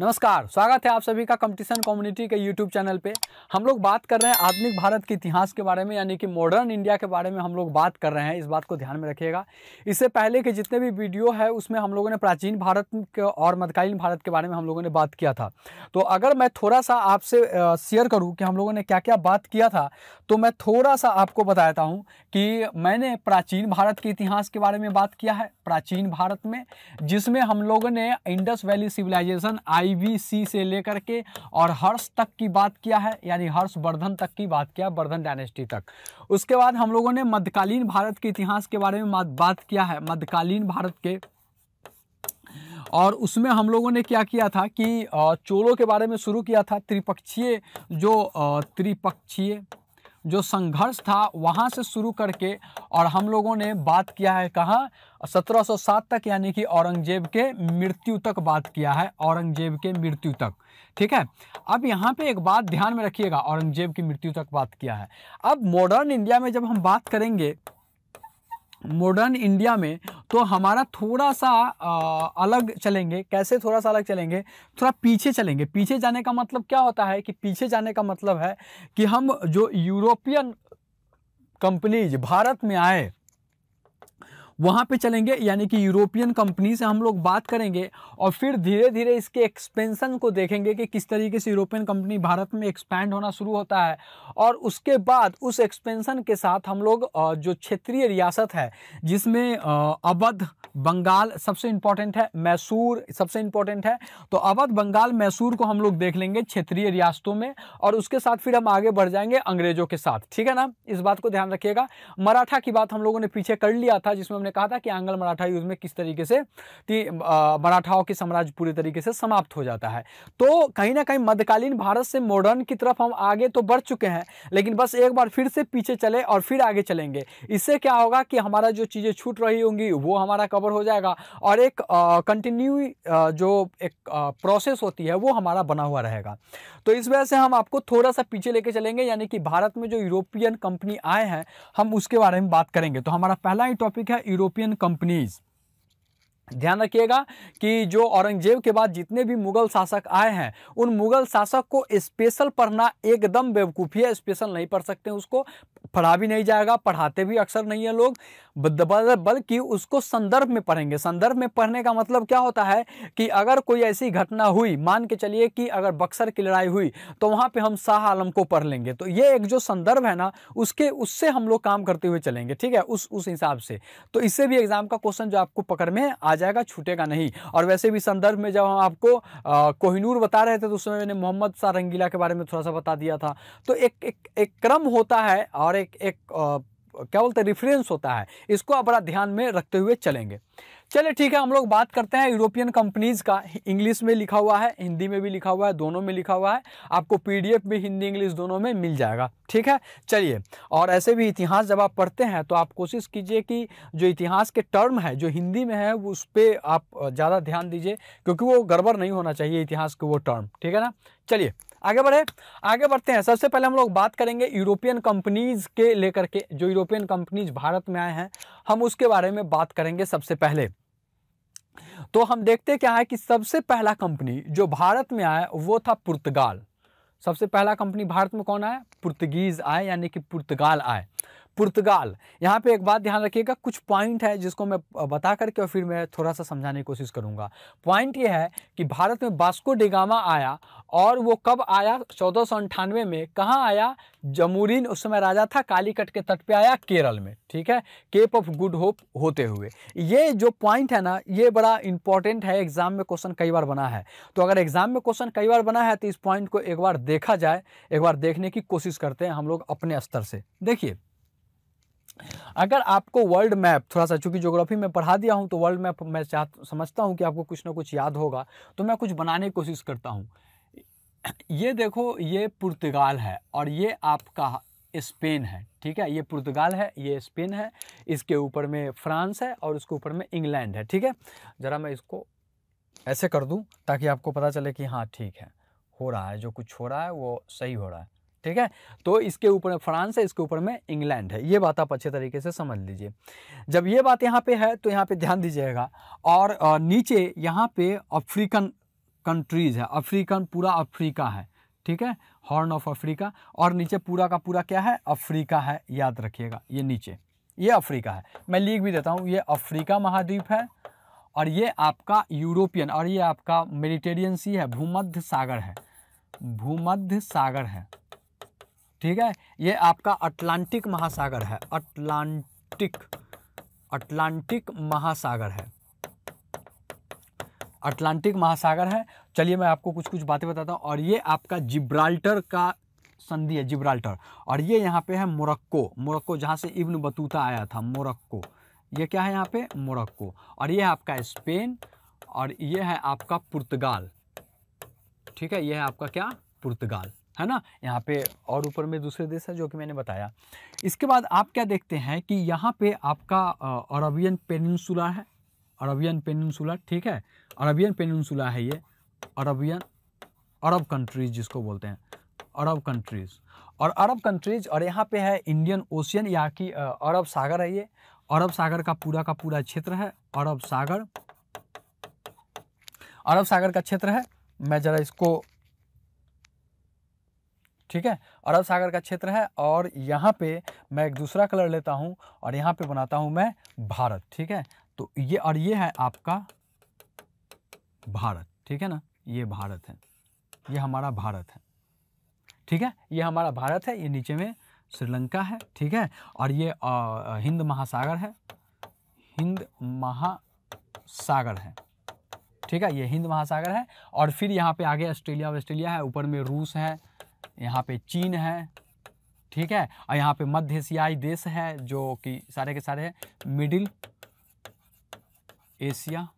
नमस्कार स्वागत है आप सभी का कंपटीशन कम्युनिटी के यूट्यूब चैनल पे हम लोग बात कर रहे हैं आधुनिक भारत के इतिहास के बारे में यानी कि मॉडर्न इंडिया के बारे में हम लोग बात कर रहे हैं इस बात को ध्यान में रखिएगा इससे पहले के जितने भी वीडियो है उसमें हम लोगों ने प्राचीन भारत के और मध्यकालीन भारत के बारे में हम लोगों ने बात किया था तो अगर मैं थोड़ा सा आपसे शेयर करूँ कि हम लोगों ने क्या क्या बात किया था तो मैं थोड़ा सा आपको बताता हूँ कि मैंने प्राचीन भारत के इतिहास के बारे में बात किया है प्राचीन भारत में जिसमें हम लोगों ने Indus valley civilisation I IVC से लेकर के और हर्ष तक की बात किया है यानी हर्षवर्धन तक की बात किया वर्धन डायनेस्टी तक उसके बाद हम लोगों ने मध्यकालीन भारत के इतिहास के बारे में बात किया है मध्यकालीन भारत के और उसमें हम लोगों ने क्या किया था कि चोलों के बारे में शुरू किया था त्रिपक्षीय जो त्रिपक्षीय जो संघर्ष था वहाँ से शुरू करके और हम लोगों ने बात किया है कहाँ 1707 तक यानी कि औरंगजेब के मृत्यु तक बात किया है औरंगजेब के मृत्यु तक ठीक है अब यहाँ पे एक बात ध्यान में रखिएगा औरंगजेब की मृत्यु तक बात किया है अब मॉडर्न इंडिया में जब हम बात करेंगे मॉडर्न इंडिया में तो हमारा थोड़ा सा आ, अलग चलेंगे कैसे थोड़ा सा अलग चलेंगे थोड़ा पीछे चलेंगे पीछे जाने का मतलब क्या होता है कि पीछे जाने का मतलब है कि हम जो यूरोपियन कंपनीज भारत में आए वहाँ पे चलेंगे यानी कि यूरोपियन कंपनी से हम लोग बात करेंगे और फिर धीरे धीरे इसके एक्सपेंसन को देखेंगे कि किस तरीके से यूरोपियन कंपनी भारत में एक्सपैंड होना शुरू होता है और उसके बाद उस एक्सपेंसन के साथ हम लोग जो क्षेत्रीय रियासत है जिसमें अवध बंगाल सबसे इम्पॉर्टेंट है मैसूर सबसे इम्पॉर्टेंट है तो अवध बंगाल मैसूर को हम लोग देख लेंगे क्षेत्रीय रियासतों में और उसके साथ फिर हम आगे बढ़ जाएंगे अंग्रेजों के साथ ठीक है ना इस बात को ध्यान रखिएगा मराठा की बात हम लोगों ने पीछे कर लिया था जिसमें हमने हमने कहा था कि आंगल मराठा युद्ध में किस तरीके से मराठाओं के साम्राज्य पूरे तरीके से समाप्त हो जाता है तो कहीं ना कहीं मध्यकालीन भारत से मॉडर्न की तरफ हम आगे तो बढ़ चुके हैं लेकिन बस एक बार फिर से पीछे चले और फिर आगे चलेंगे इससे क्या होगा कि हमारा जो चीज़ें छूट रही होंगी वो हमारा कवर हो जाएगा और एक कंटिन्यू जो एक प्रोसेस होती है वो हमारा बना हुआ रहेगा तो इस वजह से हम आपको थोड़ा सा पीछे लेके चलेंगे यानी कि भारत में जो यूरोपियन कंपनी आए हैं हम उसके बारे में बात करेंगे तो हमारा पहला ही टॉपिक है यूरोपियन कंपनीज ध्यान रखिएगा कि जो औरंगजेब के बाद जितने भी मुगल शासक आए हैं उन मुगल शासक को स्पेशल पढ़ना एकदम बेवकूफ़ी है स्पेशल नहीं पढ़ सकते उसको पढ़ा भी नहीं जाएगा पढ़ाते भी अक्सर नहीं है लोग बल्कि उसको संदर्भ में पढ़ेंगे संदर्भ में पढ़ने का मतलब क्या होता है कि अगर कोई ऐसी घटना हुई मान के चलिए कि अगर बक्सर की लड़ाई हुई तो वहां पर हम शाह आलम को पढ़ लेंगे तो ये एक जो संदर्भ है ना उसके उससे हम लोग काम करते हुए चलेंगे ठीक है उस उस हिसाब से तो इससे भी एग्जाम का क्वेश्चन जो आपको पकड़ में आ जाएगा छूटेगा नहीं और वैसे भी संदर्भ में जब हम आपको कोहिनूर बता रहे थे तो उसमें मैंने मोहम्मद शाह रंगीला के बारे में थोड़ा सा बता दिया था तो एक एक, एक क्रम होता है और एक एक क्या बोलते हैं रिफरेंस होता है इसको आप बड़ा ध्यान में रखते हुए चलेंगे चलिए ठीक है हम लोग बात करते हैं यूरोपियन कंपनीज़ का इंग्लिश में लिखा हुआ है हिंदी में भी लिखा हुआ है दोनों में लिखा हुआ है आपको पीडीएफ भी हिंदी इंग्लिश दोनों में मिल जाएगा ठीक है चलिए और ऐसे भी इतिहास जब आप पढ़ते हैं तो आप कोशिश कीजिए कि जो इतिहास के टर्म है जो हिंदी में है उस पर आप ज़्यादा ध्यान दीजिए क्योंकि वो गड़बड़ नहीं होना चाहिए इतिहास के वो टर्म ठीक है ना चलिए आगे बढ़े आगे बढ़ते हैं सबसे पहले हम लोग बात करेंगे यूरोपियन कंपनीज के लेकर के जो यूरोपियन कंपनीज भारत में आए हैं हम उसके बारे में बात करेंगे सबसे पहले तो हम देखते क्या है कि सबसे पहला कंपनी जो भारत में आया वो था पुर्तगाल सबसे पहला कंपनी भारत में कौन आया पुर्तगीज आए यानी कि पुर्तगाल आए पुर्तगाल यहाँ पे एक बात ध्यान रखिएगा कुछ पॉइंट है जिसको मैं बता करके और फिर मैं थोड़ा सा समझाने की कोशिश करूँगा पॉइंट ये है कि भारत में बास्को डिगामा आया और वो कब आया चौदह में कहाँ आया जमूरीन उस समय राजा था कालीकट के तट पे आया केरल में ठीक है केप ऑफ गुड होप होते हुए ये जो पॉइंट है ना ये बड़ा इंपॉर्टेंट है एग्जाम में क्वेश्चन कई बार बना है तो अगर एग्जाम में क्वेश्चन कई बार बना है तो इस पॉइंट को एक बार देखा जाए एक बार देखने की कोशिश करते हैं हम लोग अपने स्तर से देखिए अगर आपको वर्ल्ड मैप थोड़ा सा चूँकि जोग्राफी में पढ़ा दिया हूँ तो वर्ल्ड मैप मैं चाह समझता हूँ कि आपको कुछ ना कुछ याद होगा तो मैं कुछ बनाने की कोशिश करता हूँ ये देखो ये पुर्तगाल है और ये आपका स्पेन है ठीक है ये पुर्तगाल है ये स्पेन है इसके ऊपर में फ्रांस है और उसके ऊपर में इंग्लैंड है ठीक है ज़रा मैं इसको ऐसे कर दूँ ताकि आपको पता चले कि हाँ ठीक है हो रहा है जो कुछ हो रहा है वो सही हो रहा है ठीक है तो इसके ऊपर फ्रांस है इसके ऊपर में इंग्लैंड है ये बात आप अच्छे तरीके से समझ लीजिए जब ये बात यहाँ पे है तो यहाँ पे ध्यान दीजिएगा और नीचे यहाँ पे अफ्रीकन कंट्रीज़ है अफ्रीकन पूरा अफ्रीका है ठीक है हॉर्न ऑफ अफ्रीका और नीचे पूरा का पूरा क्या है अफ्रीका है याद रखिएगा ये नीचे ये अफ्रीका है मैं लिख भी देता हूँ ये अफ्रीका महाद्वीप है और ये आपका यूरोपियन और ये आपका मेडिटेरियन सी है भूमध्य सागर है भूमध्य सागर है ठीक है ये आपका अटलांटिक महासागर है अटलांटिक अटलांटिक महासागर है अटलांटिक महासागर है चलिए मैं आपको कुछ कुछ बातें बताता हूँ और ये आपका जिब्राल्टर का संधि है जिब्राल्टर और ये यहाँ पे है मोरक्को मोरक्को जहाँ से इब्न बतूता आया था मोरक्को ये क्या है यहाँ पे मोरक्को और ये है आपका स्पेन और ये है आपका पुर्तगाल ठीक है ये है आपका क्या पुर्तगाल है ना यहाँ पे और ऊपर में दूसरे देश है जो कि मैंने बताया इसके बाद आप क्या देखते हैं कि यहाँ पे आपका अरबियन पेनसुला है अरबियन पेनसुला ठीक है अरबियन पेनसुला है ये अरबियन अरब कंट्रीज जिसको बोलते हैं अरब कंट्रीज़ और अरब कंट्रीज और यहाँ पे है इंडियन ओशियन या कि अरब सागर है ये अरब सागर का पूरा का पूरा क्षेत्र है अरब सागर अरब सागर का क्षेत्र है मैं ज़रा इसको ठीक है अरब सागर का क्षेत्र है और यहाँ पे मैं एक दूसरा कलर लेता हूँ और यहाँ पे बनाता हूँ मैं भारत ठीक है तो ये और ये है आपका भारत ठीक है ना ये भारत है ये हमारा भारत है ठीक है ये हमारा भारत है ये नीचे में श्रीलंका है ठीक है और ये आ, हिंद महासागर है हिंद महासागर है ठीक है ये हिंद महासागर है और फिर यहाँ पे आगे ऑस्ट्रेलिया ऑस्ट्रेलिया है ऊपर में रूस है यहाँ पे चीन है ठीक है और यहाँ पे मध्य एशियाई देश है जो कि सारे के सारे मिडिल एशिया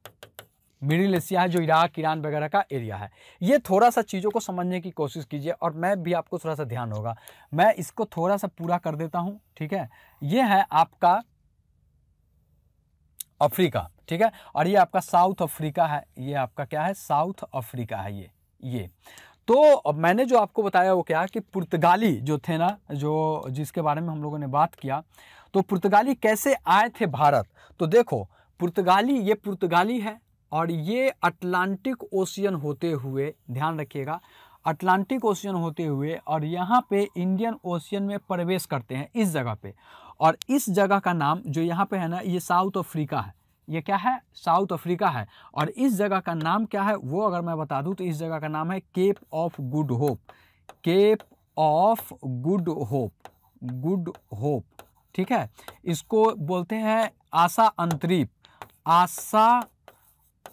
मिडिल एशिया है जो इराक ईरान वगैरह का एरिया है ये थोड़ा सा चीज़ों को समझने की कोशिश कीजिए और मैं भी आपको थोड़ा सा ध्यान होगा मैं इसको थोड़ा सा पूरा कर देता हूँ ठीक है ये है आपका अफ्रीका ठीक है और ये आपका साउथ अफ्रीका है ये आपका क्या है साउथ अफ्रीका है ये ये तो अब मैंने जो आपको बताया वो क्या कि पुर्तगाली जो थे ना जो जिसके बारे में हम लोगों ने बात किया तो पुर्तगाली कैसे आए थे भारत तो देखो पुर्तगाली ये पुर्तगाली है और ये अटलांटिक ओशियन होते हुए ध्यान रखिएगा अटलांटिक ओशियन होते हुए और यहाँ पे इंडियन ओशियन में प्रवेश करते हैं इस जगह पे और इस जगह का नाम जो यहाँ पे है ना ये साउथ अफ्रीका है ये क्या है साउथ अफ्रीका है और इस जगह का नाम क्या है वो अगर मैं बता दूं तो इस जगह का नाम है Cape of Good Hope Cape of Good Hope Good Hope ठीक है इसको बोलते हैं आशा अंतरीप आशा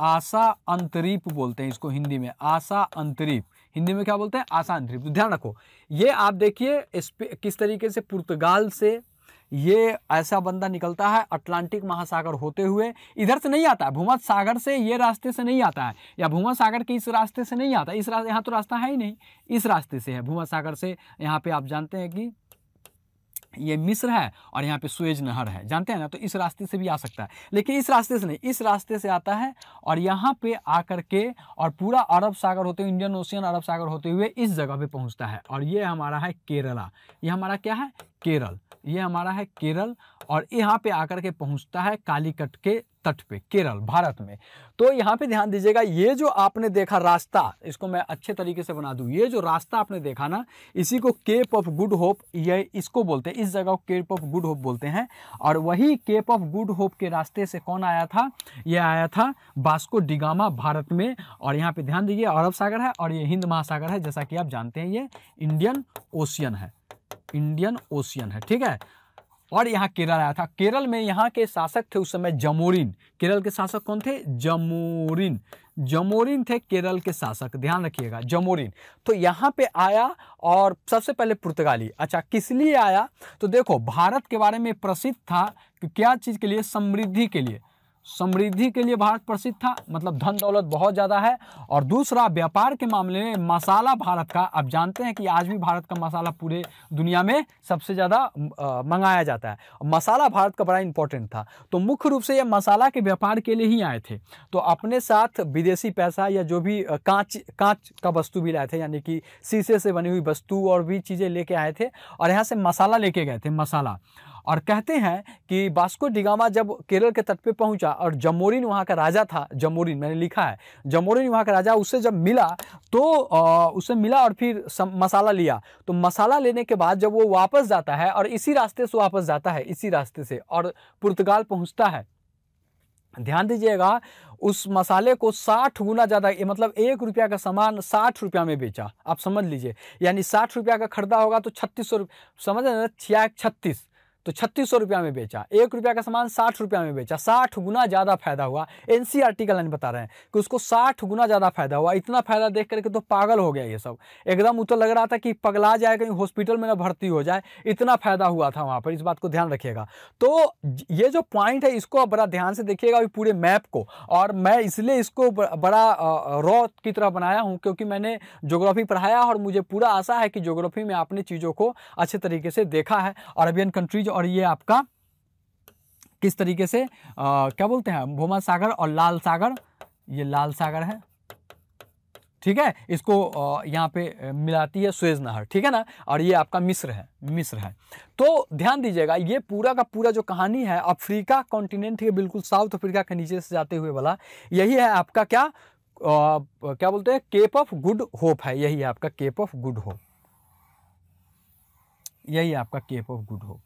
आशा अंतरीप बोलते हैं इसको हिंदी में आशा अंतरीप हिंदी में क्या बोलते हैं आशा अंतरीप तो ध्यान रखो ये आप देखिए किस तरीके से पुर्तगाल से ये ऐसा बंदा निकलता है अटलांटिक महासागर होते हुए इधर से नहीं आता है भूमध सागर से ये रास्ते से नहीं आता है या भूमध सागर के इस रास्ते से नहीं आता इस रास्ते यहाँ तो रास्ता है ही नहीं इस रास्ते से है भूमध सागर से यहाँ पे आप जानते हैं कि ये मिस्र है और यहाँ पे सुएज नहर है जानते हैं ना तो इस रास्ते से भी आ सकता है लेकिन इस रास्ते से नहीं इस रास्ते से आता है और यहाँ पे आकर के और पूरा अरब सागर होते हुए इंडियन ओशियन अरब सागर होते हुए इस जगह पे पहुँचता है और ये हमारा है केरला ये हमारा क्या है केरल ये हमारा है केरल और यहाँ पे आकर के पहुँचता है कालीकट के तट पे केरल भारत में तो यहाँ पे ध्यान दीजिएगा ये जो आपने देखा रास्ता इसको मैं अच्छे तरीके से बना दूँ ये जो रास्ता आपने देखा ना इसी को केप ऑफ गुड होप ये इसको बोलते हैं इस जगह को केप ऑफ गुड होप बोलते हैं और वही केप ऑफ गुड होप के रास्ते से कौन आया था ये आया था बास्को डिगामा भारत में और यहाँ पर ध्यान दीजिए अरब सागर है और ये हिंद महासागर है जैसा कि आप जानते हैं ये इंडियन ओशियन है इंडियन ओशियन है ठीक है और यहाँ केरल आया था केरल में यहाँ के शासक थे उस समय जमोरिन केरल के शासक कौन थे जमोरिन जमोरिन थे केरल के शासक ध्यान रखिएगा जमोरिन तो यहाँ पे आया और सबसे पहले पुर्तगाली अच्छा किस लिए आया तो देखो भारत के बारे में प्रसिद्ध था कि क्या चीज़ के लिए समृद्धि के लिए समृद्धि के लिए भारत प्रसिद्ध था मतलब धन दौलत बहुत ज़्यादा है और दूसरा व्यापार के मामले में मसाला भारत का आप जानते हैं कि आज भी भारत का मसाला पूरे दुनिया में सबसे ज़्यादा मंगाया जाता है मसाला भारत का बड़ा इंपॉर्टेंट था तो मुख्य रूप से ये मसाला के व्यापार के लिए ही आए थे तो अपने साथ विदेशी पैसा या जो भी कांच कांच का वस्तु भी लाए थे यानी कि शीशे से बनी हुई वस्तु और भी चीज़ें लेके आए थे और यहाँ से मसाला लेके गए थे मसाला और कहते हैं कि बास्को डिगामा जब केरल के तट पे पहुंचा और जमोरिन वहाँ का राजा था जमोरिन मैंने लिखा है जमोरिन वहाँ का राजा उससे जब मिला तो उससे मिला और फिर मसाला लिया तो मसाला लेने के बाद जब वो वापस जाता है और इसी रास्ते से वापस जाता है इसी रास्ते से और पुर्तगाल पहुँचता है ध्यान दीजिएगा उस मसाले को साठ गुना ज़्यादा मतलब एक रुपया का सामान साठ रुपया में बेचा आप समझ लीजिए यानी साठ रुपया का खरीदा होगा तो छत्तीस सौ रुपये समझ छिया छत्तीस तो छत्तीस सौ रुपया में बेचा एक रुपया का सामान साठ रुपया में बेचा साठ गुना ज़्यादा फायदा हुआ एन सी आर टी का लाइन बता रहे हैं कि उसको साठ गुना ज़्यादा फायदा हुआ इतना फायदा देख करके तो पागल हो गया ये सब एकदम उतर लग रहा था कि पगला जाए कहीं हॉस्पिटल में ना भर्ती हो जाए इतना फायदा हुआ था वहाँ पर इस बात को ध्यान रखिएगा तो ये जो पॉइंट है इसको बड़ा ध्यान से देखिएगा पूरे मैप को और मैं इसलिए इसको बड़ा रॉ की तरह बनाया हूँ क्योंकि मैंने जोग्राफी पढ़ाया और मुझे पूरा आशा है कि जोग्राफी में आपने चीज़ों को अच्छे तरीके से देखा है अरबियन कंट्रीज और और ये आपका किस तरीके से आ, क्या बोलते हैं भूमा सागर और लाल सागर ये लाल सागर है ठीक है इसको यहाँ पे मिलाती है स्वेज नहर ठीक है ना और ये आपका मिस्र है मिस्र है तो ध्यान दीजिएगा ये पूरा का पूरा जो कहानी है अफ्रीका कॉन्टिनेंट के बिल्कुल साउथ अफ्रीका के नीचे से जाते हुए वाला यही है आपका क्या आ, क्या बोलते हैं केप ऑफ गुड होप है यही है आपका केप ऑफ गुड होप यही है आपका केप ऑफ गुड होप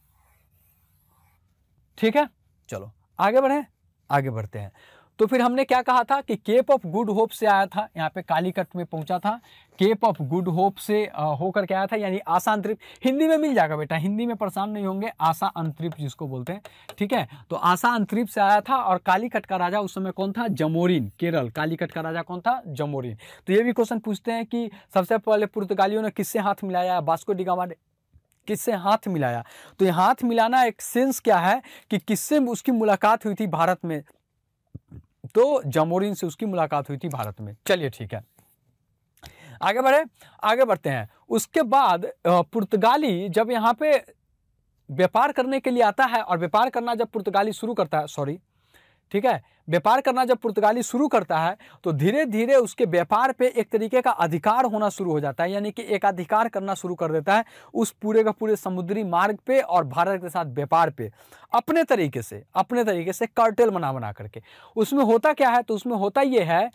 ठीक है चलो आगे बढ़े आगे बढ़ते हैं तो फिर हमने क्या कहा था कि केप ऑफ गुड होप से आया था यहाँ पे कालीकट में पहुंचा था केप ऑफ गुड होप से होकर के आया था यानी आशा अंतरिप हिंदी में मिल जाएगा बेटा हिंदी में परेशान नहीं होंगे आशा अंतरिप जिसको बोलते हैं ठीक है तो आशा अंतरिप से आया था और कालीकट का राजा उस समय कौन था जमोरिन केरल कालीकट का राजा कौन था जमोरिन तो ये भी क्वेश्चन पूछते हैं कि सबसे पहले पुर्तगालियों ने किससे हाथ मिलाया बास्को डिगामा किससे हाथ मिलाया तो ये हाथ मिलाना एक सेंस क्या है कि किससे उसकी मुलाकात हुई थी भारत में तो जमोरिन से उसकी मुलाकात हुई थी भारत में चलिए ठीक है आगे बढ़े आगे बढ़ते हैं उसके बाद पुर्तगाली जब यहाँ पे व्यापार करने के लिए आता है और व्यापार करना जब पुर्तगाली शुरू करता है सॉरी ठीक है व्यापार करना जब पुर्तगाली शुरू करता है तो धीरे धीरे उसके व्यापार पे एक तरीके का अधिकार होना शुरू हो जाता है यानी कि एकाधिकार करना शुरू कर देता है उस पूरे का पूरे समुद्री मार्ग पे और भारत के साथ व्यापार पे अपने तरीके से अपने तरीके से कर्टेल बना बना करके उसमें होता क्या है तो उसमें होता यह है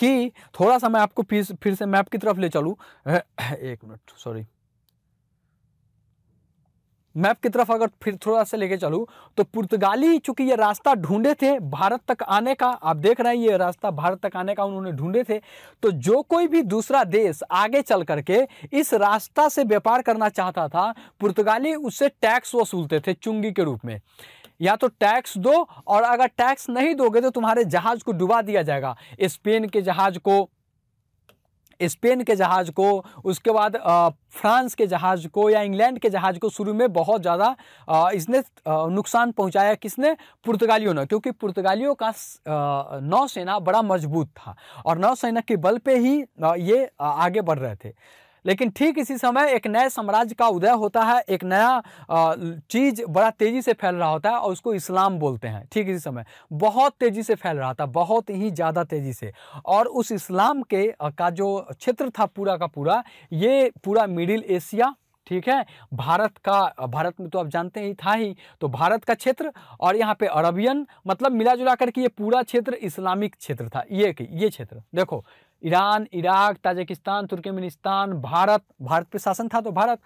कि थोड़ा सा मैं आपको फिर फिर से मैप की तरफ ले चलूँ एक मिनट सॉरी मैप की तरफ अगर फिर थोड़ा सा लेके चलूँ तो पुर्तगाली चूंकि ये रास्ता ढूंढे थे भारत तक आने का आप देख रहे हैं ये रास्ता भारत तक आने का उन्होंने ढूंढे थे तो जो कोई भी दूसरा देश आगे चल करके इस रास्ता से व्यापार करना चाहता था पुर्तगाली उससे टैक्स वसूलते थे चुंगी के रूप में या तो टैक्स दो और अगर टैक्स नहीं दोगे तो तुम्हारे जहाज़ को डुबा दिया जाएगा स्पेन के जहाज़ को स्पेन के जहाज़ को उसके बाद फ्रांस के जहाज़ को या इंग्लैंड के जहाज़ को शुरू में बहुत ज़्यादा इसने नुकसान पहुंचाया किसने पुर्तगालियों ने क्योंकि पुर्तगालियों का नौसेना बड़ा मजबूत था और नौसेना के बल पे ही ये आगे बढ़ रहे थे लेकिन ठीक इसी समय एक नए साम्राज्य का उदय होता है एक नया चीज़ बड़ा तेज़ी से फैल रहा होता है और उसको इस्लाम बोलते हैं ठीक इसी समय बहुत तेज़ी से फैल रहा था बहुत ही ज़्यादा तेज़ी से और उस इस्लाम के का जो क्षेत्र था पूरा का पूरा ये पूरा मिडिल एशिया ठीक है भारत का भारत में तो आप जानते ही था ही तो भारत का क्षेत्र और यहाँ पे अरबियन मतलब मिला जुला करके ये पूरा क्षेत्र इस्लामिक क्षेत्र था ये ये क्षेत्र देखो Iran Iraq Tajikistan Turkmenistan Bharat Bharat पे शासन था तो Bharat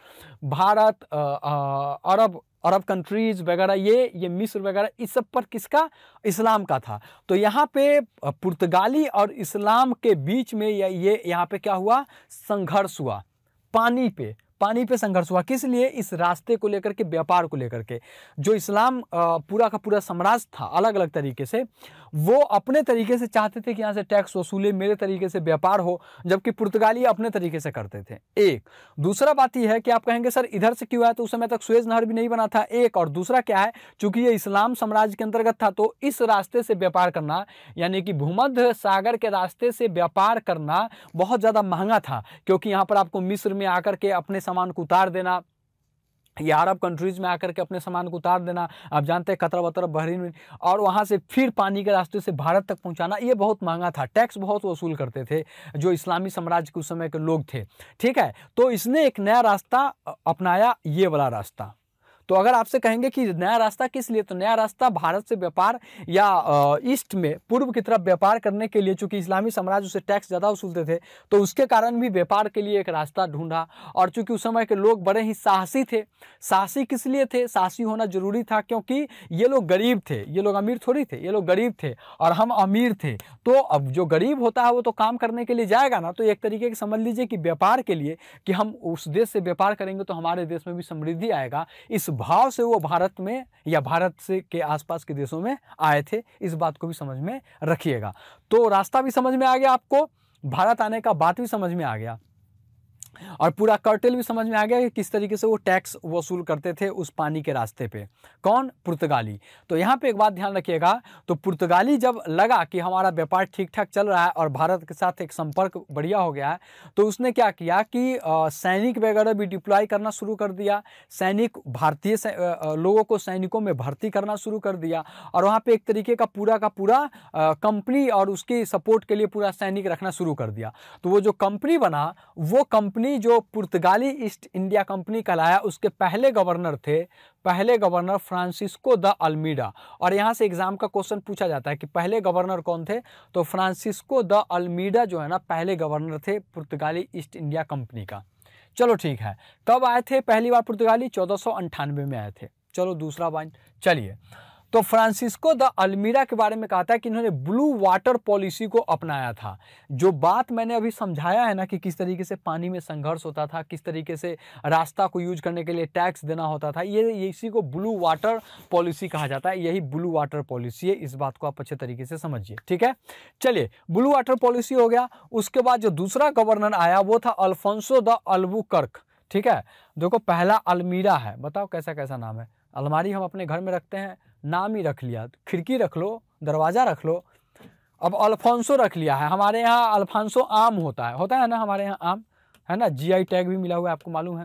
Bharat Arab Arab countries वगैरह ये ये मिस्र वगैरह इस सब पर किसका इस्लाम का था तो यहाँ पे पुर्तगाली और इस्लाम के बीच में ये यहाँ पे क्या हुआ संघर्ष हुआ पानी पे पानी पे संघर्ष हुआ किस लिए इस रास्ते को लेकर के व्यापार को लेकर के जो इस्लाम पूरा का पूरा साम्राज्य था अलग अलग तरीके से वो अपने तरीके से चाहते थे कि यहाँ से टैक्स वसूले मेरे तरीके से व्यापार हो जबकि पुर्तगाली अपने तरीके से करते थे एक दूसरा बात यह है कि आप कहेंगे सर इधर से क्यों आया तो उस समय तक सुज नहर भी नहीं बना था एक और दूसरा क्या है चूंकि ये इस्लाम साम्राज्य के अंतर्गत था तो इस रास्ते से व्यापार करना यानी कि भूमध्य सागर के रास्ते से व्यापार करना बहुत ज़्यादा महंगा था क्योंकि यहाँ पर आपको मिस्र में आकर के अपने सामान को उतार देना या अरब कंट्रीज़ में आकर के अपने सामान को उतार देना आप जानते हैं कतर वतर बहरीन और वहाँ से फिर पानी के रास्ते से भारत तक पहुँचाना ये बहुत महंगा था टैक्स बहुत वसूल करते थे जो इस्लामी साम्राज्य के उस समय के लोग थे ठीक है तो इसने एक नया रास्ता अपनाया ये वाला रास्ता तो अगर आपसे कहेंगे कि नया रास्ता किस लिए तो नया रास्ता भारत से व्यापार या ईस्ट में पूर्व की तरफ व्यापार करने के लिए चूँकि इस्लामी साम्राज्य उसे टैक्स ज़्यादा वसूलते थे तो उसके कारण भी व्यापार के लिए एक रास्ता ढूंढा और चूँकि उस समय के लोग बड़े ही साहसी थे साहसी किस लिए थे साहसी होना ज़रूरी था क्योंकि ये लोग गरीब थे ये लोग अमीर थोड़ी थे ये लोग गरीब थे और हम अमीर थे तो अब जो गरीब होता है वो तो काम करने के लिए जाएगा ना तो एक तरीके से समझ लीजिए कि व्यापार के लिए कि हम उस देश से व्यापार करेंगे तो हमारे देश में भी समृद्धि आएगा इस भाव से वो भारत में या भारत से के आसपास के देशों में आए थे इस बात को भी समझ में रखिएगा तो रास्ता भी समझ में आ गया आपको भारत आने का बात भी समझ में आ गया और पूरा कर्टेल भी समझ में आ गया कि किस तरीके से वो टैक्स वसूल करते थे उस पानी के रास्ते पे कौन पुर्तगाली तो यहाँ पे एक बात ध्यान रखिएगा तो पुर्तगाली जब लगा कि हमारा व्यापार ठीक ठाक चल रहा है और भारत के साथ एक संपर्क बढ़िया हो गया है तो उसने क्या किया कि सैनिक वगैरह भी डिप्लॉय करना शुरू कर दिया सैनिक भारतीय लोगों को सैनिकों में भर्ती करना शुरू कर दिया और वहाँ पर एक तरीके का पूरा का पूरा कंपनी और उसकी सपोर्ट के लिए पूरा सैनिक रखना शुरू कर दिया तो वो जो कंपनी बना वो कंपनी कंपनी जो पुर्तगाली ईस्ट इंडिया कंपनी कहलाया उसके पहले गवर्नर थे पहले गवर्नर फ्रांसिस्को द अल्मीडा और यहाँ से एग्जाम का क्वेश्चन पूछा जाता है कि पहले गवर्नर कौन थे तो फ्रांसिस्को द अल्मीडा जो है ना पहले गवर्नर थे पुर्तगाली ईस्ट इंडिया कंपनी का चलो ठीक है कब आए थे पहली बार पुर्तगाली चौदह में आए थे चलो दूसरा पॉइंट चलिए तो फ्रांसिस्को द अल्मीरा के बारे में कहा था कि इन्होंने ब्लू वाटर पॉलिसी को अपनाया था जो बात मैंने अभी समझाया है ना कि किस तरीके से पानी में संघर्ष होता था किस तरीके से रास्ता को यूज करने के लिए टैक्स देना होता था ये इसी को ब्लू वाटर पॉलिसी कहा जाता है यही ब्लू वाटर पॉलिसी है इस बात को आप अच्छे तरीके से समझिए ठीक है चलिए ब्लू वाटर पॉलिसी हो गया उसके बाद जो दूसरा गवर्नर आया वो था अल्फोंसो द अल्बुकर्क ठीक है देखो पहला अलमीरा है बताओ कैसा कैसा नाम है अलमारी हम अपने घर में रखते हैं नाम ही रख लिया खिड़की रख लो दरवाज़ा रख लो अब अल्फांसो रख लिया है हमारे यहाँ अल्फांसो आम होता है होता है ना हमारे यहाँ आम है ना जीआई टैग भी मिला हुआ है आपको मालूम है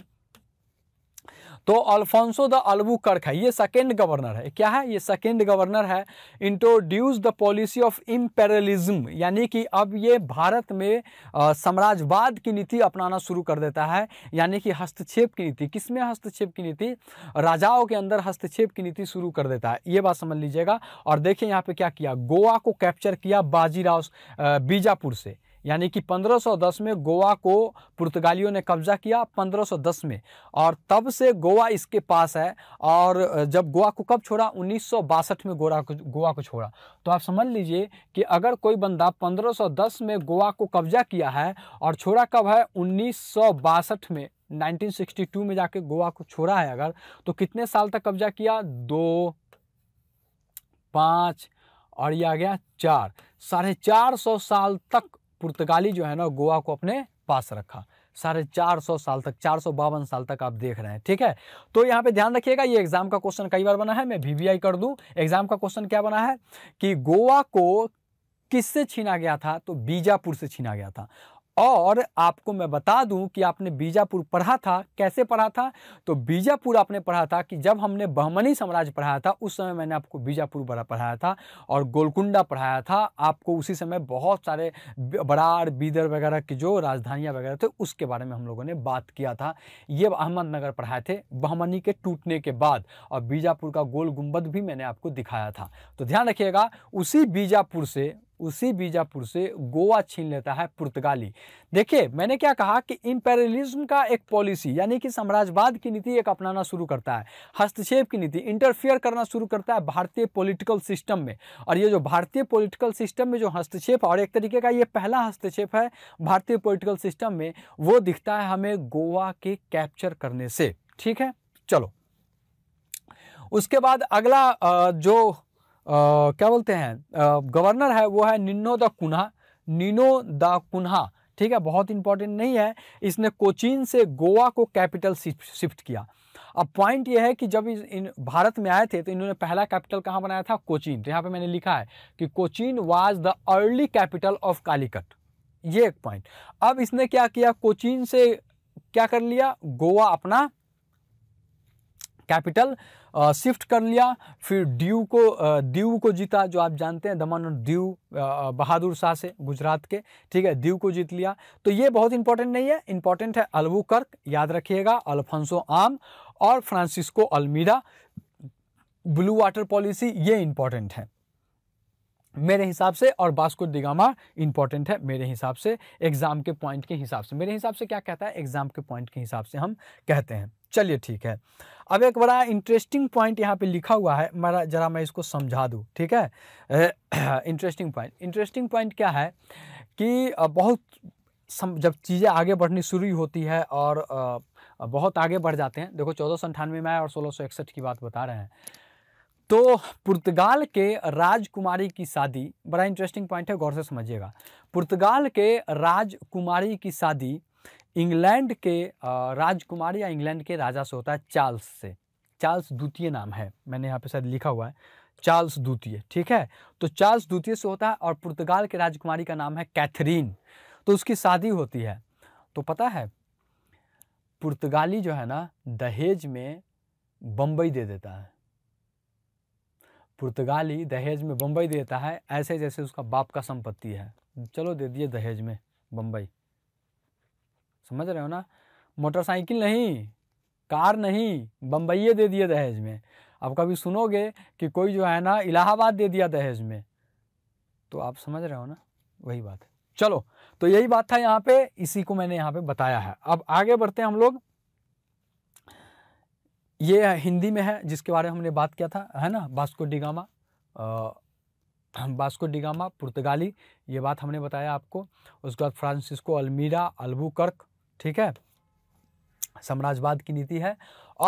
तो अल्फोंसो द कर्क है ये सेकेंड गवर्नर है क्या है ये सेकेंड गवर्नर है introduce the policy of imperialism यानी कि अब ये भारत में साम्राज्यवाद की नीति अपनाना शुरू कर देता है यानी कि हस्तक्षेप की नीति किसमें हस्तक्षेप की नीति राजाओं के अंदर हस्तक्षेप की नीति शुरू कर देता है ये बात समझ लीजिएगा और देखिए यहाँ पे क्या किया गोवा को कैप्चर किया बाजीराव बीजापुर से यानी कि 1510 में गोवा को पुर्तगालियों ने कब्जा किया 1510 में और तब से गोवा इसके पास है और जब गोवा को कब छोड़ा उन्नीस में गोरा को गोवा को छोड़ा तो आप समझ लीजिए कि अगर कोई बंदा 1510 में गोवा को कब्जा किया है और छोड़ा कब है उन्नीस में 1962 में जाके गोवा को छोड़ा है अगर तो कितने साल तक कब्जा किया दो पाँच और ये आ गया चार साढ़े चार सौ साल तक पुर्तगाली जो है ना गोवा को अपने पास रखा साढ़े चार सौ साल तक चार सौ बावन साल तक आप देख रहे हैं ठीक है तो यहाँ पे ध्यान रखिएगा ये एग्जाम का क्वेश्चन कई बार बना है मैं वीवीआई कर दूं एग्जाम का क्वेश्चन क्या बना है कि गोवा को किससे छीना गया था तो बीजापुर से छीना गया था और आपको मैं बता दूं कि आपने बीजापुर पढ़ा था कैसे पढ़ा था तो बीजापुर आपने पढ़ा था कि जब हमने बहमनी साम्राज्य पढ़ाया था उस समय मैंने आपको बीजापुर बड़ा पढ़ाया था और गोलकुंडा पढ़ाया था आपको उसी समय बहुत सारे बराड़ बीदर वगैरह की जो राजधानियाँ वगैरह थे उसके बारे में हम लोगों ने बात किया था ये अहमदनगर पढ़ाए थे बहमनी के टूटने के बाद और बीजापुर का गोल गुम्बद भी मैंने आपको दिखाया था तो ध्यान रखिएगा उसी बीजापुर से उसी बीजापुर से गोवा छीन लेता है पुर्तगाली देखिए मैंने क्या कहा कि इंपेरियलिज्म का एक पॉलिसी यानी कि साम्राज्यवाद की नीति एक अपनाना शुरू करता है हस्तक्षेप की नीति इंटरफियर करना शुरू करता है भारतीय पॉलिटिकल सिस्टम में और ये जो भारतीय पॉलिटिकल सिस्टम में जो हस्तक्षेप और एक तरीके का ये पहला हस्तक्षेप है भारतीय पोलिटिकल सिस्टम में वो दिखता है हमें गोवा के कैप्चर करने से ठीक है चलो उसके बाद अगला जो क्या बोलते हैं गवर्नर है वो है निन्नो द कुन्हा निनो द कुन्हा ठीक है बहुत इंपॉर्टेंट नहीं है इसने कोचीन से गोवा को कैपिटल शिफ्ट किया अब पॉइंट यह है कि जब इन भारत में आए थे तो इन्होंने पहला कैपिटल कहाँ बनाया था कोचीन तो यहाँ पे मैंने लिखा है कि Cochin was the early capital of Calicut ये एक पॉइंट अब इसने क्या किया कोचीन से क्या कर लिया गोवा अपना कैपिटल शिफ्ट कर लिया फिर दीव को दीव को जीता जो आप जानते हैं दमन और दीव बहादुर शाह से गुजरात के ठीक है दीव को जीत लिया तो ये बहुत इंपॉर्टेंट नहीं है इंपॉर्टेंट है अलवू कर्क याद रखिएगा अल्फांसो आम और Francisco Almeida blue water policy ये इंपॉर्टेंट है मेरे हिसाब से और बास्को दिगामा इंपॉर्टेंट है मेरे हिसाब से एग्ज़ाम के पॉइंट के हिसाब से मेरे हिसाब से क्या कहता है एग्ज़ाम के पॉइंट के हिसाब से हम कहते हैं चलिए ठीक है अब एक बड़ा इंटरेस्टिंग पॉइंट यहाँ पे लिखा हुआ है मेरा ज़रा मैं इसको समझा दूँ ठीक है इंटरेस्टिंग पॉइंट इंटरेस्टिंग पॉइंट क्या है कि बहुत सम जब चीज़ें आगे बढ़नी शुरू होती है और बहुत आगे बढ़ जाते हैं देखो चौदह सौ अंठानवे में आए और सोलह सौ इकसठ की बात बता रहे हैं तो पुर्तगाल के राजकुमारी की शादी बड़ा इंटरेस्टिंग पॉइंट है गौर से समझिएगा पुर्तगाल के राजकुमारी की शादी इंग्लैंड के राजकुमार या इंग्लैंड के राजा से होता है चार्ल्स से चार्ल्स द्वितीय नाम है मैंने यहाँ पे शायद लिखा हुआ है चार्ल्स द्वितीय ठीक है तो चार्ल्स द्वितीय से होता है और पुर्तगाल के राजकुमारी का नाम है कैथरीन तो उसकी शादी होती है तो पता है पुर्तगाली जो है ना दहेज में बम्बई दे देता है पुर्तगाली दहेज में बम्बई देता है ऐसे जैसे उसका बाप का संपत्ति है चलो दे दिए दहेज में बम्बई समझ रहे हो ना मोटरसाइकिल नहीं कार नहीं बम्बइये दे दिए दहेज में अब कभी सुनोगे कि कोई जो है ना इलाहाबाद दे दिया दहेज में तो आप समझ रहे हो ना वही बात है चलो तो यही बात था यहाँ पे इसी को मैंने यहाँ पे बताया है अब आगे बढ़ते हैं हम लोग ये हिंदी में है जिसके बारे में हमने बात किया था है ना बास्को डिगामा बास्को डिगामा पुर्तगाली ये बात हमने बताया आपको उसके बाद फ्रांसिस्को अलमीरा अल्बुकर्क ठीक है साम्राज्यवाद की नीति है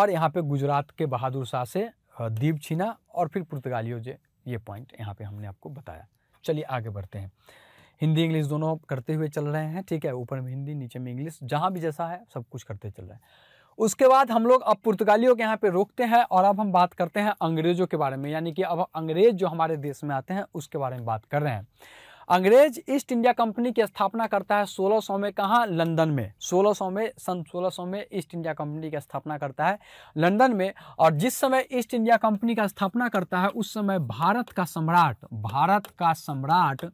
और यहाँ पे गुजरात के बहादुर शाह से दीप छीना और फिर पुर्तगालियों जे ये पॉइंट यहाँ पे हमने आपको बताया चलिए आगे बढ़ते हैं हिंदी इंग्लिश दोनों करते हुए चल रहे हैं ठीक है ऊपर में हिंदी नीचे में इंग्लिश जहाँ भी जैसा है सब कुछ करते चल रहे हैं उसके बाद हम लोग अब पुर्तगालियों के यहाँ पे रोकते हैं और अब हम बात करते हैं अंग्रेज़ों के बारे में यानी कि अब अंग्रेज़ जो हमारे देश में आते हैं उसके बारे में बात कर रहे हैं अंग्रेज ईस्ट इंडिया कंपनी की स्थापना करता है 1600 में कहाँ लंदन में 1600 में सन 1600 में ईस्ट इंडिया कंपनी की स्थापना करता है लंदन में और जिस समय ईस्ट इंडिया कंपनी का स्थापना करता है उस समय भारत का सम्राट भारत का सम्राट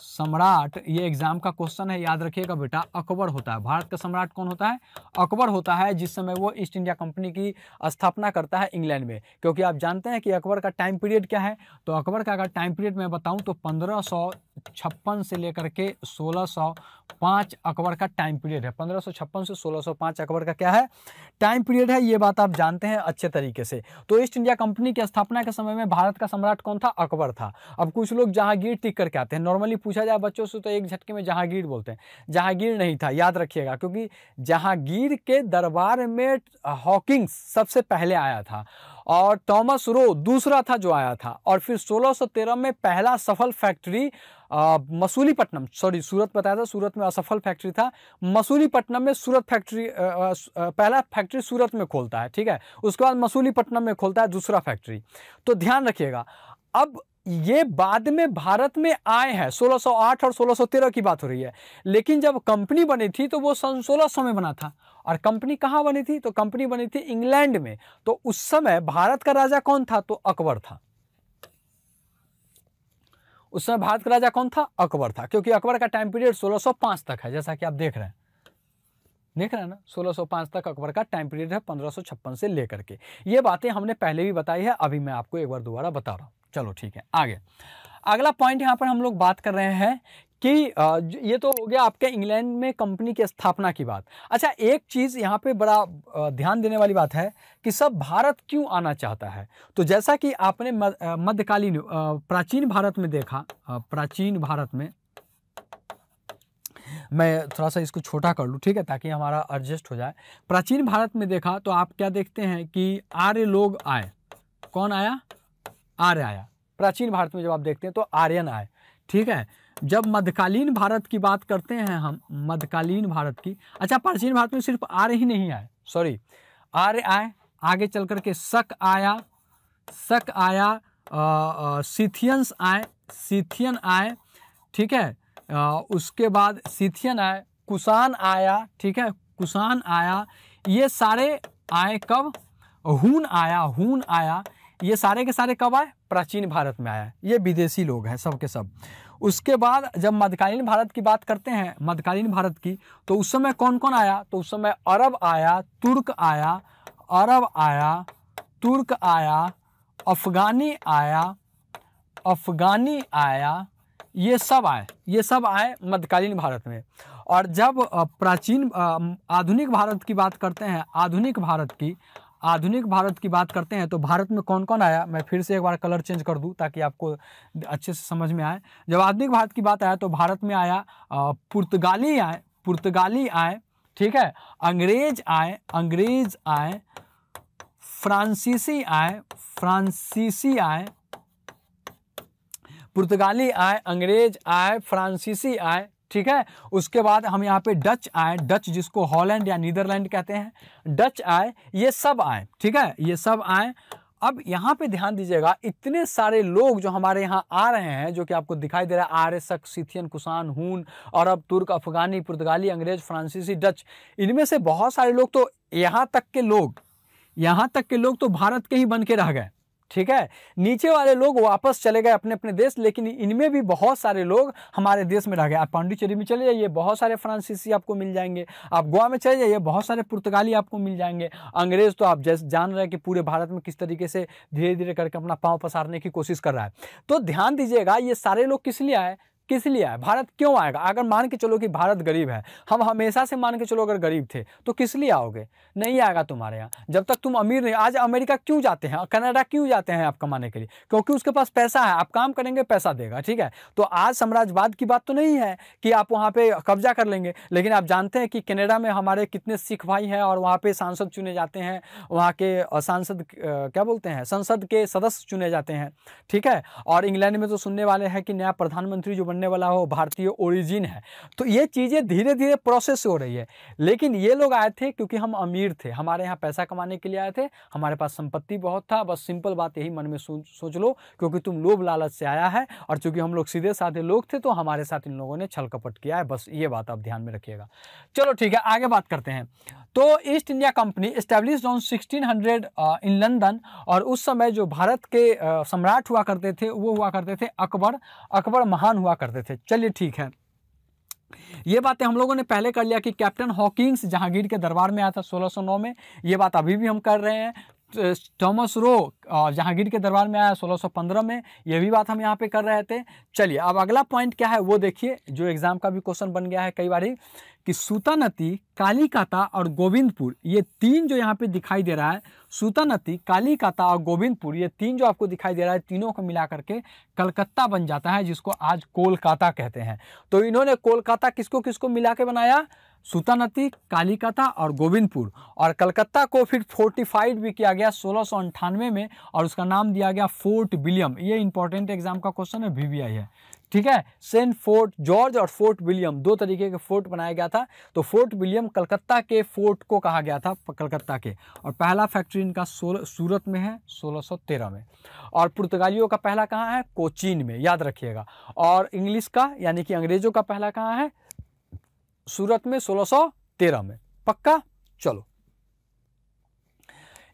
सम्राट ये एग्जाम का क्वेश्चन है याद रखिएगा बेटा अकबर होता है भारत का सम्राट कौन होता है अकबर होता है जिस समय वो ईस्ट इंडिया कंपनी की स्थापना करता है इंग्लैंड में क्योंकि आप जानते हैं कि अकबर का टाइम पीरियड क्या है तो अकबर का अगर टाइम पीरियड मैं बताऊँ तो पंद्रह छप्पन से लेकर के सोलह सौ अकबर का टाइम पीरियड है पंद्रह सौ छप्पन से सोलह सौ पांच अकबर का क्या है टाइम पीरियड है ये बात आप जानते हैं अच्छे तरीके से तो ईस्ट इंडिया कंपनी की स्थापना के समय में भारत का सम्राट कौन था अकबर था अब कुछ लोग जहांगीर टिक करके आते हैं नॉर्मली पूछा जाए बच्चों से तो एक झटके में जहांगीर बोलते हैं जहांगीर नहीं था याद रखिएगा क्योंकि जहांगीर के दरबार में हॉकिंग्स सबसे पहले आया था और थॉमस रो दूसरा था जो आया था और फिर 1613 में पहला सफल फैक्ट्री मसूलीपट्टनम सॉरी सूरत बताया था सूरत में असफल फैक्ट्री था मसूलीपट्टनम में सूरत फैक्ट्री आ, पहला फैक्ट्री सूरत में खोलता है ठीक है उसके बाद मसूलीपट्टनम में खोलता है दूसरा फैक्ट्री तो ध्यान रखिएगा अब ये बाद में भारत में आए हैं 1608 और 1613 की बात हो रही है लेकिन जब कंपनी बनी थी तो वो सन सौ में बना था और कंपनी कहाँ बनी थी तो कंपनी बनी थी इंग्लैंड में तो उस समय भारत का राजा कौन था तो अकबर था उस समय भारत का राजा कौन था अकबर था क्योंकि अकबर का टाइम पीरियड 1605 तक है जैसा कि आप देख रहे हैं देख रहे हैं ना 1605 तक अकबर का टाइम पीरियड है 1556 से लेकर के ये बातें हमने पहले भी बताई है अभी मैं आपको एक बार दोबारा बता रहा हूं चलो ठीक है आगे अगला पॉइंट यहाँ पर हम लोग बात कर रहे हैं कि ये तो हो गया आपके इंग्लैंड में कंपनी की स्थापना की बात अच्छा एक चीज़ यहाँ पे बड़ा ध्यान देने वाली बात है कि सब भारत क्यों आना चाहता है तो जैसा कि आपने मध्यकालीन प्राचीन भारत में देखा प्राचीन भारत में मैं थोड़ा सा इसको छोटा कर लूँ ठीक है ताकि हमारा एडजस्ट हो जाए प्राचीन भारत में देखा तो आप क्या देखते हैं कि आर्य लोग आए कौन आया आर्य आया प्राचीन भारत में जब आप देखते हैं तो आर्यन आए ठीक है जब मध्यकालीन भारत की बात करते हैं हम मध्यकालीन भारत की अच्छा प्राचीन भारत में सिर्फ आर्य ही नहीं आए सॉरी आर्य आए आगे चल करके शक आया शक आया सिथियंस आए सिथियन आए ठीक है आ, उसके बाद सिथियन आए कुसान आया ठीक है कुसान आया ये सारे आए कब हून आया हून आया ये सारे के सारे कब आए प्राचीन भारत में आया ये विदेशी लोग हैं सब के सब उसके बाद जब मध्यकालीन भारत की बात करते हैं मध्यकालीन भारत की तो उस समय कौन कौन आया तो उस समय अरब आया तुर्क आया अरब आया तुर्क आया अफगानी आया अफगानी आया ये सब आए ये सब आए मध्यकालीन भारत में और जब प्राचीन आधुनिक भारत की बात करते हैं आधुनिक भारत की आधुनिक भारत की बात करते हैं तो भारत में कौन कौन आया मैं फिर से एक बार कलर चेंज कर दूं ताकि आपको अच्छे से समझ में आए जब आधुनिक भारत की बात आया तो भारत में आया पुर्तगाली आए पुर्तगाली आए ठीक है अंग्रेज आए अंग्रेज आए फ्रांसीसी आए फ्रांसीसी आए पुर्तगाली आए अंग्रेज आए फ्रांसीसी आए ठीक है उसके बाद हम यहाँ पे डच आए डच जिसको हॉलैंड या नीदरलैंड कहते हैं डच आए ये सब आए ठीक है ये सब आए अब यहाँ पे ध्यान दीजिएगा इतने सारे लोग जो हमारे यहाँ आ रहे हैं जो कि आपको दिखाई दे रहा है आर्य शक सिथियन कुसान हून और अब तुर्क अफगानी पुर्तगाली अंग्रेज फ्रांसीसी डच इनमें से बहुत सारे लोग तो यहाँ तक के लोग यहाँ तक के लोग तो भारत के ही बन के रह गए ठीक है नीचे वाले लोग वापस चले गए अपने अपने देश लेकिन इनमें भी बहुत सारे लोग हमारे देश में रह गए आप पांडिचेरी में चले जाइए बहुत सारे फ्रांसीसी आपको मिल जाएंगे आप गोवा में चले जाइए बहुत सारे पुर्तगाली आपको मिल जाएंगे अंग्रेज तो आप जैसे जान रहे हैं कि पूरे भारत में किस तरीके से धीरे धीरे करके अपना पाँव पसारने की कोशिश कर रहा है तो ध्यान दीजिएगा ये सारे लोग किस लिए आए किस लिए आए भारत क्यों आएगा अगर मान के चलो कि भारत गरीब है हम हमेशा से मान के चलो अगर गरीब थे तो किस लिए आओगे नहीं आएगा तुम्हारे यहाँ जब तक तुम अमीर नहीं आज अमेरिका क्यों जाते हैं कनाडा क्यों जाते हैं आप कमाने के लिए क्योंकि उसके पास पैसा है आप काम करेंगे पैसा देगा ठीक है तो आज साम्राज्यवाद की बात तो नहीं है कि आप वहाँ पर कब्जा कर लेंगे लेकिन आप जानते हैं कि कनाडा में हमारे कितने सिख भाई हैं और वहाँ पर सांसद चुने जाते हैं वहाँ के सांसद क्या बोलते हैं संसद के सदस्य चुने जाते हैं ठीक है और इंग्लैंड में तो सुनने वाले हैं कि नया प्रधानमंत्री जो बने बनने वाला हो भारतीय ओरिजिन है तो ये चीज़ें धीरे धीरे प्रोसेस हो रही है लेकिन ये लोग आए थे क्योंकि हम अमीर थे हमारे यहाँ पैसा कमाने के लिए आए थे हमारे पास संपत्ति बहुत था बस सिंपल बात यही मन में सोच लो क्योंकि तुम लोभ लालच से आया है और चूँकि हम लोग सीधे साधे लोग थे तो हमारे साथ इन लोगों ने छल कपट किया है बस ये बात आप ध्यान में रखिएगा चलो ठीक है आगे बात करते हैं तो East India company establish on 1600 in London और उस समय जो भारत के सम्राट हुआ करते थे वो हुआ करते थे अकबर अकबर महान हुआ करते थे चलिए ठीक है ये बातें हम लोगों ने पहले कर लिया कि कैप्टन हॉकिंग्स जहांगीर के दरबार में आया था 1609 में ये बात अभी भी हम कर रहे हैं तो, थॉमस रो जहांगीर के दरबार में आया 1615 में ये भी बात हम यहाँ पे कर रहे थे चलिए अब अगला पॉइंट क्या है वो देखिए जो एग्ज़ाम का भी क्वेश्चन बन गया है कई बार ही कि सूतानती कालीकाता और गोविंदपुर ये तीन जो यहाँ पे दिखाई दे रहा है सूतानती कालीकाता और गोविंदपुर ये तीन जो आपको दिखाई दे रहा है तीनों को मिला करके कलकत्ता बन जाता है जिसको आज कोलकाता कहते हैं तो इन्होंने कोलकाता किसको किसको मिला के बनाया सूतानती कालीकाता और गोविंदपुर और कलकत्ता को फिर फोर्टिफाइड भी किया गया सोलह में और उसका नाम दिया गया फोर्ट विलियम ये इंपॉर्टेंट एग्जाम का क्वेश्चन है वी है ठीक है सेंट फोर्ट जॉर्ज और फोर्ट विलियम दो तरीके के फोर्ट बनाया गया था तो फोर्ट विलियम कलकत्ता के फोर्ट को कहा गया था कलकत्ता के और पहला फैक्ट्री इनका सोलह सूरत में है 1613 में और पुर्तगालियों का पहला कहाँ है कोचीन में याद रखिएगा और इंग्लिश का यानी कि अंग्रेजों का पहला कहाँ है सूरत में सोलह में पक्का चलो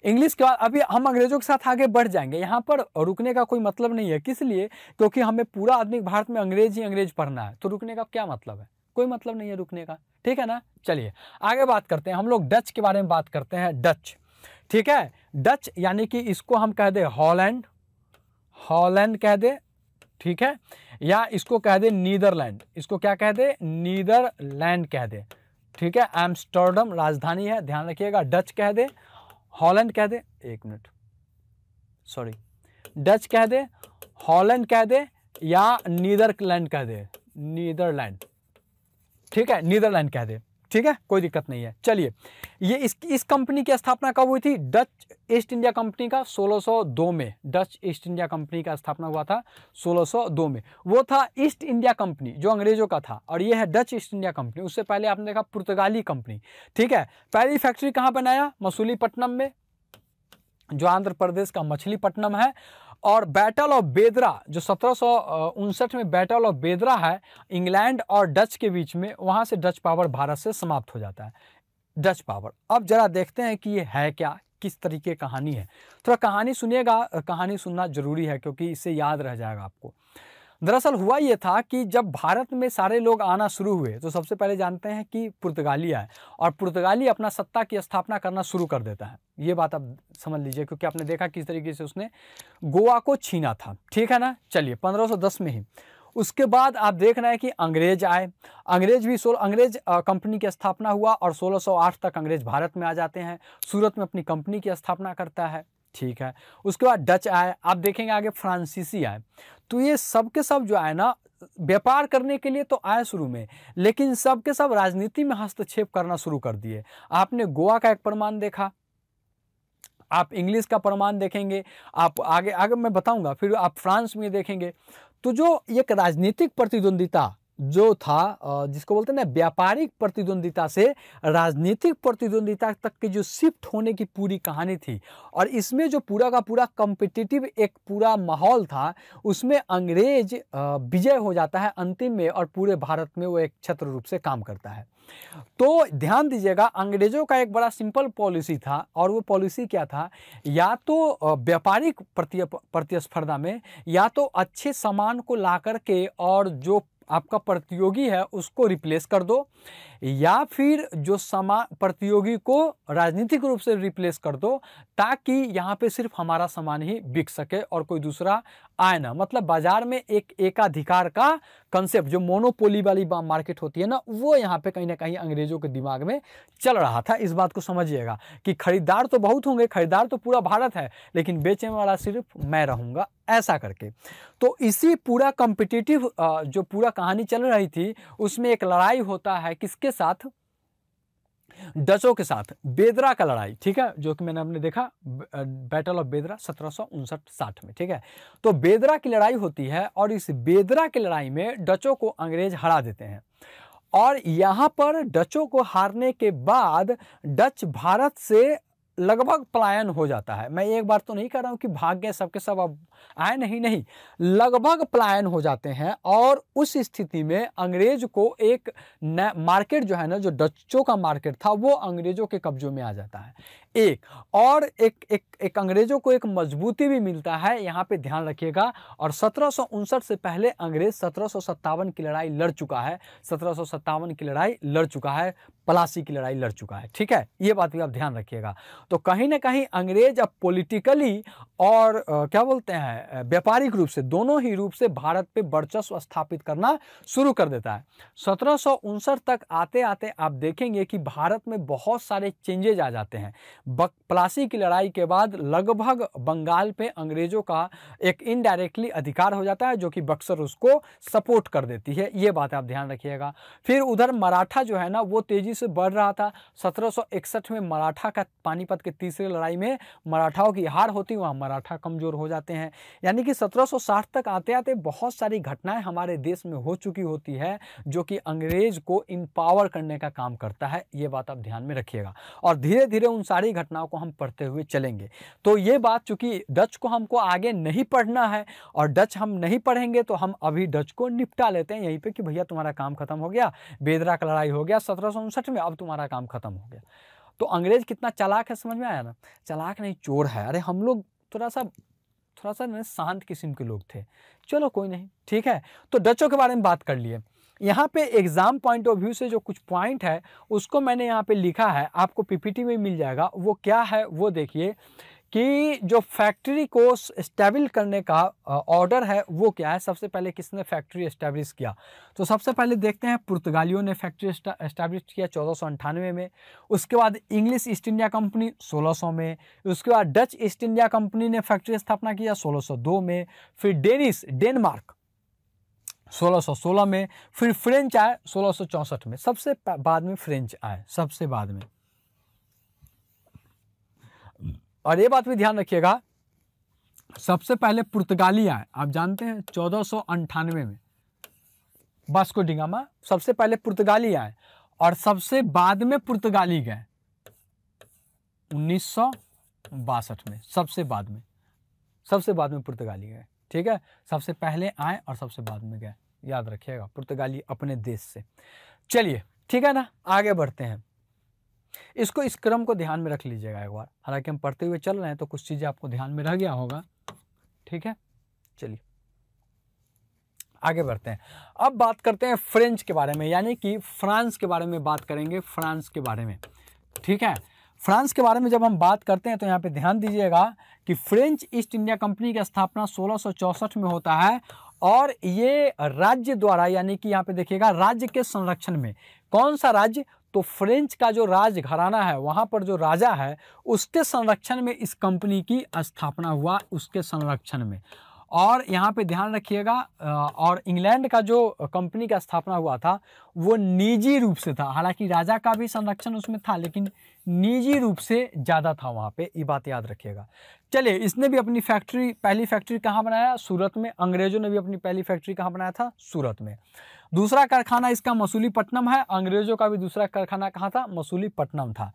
इंग्लिश के बाद अभी हम अंग्रेजों के साथ आगे बढ़ जाएंगे यहाँ पर रुकने का कोई मतलब नहीं है किस लिए क्योंकि हमें पूरा आदमी भारत में अंग्रेज ही अंग्रेज पढ़ना है तो रुकने का क्या मतलब है कोई मतलब नहीं है रुकने का ठीक है ना चलिए आगे बात करते हैं हम लोग डच के बारे में बात करते हैं डच ठीक है डच यानी कि इसको हम कह दे हॉलैंड हॉलैंड कह दे ठीक है या इसको कह दे नीदरलैंड इसको क्या कह दे नीदरलैंड कह दे ठीक है एम्स्टर्डम राजधानी है ध्यान रखिएगा डच कह दे हॉलैंड कह दे एक मिनट सॉरी डच कह दे हॉलैंड कह दे या नीदरलैंड कह दे नीदरलैंड ठीक है नीदरलैंड कह दे ठीक है कोई दिक्कत नहीं है चलिए ये इस इस कंपनी की स्थापना कब हुई थी डच ईस्ट इंडिया कंपनी का 1602 में डच ईस्ट इंडिया कंपनी का स्थापना हुआ था 1602 में वो था ईस्ट इंडिया कंपनी जो अंग्रेजों का था और ये है डच ईस्ट इंडिया कंपनी उससे पहले आपने देखा पुर्तगाली कंपनी ठीक है पहली फैक्ट्री कहाँ बनाया मसूलीपट्टनम में जो आंध्र प्रदेश का मछलीपट्टनम है और बैटल ऑफ बेदरा जो सत्रह में बैटल ऑफ बेदरा है इंग्लैंड और डच के बीच में वहाँ से डच पावर भारत से समाप्त हो जाता है डच पावर अब जरा देखते हैं कि ये है क्या किस तरीके कहानी है थोड़ा कहानी सुनिएगा कहानी सुनना जरूरी है क्योंकि इससे याद रह जाएगा आपको दरअसल हुआ ये था कि जब भारत में सारे लोग आना शुरू हुए तो सबसे पहले जानते हैं कि पुर्तगाली आए और पुर्तगाली अपना सत्ता की स्थापना करना शुरू कर देता है ये बात आप समझ लीजिए क्योंकि आपने देखा किस तरीके से उसने गोवा को छीना था ठीक है ना चलिए 1510 में ही उसके बाद आप देख रहे हैं कि अंग्रेज आए अंग्रेज भी सोलह अंग्रेज कंपनी की स्थापना हुआ और 1608 तक अंग्रेज भारत में आ जाते हैं सूरत में अपनी कंपनी की स्थापना करता है ठीक है उसके बाद डच आए आप देखेंगे आगे फ्रांसीसी आए तो ये सब के सब जो आए ना व्यापार करने के लिए तो आए शुरू में लेकिन सब के सब राजनीति में हस्तक्षेप करना शुरू कर दिए आपने गोवा का एक प्रमाण देखा आप इंग्लिश का प्रमाण देखेंगे आप आगे आगे मैं बताऊंगा फिर आप फ्रांस में देखेंगे तो जो एक राजनीतिक प्रतिद्वंदिता जो था जिसको बोलते हैं ना व्यापारिक प्रतिद्वंदिता से राजनीतिक प्रतिद्वंदिता तक की जो शिफ्ट होने की पूरी कहानी थी और इसमें जो पूरा का पूरा कम्पिटिटिव एक पूरा माहौल था उसमें अंग्रेज विजय हो जाता है अंतिम में और पूरे भारत में वो एक छत्र रूप से काम करता है तो ध्यान दीजिएगा अंग्रेजों का एक बड़ा सिंपल पॉलिसी था और वो पॉलिसी क्या था या तो व्यापारिक प्रति प्रतिस्पर्धा में या तो अच्छे सामान को ला करके और जो आपका प्रतियोगी है उसको रिप्लेस कर दो या फिर जो समा प्रतियोगी को राजनीतिक रूप से रिप्लेस कर दो ताकि यहाँ पे सिर्फ हमारा सामान ही बिक सके और कोई दूसरा आए ना मतलब बाजार में एक एकाधिकार का कंसेप्ट जो मोनोपोली वाली मार्केट होती है ना वो यहाँ पे कहीं ना कहीं अंग्रेजों के दिमाग में चल रहा था इस बात को समझिएगा कि खरीदार तो बहुत होंगे खरीदार तो पूरा भारत है लेकिन बेचने वाला सिर्फ मैं रहूँगा ऐसा करके तो इसी पूरा कॉम्पिटिटिव जो पूरा कहानी चल रही थी उसमें एक लड़ाई होता है किसके साथ डचों के साथ बेदरा का लड़ाई ठीक है जो कि मैंने अपने देखा बैटल ऑफ बेदरा सत्रह साठ में ठीक है तो बेदरा की लड़ाई होती है और इस बेदरा की लड़ाई में डचों को अंग्रेज हरा देते हैं और यहाँ पर डचों को हारने के बाद डच भारत से लगभग पलायन हो जाता है मैं एक बार तो नहीं कह रहा हूँ कि भाग गए सबके सब अब आए नहीं नहीं लगभग पलायन हो जाते हैं और उस स्थिति में अंग्रेज को एक मार्केट जो है ना जो डचों का मार्केट था वो अंग्रेजों के कब्जों में आ जाता है एक और एक एक एक अंग्रेज़ों को एक मजबूती भी मिलता है यहाँ पे ध्यान रखिएगा और सत्रह से पहले अंग्रेज सत्रह की लड़ाई लड़ चुका है सत्रह की लड़ाई लड़ चुका है पलासी की लड़ाई लड़ चुका है ठीक है ये बात भी आप ध्यान रखिएगा तो कहीं ना कहीं अंग्रेज अब पॉलिटिकली और आ, क्या बोलते हैं है व्यापारिक रूप से दोनों ही रूप से भारत पे वर्चस्व स्थापित करना शुरू कर देता है सत्रह तक आते आते आप देखेंगे कि भारत में बहुत सारे चेंजेज आ जाते हैं प्लासी की लड़ाई के बाद लगभग बंगाल पे अंग्रेजों का एक इनडायरेक्टली अधिकार हो जाता है जो कि बक्सर उसको सपोर्ट कर देती है ये बात आप ध्यान रखिएगा फिर उधर मराठा जो है ना वो तेज़ी से बढ़ रहा था सत्रह में मराठा का पानीपत के तीसरे लड़ाई में मराठाओं की हार होती वहाँ मराठा कमज़ोर हो जाते हैं यानी कि 1760 तक आते आते बहुत सारी घटनाएं हमारे देश में हो चुकी होती है जो कि अंग्रेज को इम्पावर करने का काम करता है ये बात आप ध्यान में रखिएगा और धीरे धीरे उन सारी घटनाओं को हम पढ़ते हुए चलेंगे तो ये बात चूंकि डच को हमको आगे नहीं पढ़ना है और डच हम नहीं पढ़ेंगे तो हम अभी डच को निपटा लेते हैं यहीं पर कि भैया तुम्हारा काम खत्म हो गया बेदरा का लड़ाई हो गया सत्रह में अब तुम्हारा काम खत्म हो गया तो अंग्रेज कितना चलाक है समझ में आया ना चलाक नहीं चोर है अरे हम लोग थोड़ा सा थोड़ा सा ना शांत किस्म के लोग थे चलो कोई नहीं ठीक है तो डचों के बारे में बात कर लिए यहाँ पे एग्ज़ाम पॉइंट ऑफ व्यू से जो कुछ पॉइंट है उसको मैंने यहाँ पे लिखा है आपको पीपीटी में मिल जाएगा वो क्या है वो देखिए कि जो फैक्ट्री को स्टेबल करने का ऑर्डर है वो क्या है सबसे पहले किसने फैक्ट्री इस्टेब्लिश किया तो सबसे पहले देखते हैं पुर्तगालियों ने फैक्ट्री इस्टेब्लिश किया चौदह में उसके बाद इंग्लिश ईस्ट इंडिया कंपनी 1600 में उसके बाद डच ईस्ट इंडिया कंपनी ने फैक्ट्री स्थापना किया 1602 में फिर डेनिस डेनमार्क 1616 में फिर फ्रेंच आए सोलह में सबसे बाद में फ्रेंच आए सबसे बाद में और ये बात भी ध्यान रखिएगा सबसे पहले पुर्तगाली आए आप जानते हैं चौदह में बास्को डिगामा सबसे पहले पुर्तगाली आए और सबसे बाद में पुर्तगाली गए उन्नीस में सबसे बाद में सबसे बाद में पुर्तगाली गए ठीक है सबसे पहले आए और सबसे बाद में गए याद रखिएगा पुर्तगाली अपने देश से चलिए ठीक है ना आगे बढ़ते हैं इसको इस क्रम को ध्यान में रख लीजिएगा एक बार हालांकि हम पढ़ते हुए चल रहे हैं तो कुछ चीज़ें आपको ध्यान में रह गया होगा ठीक है चलिए आगे बढ़ते हैं अब बात करते हैं फ्रेंच के बारे में यानी कि फ्रांस के बारे में बात करेंगे फ्रांस के बारे में ठीक है फ्रांस के बारे में जब हम बात करते हैं तो यहाँ पे ध्यान दीजिएगा कि फ्रेंच ईस्ट इंडिया कंपनी की स्थापना सोलह में होता है और ये राज्य द्वारा यानी कि यहाँ पे देखिएगा राज्य के संरक्षण में कौन सा राज्य तो फ्रेंच का जो राजघराना है वहाँ पर जो राजा है उसके संरक्षण में इस कंपनी की स्थापना हुआ उसके संरक्षण में और यहाँ पे ध्यान रखिएगा और इंग्लैंड का जो कंपनी का स्थापना हुआ था वो निजी रूप से था हालांकि राजा का भी संरक्षण उसमें था लेकिन निजी रूप से ज़्यादा था वहाँ पे ये बात याद रखिएगा चलिए इसने भी अपनी फैक्ट्री पहली फैक्ट्री कहाँ बनाया सूरत में अंग्रेज़ों ने भी अपनी पहली फैक्ट्री कहाँ बनाया था सूरत में दूसरा कारखाना इसका मसूलीपट्टनम है अंग्रेजों का भी दूसरा कारखाना कहाँ था मसूलीपट्टनम था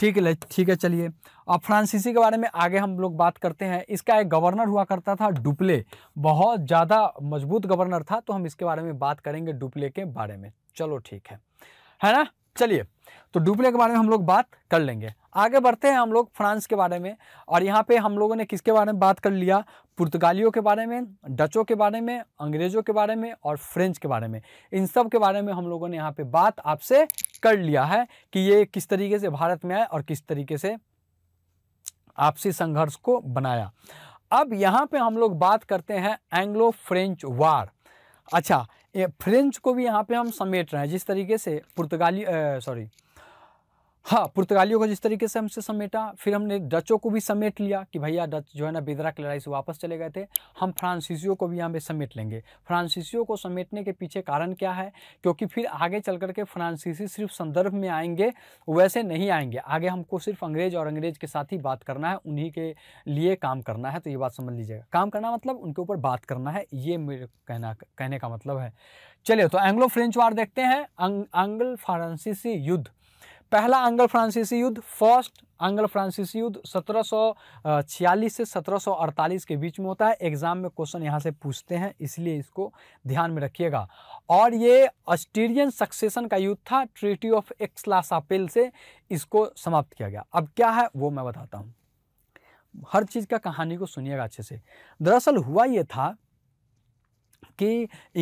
ठीक है ठीक है चलिए अब फ्रांसीसी के बारे में आगे हम लोग बात करते हैं इसका एक गवर्नर हुआ करता था डुप्ले बहुत ज़्यादा मजबूत गवर्नर था तो हम इसके बारे में बात करेंगे डुप्ले के बारे में चलो ठीक है है ना चलिए तो डुप्ले के बारे में हम लोग बात कर लेंगे आगे बढ़ते हैं हम लोग फ्रांस के बारे में और यहाँ पे हम लोगों ने किसके बारे में बात कर लिया पुर्तगालियों के बारे में डचों के बारे में अंग्रेज़ों के बारे में और फ्रेंच के बारे में इन सब के बारे में हम लोगों ने यहाँ पे बात आपसे कर लिया है कि ये किस तरीके से भारत में आए और किस तरीके से आपसी संघर्ष को बनाया अब यहाँ पे हम लोग बात करते हैं एंग्लो फ्रेंच वार अच्छा ये फ्रेंच को भी यहाँ पे हम समेट रहे हैं जिस तरीके से पुर्तगाली सॉरी हाँ पुर्तगालियों को जिस तरीके से हमसे समेटा फिर हमने डचों को भी समेट लिया कि भैया डच जो है ना बेदरा की लड़ाई से वापस चले गए थे हम फ्रांसीसियों को भी यहाँ पे समेट लेंगे फ्रांसीसियों को समेटने के पीछे कारण क्या है क्योंकि फिर आगे चल करके फ्रांसीसी सिर्फ संदर्भ में आएंगे वैसे नहीं आएंगे आगे हमको सिर्फ अंग्रेज और अंग्रेज के साथ ही बात करना है उन्हीं के लिए काम करना है तो ये बात समझ लीजिएगा काम करना मतलब उनके ऊपर बात करना है ये मेरे कहना कहने का मतलब है चलिए तो एंग्लो फ्रेंच वार देखते हैं एंग्लो फ्रांसीसी युद्ध पहला आंग्ल फ्रांसीसी युद्ध फर्स्ट आंग्ल फ्रांसीसी युद्ध 1746 से 1748 के बीच में होता है एग्जाम में क्वेश्चन यहाँ से पूछते हैं इसलिए इसको ध्यान में रखिएगा और ये ऑस्ट्रेलियन सक्सेशन का युद्ध था ट्रीटी ऑफ एक्सलासापेल से इसको समाप्त किया गया अब क्या है वो मैं बताता हूँ हर चीज़ का कहानी को सुनिएगा अच्छे से दरअसल हुआ ये था कि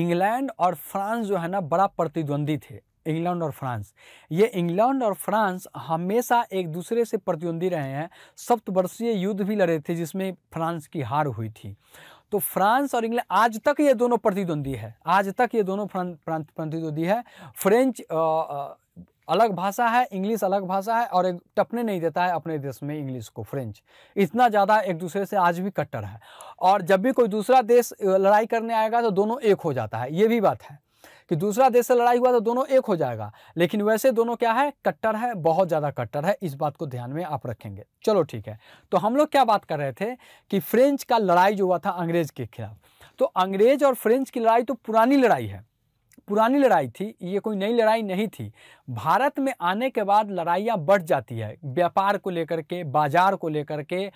इंग्लैंड और फ्रांस जो है ना बड़ा प्रतिद्वंदी थे इंग्लैंड और फ्रांस ये इंग्लैंड और फ्रांस हमेशा एक दूसरे से प्रतिद्वंदी रहे हैं सप्तवर्षीय युद्ध भी लड़े थे जिसमें फ्रांस की हार हुई थी तो फ्रांस और इंग्लैंड आज तक ये दोनों प्रतिद्वंदी है आज तक ये दोनों प्रतिद्वंदी है फ्रेंच आ, आ, अलग भाषा है इंग्लिश अलग भाषा है और एक टपने नहीं देता है अपने देश में इंग्लिश को फ्रेंच इतना ज़्यादा एक दूसरे से आज भी कट्टर है और जब भी कोई दूसरा देश लड़ाई करने आएगा तो दोनों एक हो जाता है ये भी बात है कि दूसरा देश से लड़ाई हुआ तो दोनों एक हो जाएगा लेकिन वैसे दोनों क्या है कट्टर है बहुत ज़्यादा कट्टर है इस बात को ध्यान में आप रखेंगे चलो ठीक है तो हम लोग क्या बात कर रहे थे कि फ्रेंच का लड़ाई जो हुआ था अंग्रेज़ के खिलाफ तो अंग्रेज़ और फ्रेंच की लड़ाई तो पुरानी लड़ाई है पुरानी लड़ाई थी ये कोई नई लड़ाई नहीं थी भारत में आने के बाद लड़ाइयाँ बढ़ जाती है व्यापार को लेकर के बाजार को लेकर के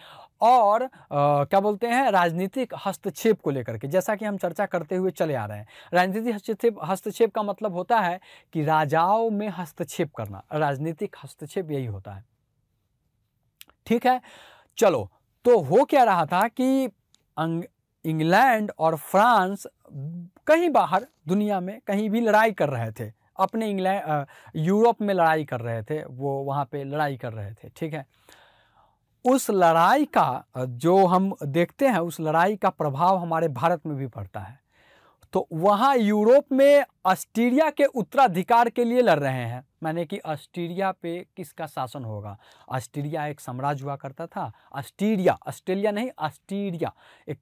और आ, क्या बोलते हैं राजनीतिक हस्तक्षेप को लेकर के जैसा कि हम चर्चा करते हुए चले आ रहे हैं राजनीतिक हस्तक्षेप हस्तक्षेप का मतलब होता है कि राजाओं में हस्तक्षेप करना राजनीतिक हस्तक्षेप यही होता है ठीक है चलो तो हो क्या रहा था कि इंग्लैंड और फ्रांस कहीं बाहर दुनिया में कहीं भी लड़ाई कर रहे थे अपने इंग्लैंड यूरोप में लड़ाई कर रहे थे वो वहाँ पे लड़ाई कर रहे थे ठीक है उस लड़ाई का जो हम देखते हैं उस लड़ाई का प्रभाव हमारे भारत में भी पड़ता है तो वहाँ यूरोप में ऑस्ट्रिया के उत्तराधिकार के लिए लड़ रहे हैं मैंने कि ऑस्ट्रिया पे किसका शासन होगा ऑस्ट्रिया एक साम्राज्य हुआ करता था ऑस्ट्रिया ऑस्ट्रेलिया नहीं ऑस्ट्रिया एक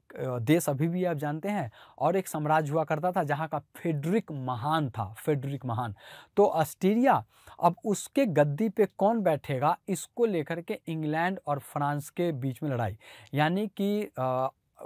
देश अभी भी आप जानते हैं और एक साम्राज्य हुआ करता था जहाँ का फेडरिक महान था फेडरिक महान तो ऑस्ट्रिया अब उसके गद्दी पे कौन बैठेगा इसको लेकर के इंग्लैंड और फ्रांस के बीच में लड़ाई यानी कि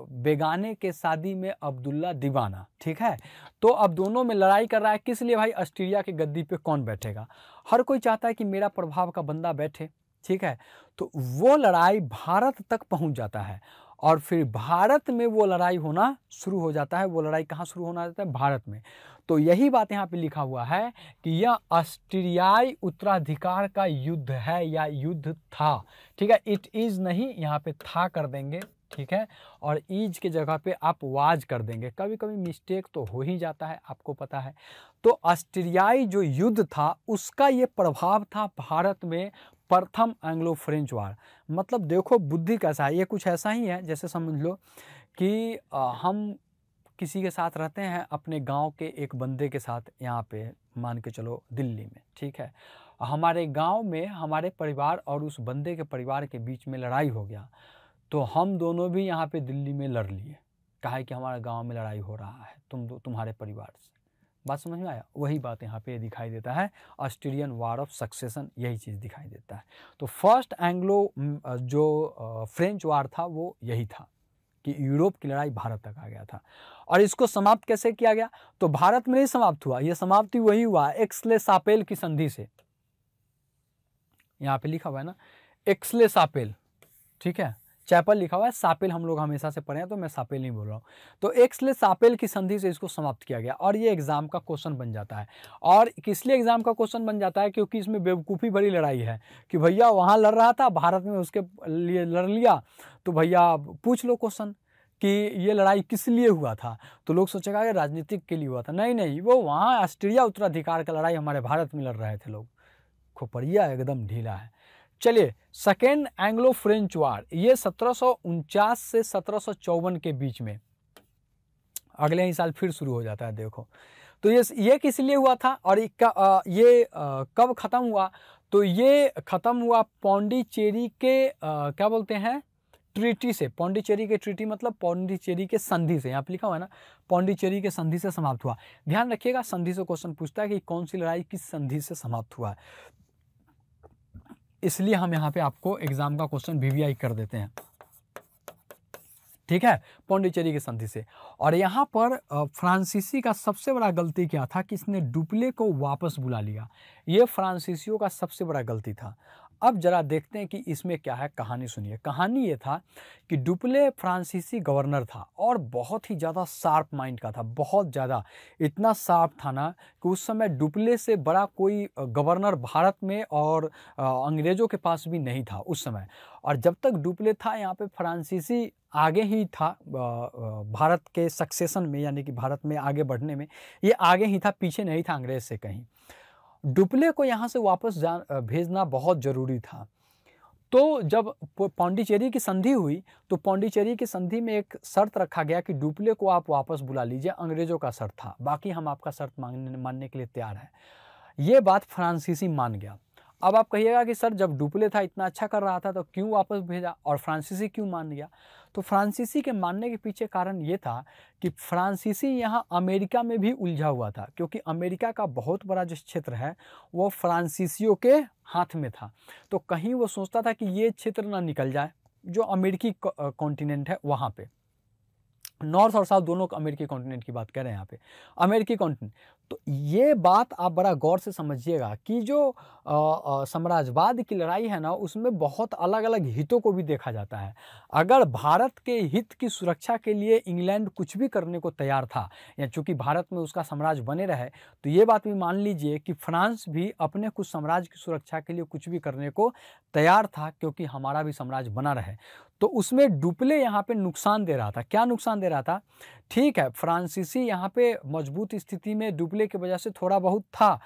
बेगाने के शादी में अब्दुल्ला दीवाना ठीक है तो अब दोनों में लड़ाई कर रहा है किस लिए भाई ऑस्ट्रेलिया के गद्दी पे कौन बैठेगा हर कोई चाहता है कि मेरा प्रभाव का बंदा बैठे ठीक है तो वो लड़ाई भारत तक पहुंच जाता है और फिर भारत में वो लड़ाई होना शुरू हो जाता है वो लड़ाई कहाँ शुरू होना जाता है भारत में तो यही बात यहाँ पे लिखा हुआ है कि यह ऑस्ट्रियाई उत्तराधिकार का युद्ध है या युद्ध था ठीक है इट इज़ नहीं यहाँ पे था कर देंगे ठीक है और ईज के जगह पे आप वाज कर देंगे कभी कभी मिस्टेक तो हो ही जाता है आपको पता है तो ऑस्ट्रियाई जो युद्ध था उसका ये प्रभाव था भारत में प्रथम एंग्लो फ्रेंच वार मतलब देखो बुद्धि कैसा है ये कुछ ऐसा ही है जैसे समझ लो कि हम किसी के साथ रहते हैं अपने गांव के एक बंदे के साथ यहाँ पे मान के चलो दिल्ली में ठीक है हमारे गांव में हमारे परिवार और उस बंदे के परिवार के बीच में लड़ाई हो गया तो हम दोनों भी यहाँ पे दिल्ली में लड़ लिए कहा कि हमारे गांव में लड़ाई हो रहा है तुम दो तुम्हारे परिवार से बात समझ में आया वही बात यहाँ पे दिखाई देता है ऑस्ट्रेलियन वार ऑफ सक्सेशन यही चीज़ दिखाई देता है तो फर्स्ट एंग्लो जो फ्रेंच वार था वो यही था कि यूरोप की लड़ाई भारत तक आ गया था और इसको समाप्त कैसे किया गया तो भारत में नहीं समाप्त हुआ यह समाप्ति वही हुआ एक्सले सापेल की संधि से यहाँ पे लिखा हुआ है ना एक्सले सापेल ठीक है चैपल लिखा हुआ है सापेल हम लोग हमेशा से पढ़े हैं तो मैं सापेल नहीं बोल रहा हूँ तो एक्स ले सापेल की संधि से इसको समाप्त किया गया और ये एग्जाम का क्वेश्चन बन जाता है और किस लिए एग्जाम का क्वेश्चन बन जाता है क्योंकि इसमें बेवकूफ़ी भरी लड़ाई है कि भैया वहाँ लड़ रहा था भारत में उसके लिए लड़ लिया तो भैया पूछ लो क्वेश्चन कि ये लड़ाई किस लिए हुआ था तो लोग सोचेगा कि राजनीतिक के लिए हुआ था नहीं नहीं वो वहाँ ऑस्ट्रेलिया उत्तराधिकार का लड़ाई हमारे भारत में लड़ रहे थे लोग खोपड़िया एकदम ढीला है चलिए सेकेंड एंग्लो फ्रेंच वार ये सत्रह से सत्रह के बीच में अगले ही साल फिर शुरू हो जाता है देखो तो ये ये किस लिए हुआ था और ये कब ख़त्म हुआ तो ये ख़त्म हुआ पौंडीचेरी के आ, क्या बोलते हैं ट्रीटी से पौंडीचेरी के ट्रीटी मतलब पौंडीचेरी के संधि से यहाँ पर लिखा हुआ है ना पौंडीचेरी के संधि से समाप्त हुआ ध्यान रखिएगा संधि से क्वेश्चन पूछता है कि कौन सी लड़ाई किस संधि से समाप्त हुआ है इसलिए हम यहाँ पे आपको एग्ज़ाम का क्वेश्चन वी कर देते हैं ठीक है पौंडीचेरी की संधि से और यहाँ पर फ्रांसीसी का सबसे बड़ा गलती क्या था कि इसने डुपले को वापस बुला लिया ये फ्रांसीसियों का सबसे बड़ा गलती था अब ज़रा देखते हैं कि इसमें क्या है कहानी सुनिए कहानी ये था कि डुपले फ्रांसीसी गवर्नर था और बहुत ही ज़्यादा शार्प माइंड का था बहुत ज़्यादा इतना शार्प था ना कि उस समय डुपले से बड़ा कोई गवर्नर भारत में और अंग्रेज़ों के पास भी नहीं था उस समय और जब तक डुपले था यहाँ पे फ्रांसीसी आगे ही था भारत के सक्सेसन में यानी कि भारत में आगे बढ़ने में ये आगे ही था पीछे नहीं था अंग्रेज़ से कहीं डुपले को यहाँ से वापस भेजना बहुत ज़रूरी था तो जब पौंडीचेरी की संधि हुई तो पौंडीचेरी की संधि में एक शर्त रखा गया कि डुपले को आप वापस बुला लीजिए अंग्रेज़ों का शर्त था बाकी हम आपका शर्त मांगने मानने के लिए तैयार हैं ये बात फ्रांसीसी मान गया अब आप कहिएगा कि सर जब डुपले था इतना अच्छा कर रहा था तो क्यों वापस भेजा और फ्रांसीसी क्यों मान गया तो फ्रांसीसी के मानने के पीछे कारण ये था कि फ्रांसीसी यहाँ अमेरिका में भी उलझा हुआ था क्योंकि अमेरिका का बहुत बड़ा जो क्षेत्र है वो फ्रांसीसियों के हाथ में था तो कहीं वो सोचता था कि ये क्षेत्र ना निकल जाए जो अमेरिकी कॉन्टिनेंट है वहाँ पर नॉर्थ और साउथ दोनों अमेरिकी कॉन्टिनेंट की बात कर रहे हैं यहाँ पे अमेरिकी कॉन्टिनेंट तो ये बात आप बड़ा गौर से समझिएगा कि जो साम्राज्यवाद की लड़ाई है ना उसमें बहुत अलग अलग हितों को भी देखा जाता है अगर भारत के हित की सुरक्षा के लिए इंग्लैंड कुछ भी करने को तैयार था या चूंकि भारत में उसका साम्राज्य बने रहे तो ये बात भी मान लीजिए कि फ्रांस भी अपने कुछ साम्राज्य की सुरक्षा के लिए कुछ भी करने को तैयार था क्योंकि हमारा भी साम्राज्य बना रहे तो उसमें डुपले यहाँ पे नुकसान दे रहा था क्या नुकसान दे रहा था ठीक है फ्रांसीसी यहाँ पे मजबूत स्थिति में डुपले की वजह से थोड़ा बहुत था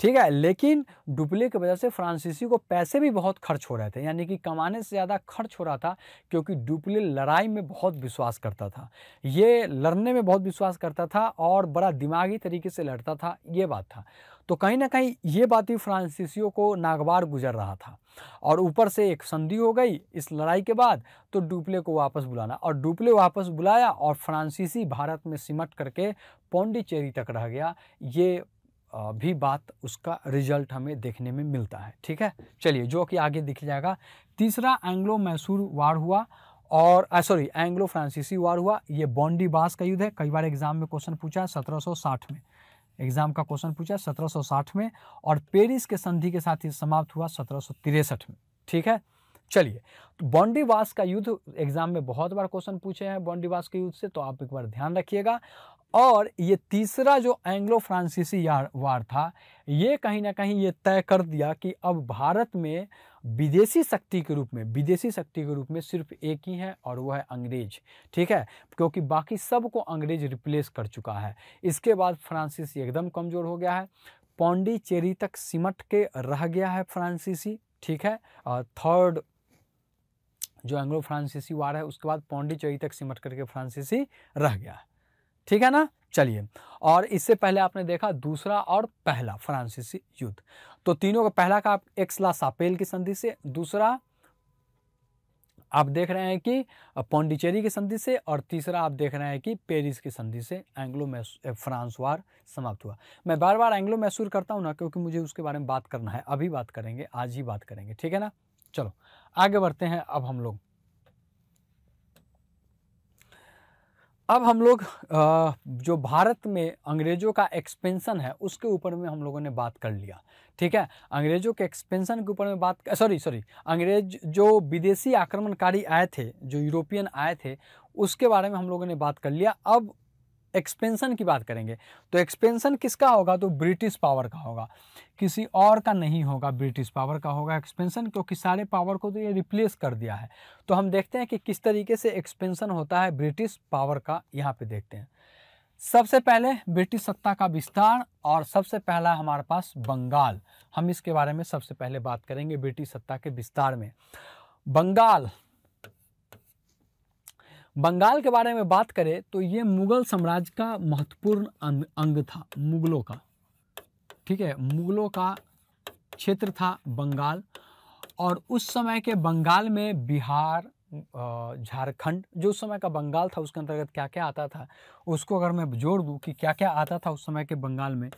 ठीक है लेकिन डुपले की वजह से फ्रांसीसी को पैसे भी बहुत खर्च हो रहे थे यानी कि कमाने से ज़्यादा खर्च हो रहा था क्योंकि डुपले लड़ाई में बहुत विश्वास करता था ये लड़ने में बहुत विश्वास करता था और बड़ा दिमागी तरीके से लड़ता था ये बात था तो कहीं ना कहीं ये बात ही फ्रांसीसियों को नागवार गुजर रहा था और ऊपर से एक संधि हो गई इस लड़ाई के बाद तो डुप्ले को वापस बुलाना और डुप्ले वापस बुलाया और फ्रांसीसी भारत में सिमट करके पौंडीचेरी तक रह गया ये भी बात उसका रिजल्ट हमें देखने में मिलता है ठीक है चलिए जो कि आगे दिख जाएगा तीसरा एंग्लो मैसूर वार हुआ और सॉरी एंग्लो फ्रांसीसी वार हुआ ये बॉन्डी बास का युद्ध है कई बार एग्जाम में क्वेश्चन पूछा है सत्रह में एग्जाम का क्वेश्चन पूछा 1760 में और पेरिस के संधि के साथ ही समाप्त हुआ सत्रह में ठीक है चलिए तो बॉन्डीवास का युद्ध एग्जाम में बहुत बार क्वेश्चन पूछे हैं बॉन्डीवास के युद्ध से तो आप एक बार ध्यान रखिएगा और ये तीसरा जो एंग्लो फ्रांसीसी वार था ये कहीं ना कहीं ये तय कर दिया कि अब भारत में विदेशी शक्ति के रूप में विदेशी शक्ति के रूप में सिर्फ एक ही है और वो है अंग्रेज ठीक है क्योंकि बाकी सब को अंग्रेज रिप्लेस कर चुका है इसके बाद फ्रांसिस एकदम कमज़ोर हो गया है पौंडीचेरी तक सिमट के रह गया है फ्रांसीसी ठीक है थर्ड जो एंग्लो फ्रांसीसी वार है उसके बाद पौंडीचेरी तक सिमट करके फ्रांसीसी रह गया ठीक है ना चलिए और इससे पहले आपने देखा दूसरा और पहला फ्रांसीसी युद्ध तो तीनों का पहला का आप एक्सला सापेल की संधि से दूसरा आप देख रहे हैं कि पौंडिचेरी की संधि से और तीसरा आप देख रहे हैं कि पेरिस की संधि से एंग्लो फ्रांस वार समाप्त हुआ मैं बार बार एंग्लो मैसूर करता हूं ना क्योंकि मुझे उसके बारे में बात करना है अभी बात करेंगे आज ही बात करेंगे ठीक है ना चलो आगे बढ़ते हैं अब हम लोग अब हम लोग जो भारत में अंग्रेज़ों का एक्सपेंशन है उसके ऊपर में हम लोगों ने बात कर लिया ठीक है अंग्रेज़ों के एक्सपेंशन के ऊपर में बात सॉरी सॉरी अंग्रेज जो विदेशी आक्रमणकारी आए थे जो यूरोपियन आए थे उसके बारे में हम लोगों ने बात कर लिया अब एक्सपेंशन की बात करेंगे तो एक्सपेंशन किसका होगा तो ब्रिटिश पावर का होगा किसी और का नहीं होगा ब्रिटिश पावर का होगा एक्सपेंशन क्योंकि सारे पावर को तो ये रिप्लेस कर दिया है तो हम देखते हैं कि किस तरीके से एक्सपेंशन होता है ब्रिटिश पावर का यहाँ पे देखते हैं सबसे पहले ब्रिटिश सत्ता का विस्तार और सबसे पहला हमारे पास बंगाल हम इसके बारे में सबसे पहले बात करेंगे ब्रिटिश सत्ता के विस्तार में बंगाल बंगाल के बारे में बात करें तो ये मुगल साम्राज्य का महत्वपूर्ण अंग था मुगलों का ठीक है मुगलों का क्षेत्र था बंगाल और उस समय के बंगाल में बिहार झारखंड जो उस समय का बंगाल था उसके अंतर्गत क्या क्या आता था उसको अगर मैं जोड़ दूँ कि क्या क्या आता था उस समय के बंगाल में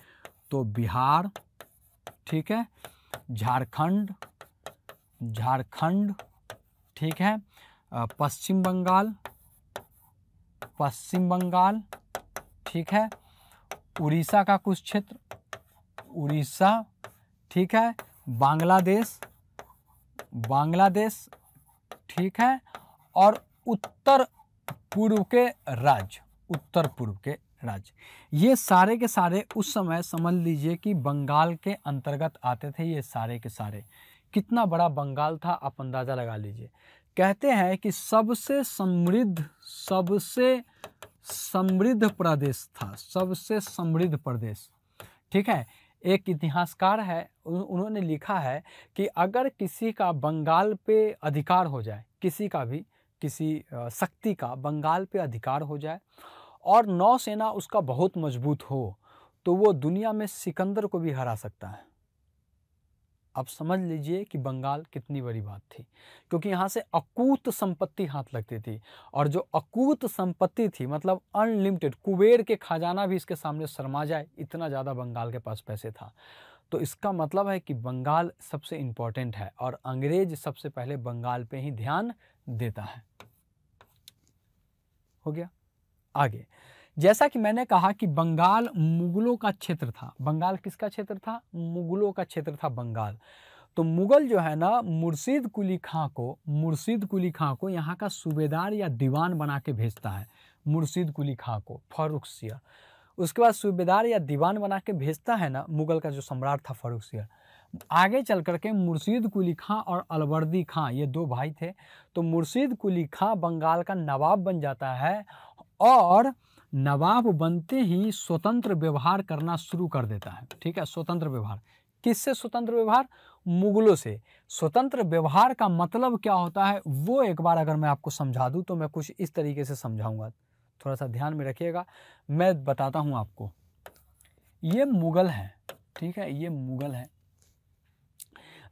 तो बिहार ठीक है झारखंड झारखंड ठीक है पश्चिम बंगाल पश्चिम बंगाल ठीक है उड़ीसा का कुछ क्षेत्र उड़ीसा ठीक है बांग्लादेश बांग्लादेश ठीक है और उत्तर पूर्व के राज्य उत्तर पूर्व के राज्य ये सारे के सारे उस समय समझ लीजिए कि बंगाल के अंतर्गत आते थे ये सारे के सारे कितना बड़ा बंगाल था आप अंदाज़ा लगा लीजिए कहते हैं कि सबसे समृद्ध सबसे समृद्ध प्रदेश था सबसे समृद्ध प्रदेश ठीक है एक इतिहासकार है उन्होंने लिखा है कि अगर किसी का बंगाल पे अधिकार हो जाए किसी का भी किसी शक्ति का बंगाल पे अधिकार हो जाए और नौसेना उसका बहुत मजबूत हो तो वो दुनिया में सिकंदर को भी हरा सकता है आप समझ लीजिए कि बंगाल कितनी बड़ी बात थी क्योंकि यहाँ से अकूत संपत्ति हाथ लगती थी और जो अकूत संपत्ति थी मतलब अनलिमिटेड कुबेर के खजाना भी इसके सामने शर्मा जाए इतना ज़्यादा बंगाल के पास पैसे था तो इसका मतलब है कि बंगाल सबसे इम्पॉर्टेंट है और अंग्रेज सबसे पहले बंगाल पे ही ध्यान देता है हो गया आगे जैसा कि मैंने कहा कि बंगाल मुगलों का क्षेत्र था बंगाल किसका क्षेत्र था मुगलों का क्षेत्र था बंगाल तो मुगल जो है ना मुर्शीद कुली खां को मुर्शीद कुली खां को यहाँ का सूबेदार या दीवान बना के भेजता है मुर्शीद कुली खां को फर्रुखसिया उसके बाद सूबेदार या दीवान बना के भेजता है ना मुगल का जो सम्राट था फर्रुखसिया आगे चल कर के मुर्शीद कुली खां और अलवर्दी खां ये दो भाई थे तो मुर्शीद कुली खां बंगाल का नवाब बन जाता है और नवाब बनते ही स्वतंत्र व्यवहार करना शुरू कर देता है ठीक है स्वतंत्र व्यवहार किससे स्वतंत्र व्यवहार मुगलों से स्वतंत्र व्यवहार का मतलब क्या होता है वो एक बार अगर मैं आपको समझा दूँ तो मैं कुछ इस तरीके से समझाऊंगा थोड़ा सा ध्यान में रखिएगा मैं बताता हूँ आपको ये मुग़ल है ठीक है ये मुग़ल है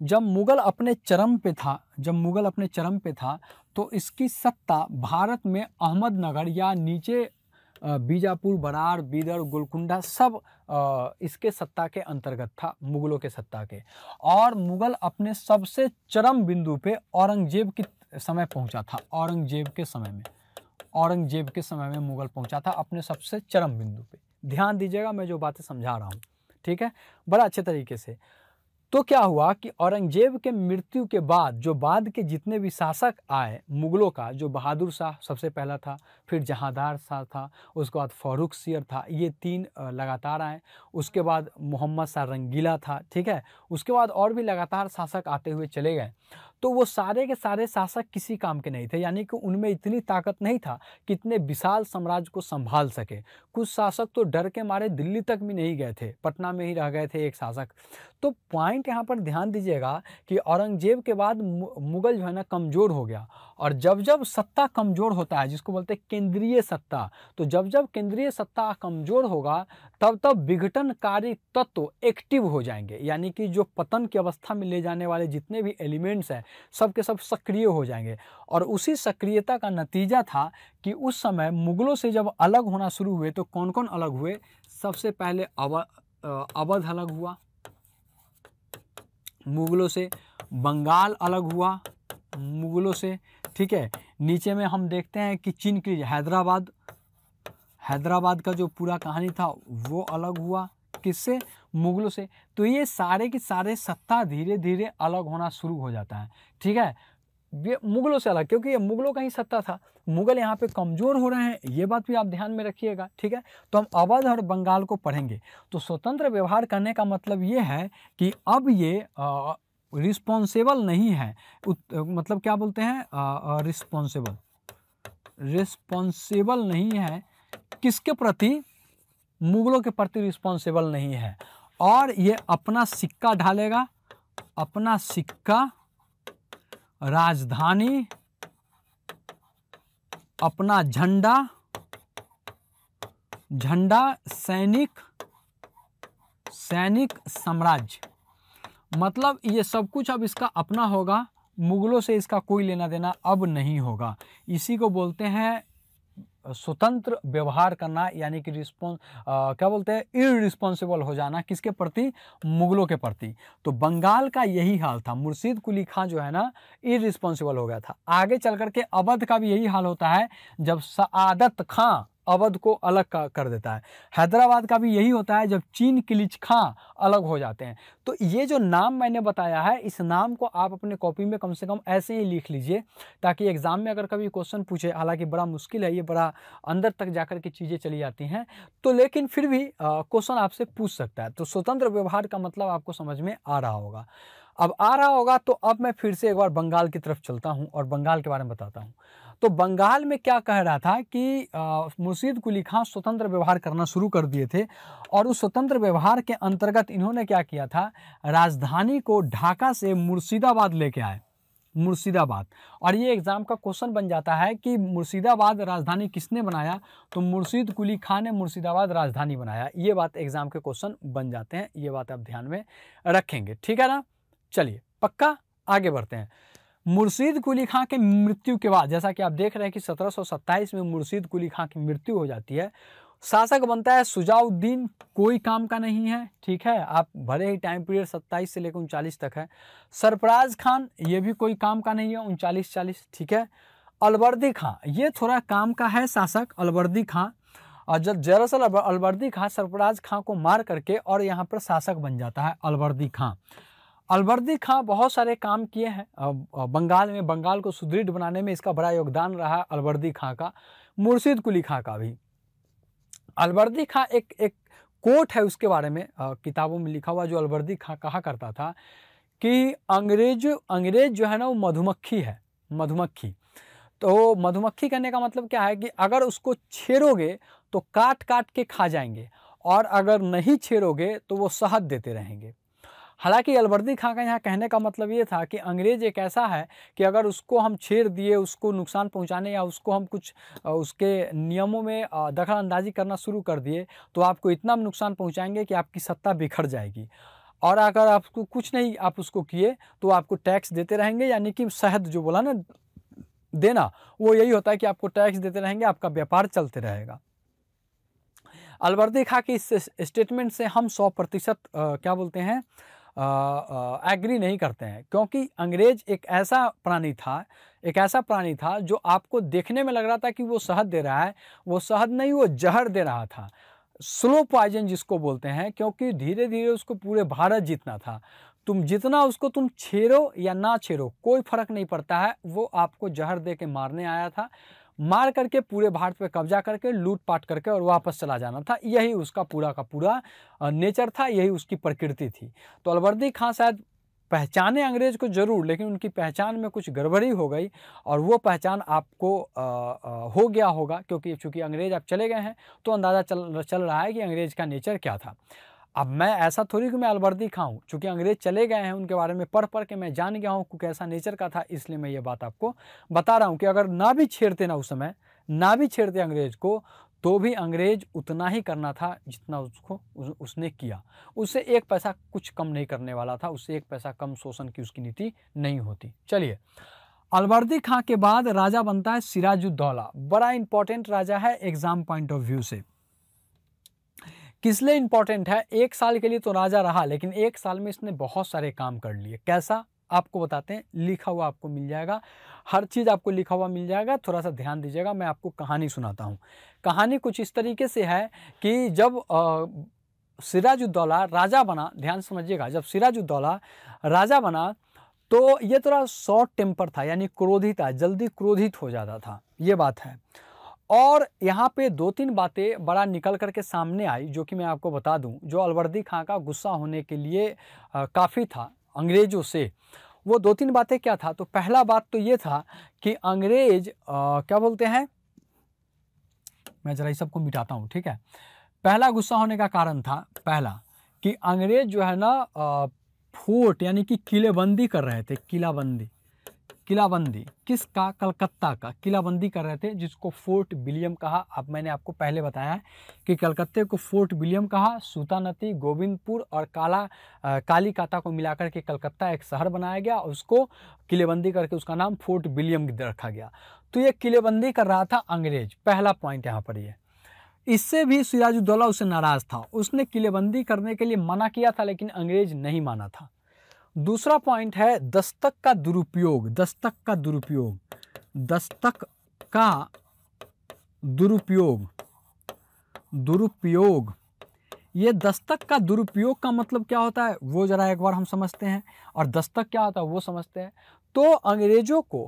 जब मुग़ल अपने चरम पे था जब मुग़ल अपने चरम पे था तो इसकी सत्ता भारत में अहमदनगर या नीचे बीजापुर बरार बीदर गोलकुंडा सब इसके सत्ता के अंतर्गत था मुगलों के सत्ता के और मुगल अपने सबसे चरम बिंदु पे औरंगजेब के समय पहुंचा था औरंगजेब के समय में औरंगजेब के समय में मुगल पहुंचा था अपने सबसे चरम बिंदु पे ध्यान दीजिएगा मैं जो बातें समझा रहा हूँ ठीक है बड़ा अच्छे तरीके से तो क्या हुआ कि औरंगजेब के मृत्यु के बाद जो बाद के जितने भी शासक आए मुगलों का जो बहादुर शाह सबसे पहला था फिर जहादार शाह था उसके बाद फ़ारूक सियर था ये तीन लगातार आए उसके बाद मोहम्मद शाह रंगीला था ठीक है उसके बाद और भी लगातार शासक आते हुए चले गए तो वो सारे के सारे शासक किसी काम के नहीं थे यानी कि उनमें इतनी ताकत नहीं था कि इतने विशाल साम्राज्य को संभाल सके कुछ शासक तो डर के मारे दिल्ली तक भी नहीं गए थे पटना में ही रह गए थे एक शासक तो पॉइंट यहाँ पर ध्यान दीजिएगा कि औरंगजेब के बाद मुगल जो है ना कमज़ोर हो गया और जब जब सत्ता कमज़ोर होता है जिसको बोलते हैं केंद्रीय सत्ता तो जब जब केंद्रीय सत्ता कमज़ोर होगा तब तब विघटनकारी तत्व एक्टिव हो जाएंगे यानी कि जो पतन की अवस्था में ले जाने वाले जितने भी एलिमेंट्स हैं सब के सब सक्रिय हो जाएंगे और उसी सक्रियता का नतीजा था कि उस समय मुगलों से जब अलग होना शुरू हुए तो कौन कौन अलग हुए सबसे पहले अव अवध अलग हुआ मुगलों से बंगाल अलग हुआ मुगलों से ठीक है नीचे में हम देखते हैं कि चीन की हैदराबाद हैदराबाद का जो पूरा कहानी था वो अलग हुआ किससे मुगलों से तो ये सारे के सारे सत्ता धीरे धीरे अलग होना शुरू हो जाता है ठीक है ये मुगलों से अलग क्योंकि ये मुगलों का ही सत्ता था मुगल यहाँ पे कमज़ोर हो रहे हैं ये बात भी आप ध्यान में रखिएगा ठीक है तो हम अवध और बंगाल को पढ़ेंगे तो स्वतंत्र व्यवहार करने का मतलब ये है कि अब ये आ, रिस्पॉन्सिबल नहीं है उत, मतलब क्या बोलते हैं रिस्पॉन्सिबल रिस्पॉन्सिबल नहीं है किसके प्रति मुगलों के प्रति रिस्पॉन्सिबल नहीं है और ये अपना सिक्का ढालेगा अपना सिक्का राजधानी अपना झंडा झंडा सैनिक सैनिक साम्राज्य मतलब ये सब कुछ अब इसका अपना होगा मुगलों से इसका कोई लेना देना अब नहीं होगा इसी को बोलते हैं स्वतंत्र व्यवहार करना यानी कि रिस्पॉन्स क्या बोलते हैं इरिस्पॉन्सिबल हो जाना किसके प्रति मुगलों के प्रति तो बंगाल का यही हाल था मुर्शीद कुली खां जो है ना इरिस्पॉन्सिबल हो गया था आगे चल करके अवध का भी यही हाल होता है जब सदत खां अवध को अलग कर देता है हैदराबाद का भी यही होता है जब चीन किलिच खां अलग हो जाते हैं तो ये जो नाम मैंने बताया है इस नाम को आप अपने कॉपी में कम से कम ऐसे ही लिख लीजिए ताकि एग्ज़ाम में अगर कभी क्वेश्चन पूछे हालांकि बड़ा मुश्किल है ये बड़ा अंदर तक जाकर के चीज़ें चली जाती हैं तो लेकिन फिर भी क्वेश्चन आपसे पूछ सकता है तो स्वतंत्र व्यवहार का मतलब आपको समझ में आ रहा होगा अब आ रहा होगा तो अब मैं फिर से एक बार बंगाल की तरफ चलता हूँ और बंगाल के बारे में बताता हूँ तो बंगाल में क्या कह रहा था कि मुर्शीद कुली खां स्वतंत्र व्यवहार करना शुरू कर दिए थे और उस स्वतंत्र व्यवहार के अंतर्गत इन्होंने क्या किया था राजधानी को ढाका से मुर्शिदाबाद लेके आए मुर्शिदाबाद और ये एग्ज़ाम का क्वेश्चन बन जाता है कि मुर्शिदाबाद राजधानी किसने बनाया तो मुर्शीद कुली खान ने मुर्शिदाबाद राजधानी बनाया ये बात एग्ज़ाम के क्वेश्चन बन जाते हैं ये बात आप ध्यान में रखेंगे ठीक है ना चलिए पक्का आगे बढ़ते हैं मुर्शीद कुली खां के मृत्यु के बाद जैसा कि आप देख रहे हैं कि सत्रह में मुर्शीद कुली खां की मृत्यु हो जाती है शासक बनता है सुजाउद्दीन कोई काम का नहीं है ठीक है आप भले ही टाइम पीरियड 27 से लेकर उनचालीस तक है सरफराज खान ये भी कोई काम का नहीं है उनचालीस चालीस ठीक है अलवर्दी खां ये थोड़ा काम का है शासक अलवर्दी खां और जब दरअसल अलवर्दी खां सरफराज खां को मार करके और यहाँ पर शासक बन जाता है अलवर्दी खां अलबर्दी खां बहुत सारे काम किए हैं बंगाल में बंगाल को सुदृढ़ बनाने में इसका बड़ा योगदान रहा अलबर्दी खां का मुर्शिद कुली खां का भी अलबर्दी खां एक एक कोट है उसके बारे में किताबों में लिखा हुआ जो अलबर्दी खां कहा करता था कि अंग्रेज अंग्रेज जो है ना वो मधुमक्खी है मधुमक्खी तो मधुमक्खी कहने का मतलब क्या है कि अगर उसको छेड़ोगे तो काट काट के खा जाएंगे और अगर नहीं छेड़ोगे तो वो शहद देते रहेंगे हालांकि अलवर्दी खां का यहाँ कहने का मतलब ये था कि अंग्रेज़ एक ऐसा है कि अगर उसको हम छेड़ दिए उसको नुकसान पहुँचाने या उसको हम कुछ उसके नियमों में दखल अंदाजी करना शुरू कर दिए तो आपको इतना नुकसान पहुँचाएंगे कि आपकी सत्ता बिखर जाएगी और अगर आपको कुछ नहीं आप उसको किए तो आपको टैक्स देते रहेंगे यानी कि शहद जो बोला ना देना वो यही होता है कि आपको टैक्स देते रहेंगे आपका व्यापार चलते रहेगा अलवर्दी खा के इस स्टेटमेंट से हम सौ प्रतिशत क्या बोलते हैं एग्री नहीं करते हैं क्योंकि अंग्रेज एक ऐसा प्राणी था एक ऐसा प्राणी था जो आपको देखने में लग रहा था कि वो शहद दे रहा है वो शहद नहीं वो जहर दे रहा था स्लो पॉइजन जिसको बोलते हैं क्योंकि धीरे धीरे उसको पूरे भारत जीतना था तुम जितना उसको तुम छेड़ो या ना छेड़ो कोई फर्क नहीं पड़ता है वो आपको जहर दे के मारने आया था मार करके पूरे भारत पर कब्जा करके लूटपाट करके और वापस चला जाना था यही उसका पूरा का पूरा नेचर था यही उसकी प्रकृति थी तो अलवर्दी खां शायद पहचाने अंग्रेज को ज़रूर लेकिन उनकी पहचान में कुछ गड़बड़ी हो गई और वो पहचान आपको आ, आ, हो गया होगा क्योंकि चूंकि अंग्रेज आप चले गए हैं तो अंदाज़ा चल चल रहा है कि अंग्रेज का नेचर क्या था अब मैं ऐसा थोड़ी कि मैं अलवर्दी खाऊं चूंकि अंग्रेज चले गए हैं उनके बारे में पढ़ पढ़ के मैं जान गया हूँ कि कैसा नेचर का था इसलिए मैं ये बात आपको बता रहा हूँ कि अगर ना भी छेड़ते ना उस समय ना भी छेड़ते अंग्रेज को तो भी अंग्रेज उतना ही करना था जितना उसको उस, उसने किया उससे एक पैसा कुछ कम नहीं करने वाला था उससे एक पैसा कम शोषण की उसकी नीति नहीं होती चलिए अलवर्दी खां के बाद राजा बनता है सिराजुद्दौला बड़ा इंपॉर्टेंट राजा है एग्जाम पॉइंट ऑफ व्यू से किस लिए इंपॉर्टेंट है एक साल के लिए तो राजा रहा लेकिन एक साल में इसने बहुत सारे काम कर लिए कैसा आपको बताते हैं लिखा हुआ आपको मिल जाएगा हर चीज़ आपको लिखा हुआ मिल जाएगा थोड़ा सा ध्यान दीजिएगा मैं आपको कहानी सुनाता हूँ कहानी कुछ इस तरीके से है कि जब सिराजुद्दौला राजा बना ध्यान समझिएगा जब सिराजुद्दौला राजा बना तो ये थोड़ा शॉर्ट टेम्पर था यानी क्रोधित था जल्दी क्रोधित हो जाता था ये बात है और यहाँ पे दो तीन बातें बड़ा निकल करके सामने आई जो कि मैं आपको बता दूं जो अलवर्दी खां का गुस्सा होने के लिए काफ़ी था अंग्रेज़ों से वो दो तीन बातें क्या था तो पहला बात तो ये था कि अंग्रेज आ, क्या बोलते हैं मैं ज़रा इस सबको मिटाता हूँ ठीक है पहला गुस्सा होने का कारण था पहला कि अंग्रेज जो है ना फोर्ट यानी कि किलेबंदी कर रहे थे किलाबंदी किलाबंदी किसका कलकत्ता का किलाबंदी कर रहे थे जिसको फोर्ट विलियम कहा अब मैंने आपको पहले बताया है कि कलकत्ते को फोर्ट विलियम कहा सूतानती गोविंदपुर और काला आ, काली काता को मिलाकर के कलकत्ता एक शहर बनाया गया उसको किलेबंदी करके उसका नाम फोर्ट विलियम रखा गया तो ये किलेबंदी कर रहा था अंग्रेज पहला पॉइंट यहाँ पर ये इससे भी सिराजुद्दौला उसे नाराज़ था उसने किलेबंदी करने के लिए मना किया था लेकिन अंग्रेज नहीं माना था दूसरा पॉइंट है दस्तक का दुरुपयोग दस्तक का दुरुपयोग दस्तक का दुरुपयोग दुरुपयोग ये दस्तक का दुरुपयोग का मतलब क्या होता है वो ज़रा एक बार हम समझते हैं और दस्तक क्या होता है वो समझते हैं तो अंग्रेज़ों को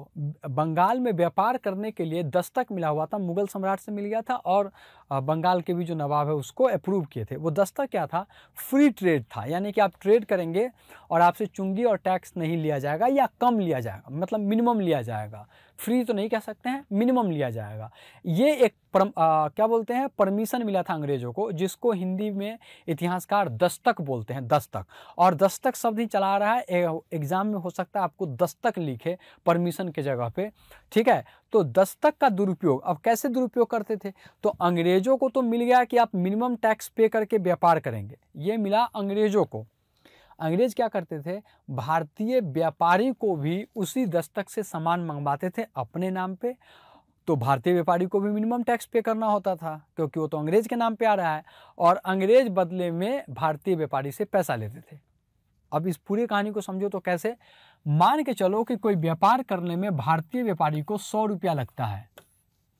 बंगाल में व्यापार करने के लिए दस्तक मिला हुआ था मुगल सम्राट से मिल गया था और बंगाल के भी जो नवाब है उसको अप्रूव किए थे वो दस्ता क्या था फ्री ट्रेड था यानी कि आप ट्रेड करेंगे और आपसे चुंगी और टैक्स नहीं लिया जाएगा या कम लिया जाएगा मतलब मिनिमम लिया जाएगा फ्री तो नहीं कह सकते हैं मिनिमम लिया जाएगा ये एक परम, आ, क्या बोलते हैं परमिशन मिला था अंग्रेज़ों को जिसको हिंदी में इतिहासकार दस्तक बोलते हैं दस्तक और दस्तक शब्द ही चला रहा है एग्ज़ाम में हो सकता है आपको दस्तक लिखे परमिशन के जगह पे ठीक है तो दस्तक का दुरुपयोग अब कैसे दुरुपयोग करते थे तो अंग्रेज़ों को तो मिल गया कि आप मिनिमम टैक्स पे करके व्यापार करेंगे ये मिला अंग्रेज़ों को अंग्रेज क्या करते थे भारतीय व्यापारी को भी उसी दस्तक से सामान मंगवाते थे अपने नाम पे तो भारतीय व्यापारी को भी मिनिमम टैक्स पे करना होता था क्योंकि वो तो अंग्रेज के नाम पे आ रहा है और अंग्रेज बदले में भारतीय व्यापारी से पैसा लेते थे अब इस पूरी कहानी को समझो तो कैसे मान के चलो कि कोई व्यापार करने में भारतीय व्यापारी को सौ रुपया लगता है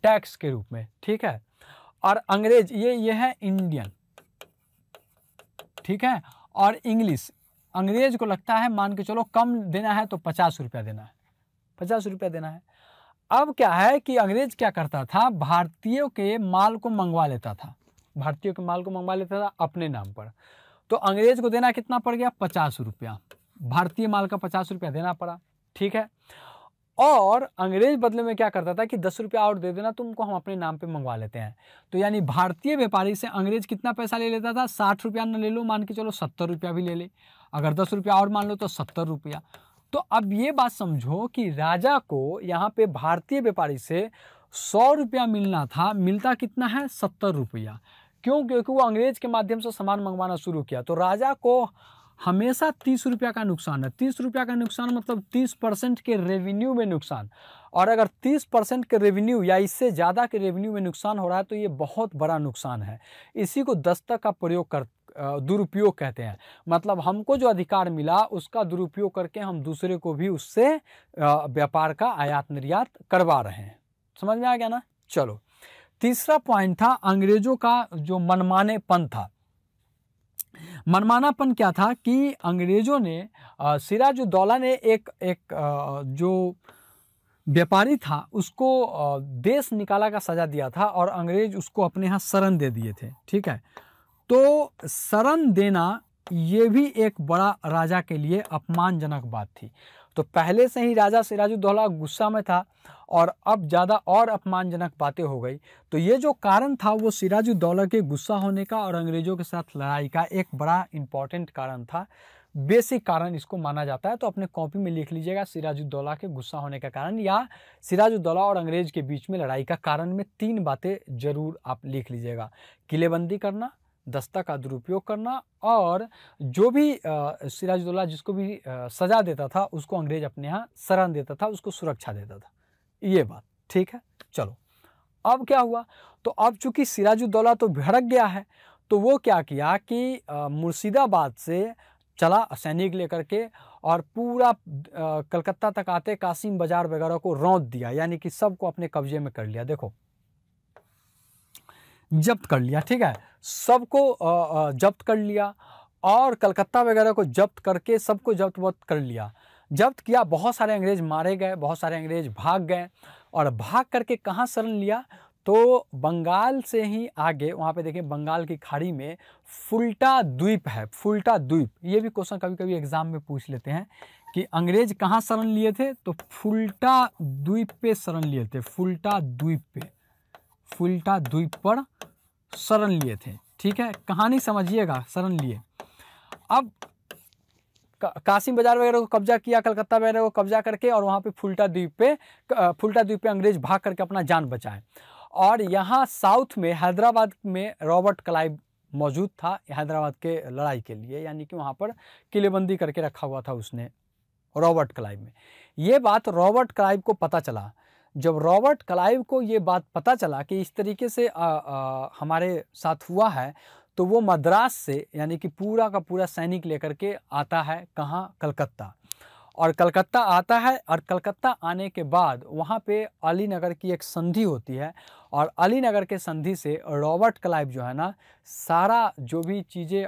टैक्स के रूप में ठीक है और अंग्रेज ये ये है इंडियन ठीक है और इंग्लिश अंग्रेज को लगता है मान के चलो कम देना है तो पचास रुपया देना है पचास रुपया देना है अब क्या है कि अंग्रेज क्या करता था भारतीयों के माल को मंगवा लेता था भारतीयों के माल को मंगवा लेता था अपने नाम पर तो अंग्रेज को देना कितना पड़ गया पचास रुपया भारतीय माल का पचास रुपया देना पड़ा ठीक है और अंग्रेज बदले में क्या करता था कि दस रुपया और दे देना तुमको हम अपने नाम पे मंगवा लेते हैं तो यानी भारतीय व्यापारी से अंग्रेज कितना पैसा ले लेता था साठ रुपया न ले लो मान के चलो सत्तर रुपया भी ले ले अगर दस रुपया और मान लो तो सत्तर रुपया तो अब ये बात समझो कि राजा को यहाँ पे भारतीय व्यापारी से सौ रुपया मिलना था मिलता कितना है सत्तर रुपया क्यों क्योंकि वो अंग्रेज के माध्यम से सामान मंगवाना शुरू किया तो राजा को हमेशा तीस रुपया का नुकसान है तीस रुपया का नुकसान मतलब तीस परसेंट के रेवेन्यू में नुकसान और अगर तीस परसेंट के रेवेन्यू या इससे ज़्यादा के रेवेन्यू में नुकसान हो रहा है तो ये बहुत बड़ा नुकसान है इसी को दस्तक का प्रयोग कर दुरुपयोग कहते हैं मतलब हमको जो अधिकार मिला उसका दुरुपयोग करके हम दूसरे को भी उससे व्यापार का आयात निर्यात करवा रहे हैं समझ में आ गया ना चलो तीसरा पॉइंट था अंग्रेजों का जो मनमानेपन था मनमानापन क्या था कि अंग्रेज़ों ने सिराजुद्दौला ने एक एक जो व्यापारी था उसको देश निकाला का सज़ा दिया था और अंग्रेज उसको अपने यहाँ शरण दे दिए थे ठीक है तो शरण देना ये भी एक बड़ा राजा के लिए अपमानजनक बात थी तो पहले से ही राजा सिराजुद्दौला गुस्सा में था और अब ज़्यादा और अपमानजनक बातें हो गई तो ये जो कारण था वो सिराजुद्दौला के गुस्सा होने का और अंग्रेज़ों के साथ लड़ाई का एक बड़ा इम्पॉर्टेंट कारण था बेसिक कारण इसको माना जाता है तो अपने कॉपी में लिख लीजिएगा सिराजुद्दौला के गुस्सा होने का कारण या सिराजुद्दौला और अंग्रेज़ के बीच में लड़ाई का कारण में तीन बातें ज़रूर आप लिख लीजिएगा किलेबंदी करना दस्ता का दुरुपयोग करना और जो भी सिराजुद्दौला जिसको भी सज़ा देता था उसको अंग्रेज अपने यहाँ शरण देता था उसको सुरक्षा देता था ये बात ठीक है चलो अब क्या हुआ तो अब चूंकि सिराजुद्दौला तो भड़क गया है तो वो क्या किया कि मुर्शिदाबाद से चला सैनिक लेकर के और पूरा कलकत्ता तक आते कासिम बाज़ार वगैरह को रौंद दिया यानी कि सबको अपने कब्जे में कर लिया देखो जब्त कर लिया ठीक है सबको जब्त कर लिया और कलकत्ता वगैरह को जब्त करके सबको जब्त वब्त कर लिया जब्त किया बहुत सारे अंग्रेज मारे गए बहुत सारे अंग्रेज भाग गए और भाग करके कहाँ शरण लिया तो बंगाल से ही आगे वहाँ पे देखें बंगाल की खाड़ी में फुलटा द्वीप है फुलटा द्वीप ये भी क्वेश्चन कभी कभी एग्जाम में पूछ लेते हैं कि अंग्रेज कहाँ शरण लिए थे तो फुलटा द्वीप पे शरण लिए थे फुलटा द्वीप पे फुलटा द्वीप पर शरण लिए थे ठीक है कहानी समझिएगा शरण लिए अब का, कासिम बाजार वगैरह को कब्जा किया कलकत्ता वगैरह को कब्जा करके और वहाँ पे फुलटा द्वीप पे फुलटा द्वीप पे अंग्रेज भाग करके अपना जान बचाए और यहाँ साउथ में हैदराबाद में रॉबर्ट क्लाइव मौजूद था हैदराबाद के लड़ाई के लिए यानी कि वहाँ पर किलेबंदी करके रखा हुआ था उसने रॉबर्ट क्लाइव में ये बात रॉबर्ट क्लाइव को पता चला जब रॉबर्ट क्लाइव को ये बात पता चला कि इस तरीके से आ, आ, हमारे साथ हुआ है तो वो मद्रास से यानी कि पूरा का पूरा सैनिक लेकर के आता है कहाँ कलकत्ता और कलकत्ता आता है और कलकत्ता आने के बाद वहाँ पे अली नगर की एक संधि होती है और अली नगर के संधि से रॉबर्ट क्लाइव जो है ना सारा जो भी चीज़ें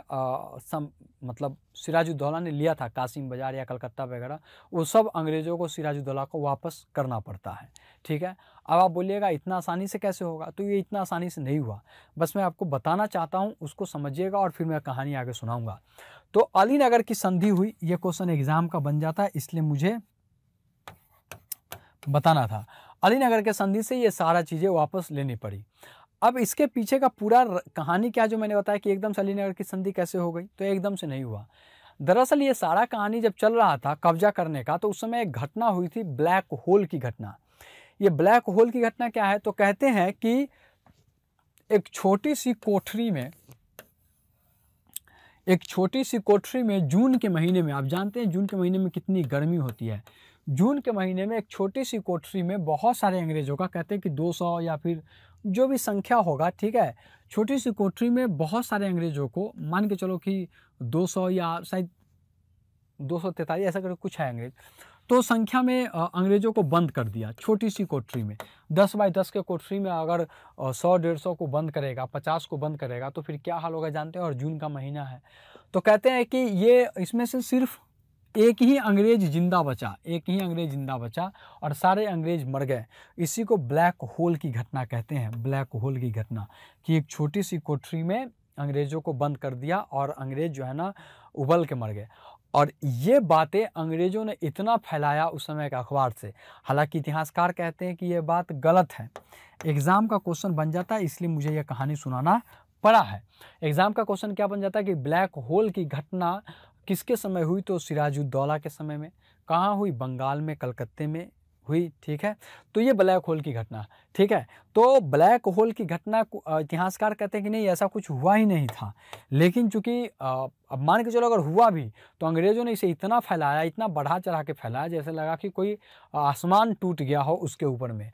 मतलब सिराजुद्दौला ने लिया था कासिम बाज़ार या कलकत्ता वगैरह वो सब अंग्रेज़ों को सिराजुद्दौला को वापस करना पड़ता है ठीक है अब आप बोलिएगा इतना आसानी से कैसे होगा तो ये इतना आसानी से नहीं हुआ बस मैं आपको बताना चाहता हूँ उसको समझिएगा और फिर मैं कहानी आगे सुनाऊँगा तो अली नगर की संधि हुई ये क्वेश्चन एग्ज़ाम का बन जाता है इसलिए मुझे बताना था अलीनगर के संधि से ये सारा चीज़ें वापस लेनी पड़ी अब इसके पीछे का पूरा कहानी क्या जो मैंने बताया कि एकदम से अलीनगर की संधि कैसे हो गई तो एकदम से नहीं हुआ दरअसल ये सारा कहानी जब चल रहा था कब्जा करने का तो उस समय एक घटना हुई थी ब्लैक होल की घटना ये ब्लैक होल की घटना क्या है तो कहते हैं कि एक छोटी सी कोठरी में एक छोटी सी कोठरी में जून के महीने में आप जानते हैं जून के महीने में कितनी गर्मी होती है जून के महीने में एक छोटी सी कोठरी में बहुत सारे अंग्रेज़ों का कहते हैं कि 200 या फिर जो भी संख्या होगा ठीक है छोटी सी कोठरी में बहुत सारे अंग्रेज़ों को मान के चलो कि 200 या शायद दो ऐसा करके कुछ है अंग्रेज तो संख्या में अंग्रेज़ों को बंद कर दिया छोटी सी कोठरी में दस बाय दस के कोठरी में अगर सौ डेढ़ सौ को बंद करेगा पचास को बंद करेगा तो फिर क्या हाल होगा जानते हैं और जून का महीना है तो कहते हैं कि ये इसमें से सिर्फ एक ही अंग्रेज जिंदा बचा एक ही अंग्रेज जिंदा बचा और सारे अंग्रेज मर गए इसी को ब्लैक होल की घटना कहते हैं ब्लैक होल की घटना कि एक छोटी सी कोठरी में अंग्रेज़ों को बंद कर दिया और अंग्रेज जो है ना उबल के मर गए और ये बातें अंग्रेज़ों ने इतना फैलाया उस समय के अखबार से हालांकि इतिहासकार कहते हैं कि ये बात गलत है एग्ज़ाम का क्वेश्चन बन जाता है इसलिए मुझे यह कहानी सुनाना पड़ा है एग्ज़ाम का क्वेश्चन क्या बन जाता है कि ब्लैक होल की घटना किसके समय हुई तो सिराजुद्दौला के समय में कहाँ हुई बंगाल में कलकत्ते में हुई ठीक है तो ये ब्लैक होल की घटना ठीक है तो ब्लैक होल की घटना को इतिहासकार कहते हैं कि नहीं ऐसा कुछ हुआ ही नहीं था लेकिन चूंकि अब मान के चलो अगर हुआ भी तो अंग्रेज़ों ने इसे इतना फैलाया इतना बढ़ा चढ़ा के फैलाया जैसे लगा कि कोई आसमान टूट गया हो उसके ऊपर में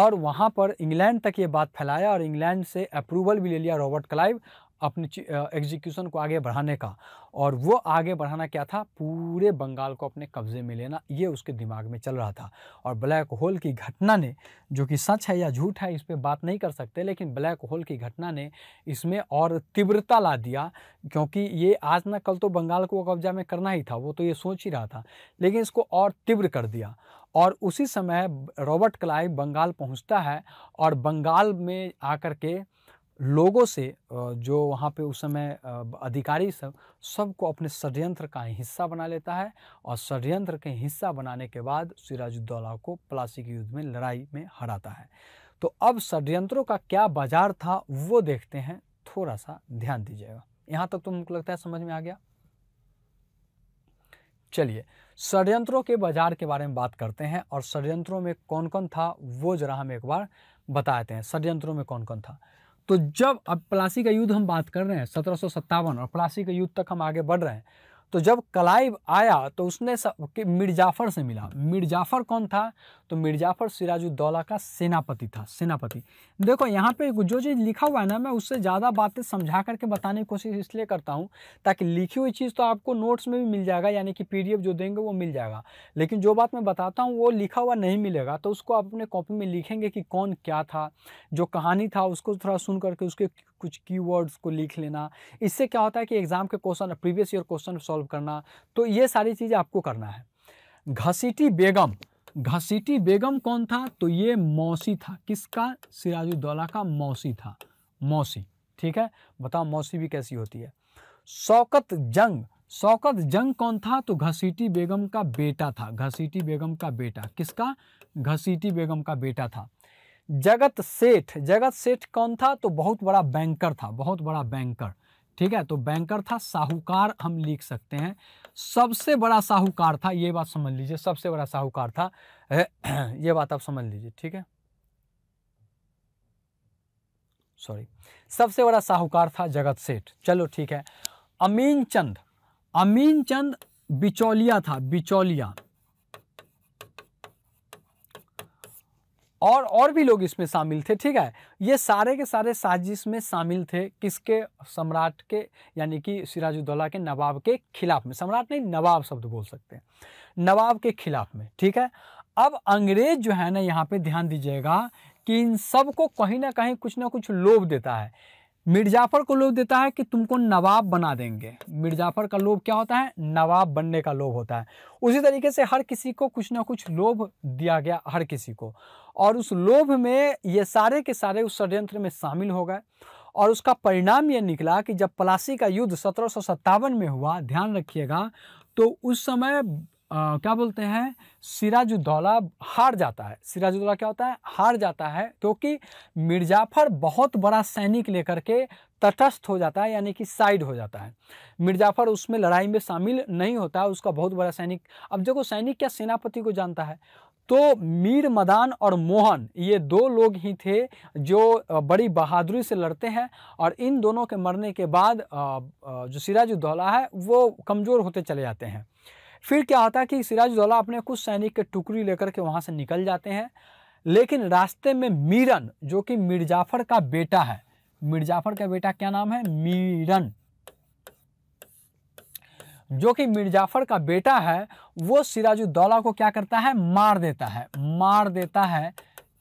और वहाँ पर इंग्लैंड तक ये बात फैलाया और इंग्लैंड से अप्रूवल भी ले लिया रॉबर्ट क्लाइव अपने एग्जीक्यूशन को आगे बढ़ाने का और वो आगे बढ़ाना क्या था पूरे बंगाल को अपने कब्ज़े में लेना ये उसके दिमाग में चल रहा था और ब्लैक होल की घटना ने जो कि सच है या झूठ है इस पर बात नहीं कर सकते लेकिन ब्लैक होल की घटना ने इसमें और तीव्रता ला दिया क्योंकि ये आज ना कल तो बंगाल को कब्जा में करना ही था वो तो ये सोच ही रहा था लेकिन इसको और तीव्र कर दिया और उसी समय रॉबर्ट क्लाइव बंगाल पहुंचता है और बंगाल में आकर के लोगों से जो वहाँ पे उस समय अधिकारी सब सबको अपने षड्यंत्र का हिस्सा बना लेता है और षड्यंत्र के हिस्सा बनाने के बाद सिराजुद्दौला को प्लासी के युद्ध में लड़ाई में हराता है तो अब षड्यंत्रों का क्या बाजार था वो देखते हैं थोड़ा सा ध्यान दीजिएगा यहाँ तक तो मुझे लगता है समझ में आ गया चलिए षड्यंत्रों के बाजार के बारे में बात करते हैं और षड्यंत्रों में कौन कौन था वो जरा हम एक बार बताते हैं षड्यंत्रों में कौन कौन था तो जब अब प्लासी का युद्ध हम बात कर रहे हैं सत्रह और प्लासी के युद्ध तक हम आगे बढ़ रहे हैं तो जब क्लाइव आया तो उसने मिर्जाफर से मिला मिर्जाफर कौन था तो मिर्जाफर सिराजुद्दौला का सेनापति था सेनापति देखो यहाँ पे जो चीज़ लिखा हुआ है ना मैं उससे ज़्यादा बातें समझा करके बताने की कोशिश इसलिए करता हूँ ताकि लिखी हुई चीज़ तो आपको नोट्स में भी मिल जाएगा यानी कि पी जो देंगे वो मिल जाएगा लेकिन जो बात मैं बताता हूँ वो लिखा हुआ नहीं मिलेगा तो उसको आप अपने कॉपी में लिखेंगे कि कौन क्या था जो कहानी था उसको थोड़ा सुन करके उसके कुछ कीवर्ड्स को लिख लेना इससे क्या होता है कि एग्ज़ाम के question previous year question solve करना तो ये सारी चीज़ें आपको करना है घसीटी बेगम घसीटी बेगम कौन था तो ये मौसी था किसका सिराजुद्दौला का मौसी था मौसी ठीक है बताओ मौसी भी कैसी होती है शौकत जंग शौकत जंग कौन था तो घसीटी बेगम का बेटा था घसीटी बेगम का बेटा किसका घसीटी बेगम का बेटा था जगत सेठ जगत सेठ कौन था तो बहुत बड़ा बैंकर था बहुत बड़ा बैंकर ठीक है तो बैंकर था साहूकार हम लिख सकते हैं सबसे बड़ा साहूकार था ये बात समझ लीजिए सबसे बड़ा साहूकार था ये बात आप समझ लीजिए ठीक है सॉरी सबसे बड़ा साहूकार था जगत सेठ चलो ठीक है अमीन चंद अमीन चंद बिचौलिया था बिचौलिया और और भी लोग इसमें शामिल थे ठीक है ये सारे के सारे साजिश में शामिल थे किसके सम्राट के यानी कि सिराजुद्दौला के नवाब के खिलाफ में सम्राट नहीं नवाब शब्द बोल सकते हैं नवाब के खिलाफ में ठीक है अब अंग्रेज जो है ना यहाँ पे ध्यान दीजिएगा कि इन सब को कहीं ना कहीं कुछ ना कुछ लोभ देता है मिर्जाफर को लोभ देता है कि तुमको नवाब बना देंगे मिर्जाफर का लोभ क्या होता है नवाब बनने का लोभ होता है उसी तरीके से हर किसी को कुछ ना कुछ लोभ दिया गया हर किसी को और उस लोभ में ये सारे के सारे उस षड्यंत्र में शामिल हो गए और उसका परिणाम ये निकला कि जब पलासी का युद्ध सत्रह में हुआ ध्यान रखिएगा तो उस समय आ, क्या बोलते हैं सिराजुद्दौला हार जाता है सिराजुद्दौला क्या होता है हार जाता है क्योंकि मिर्जाफर बहुत बड़ा सैनिक लेकर के तटस्थ हो जाता है यानी कि साइड हो जाता है मिर्जाफर उसमें लड़ाई में शामिल नहीं होता है उसका बहुत बड़ा सैनिक अब देखो सैनिक क्या सेनापति को जानता है तो मीर मदान और मोहन ये दो लोग ही थे जो बड़ी बहादुरी से लड़ते हैं और इन दोनों के मरने के बाद जो सिराजुद्दौला है वो कमज़ोर होते चले जाते हैं फिर क्या होता है कि सिराजुद्दौला अपने कुछ सैनिक के टुकड़ी लेकर के वहाँ से निकल जाते हैं लेकिन रास्ते में मीरन जो कि मिर्जाफर का बेटा है मिर्जाफर का बेटा क्या नाम है मीरन जो कि मिर्जाफर का बेटा है वो सिराजुद्दौला को क्या करता है मार देता है मार देता है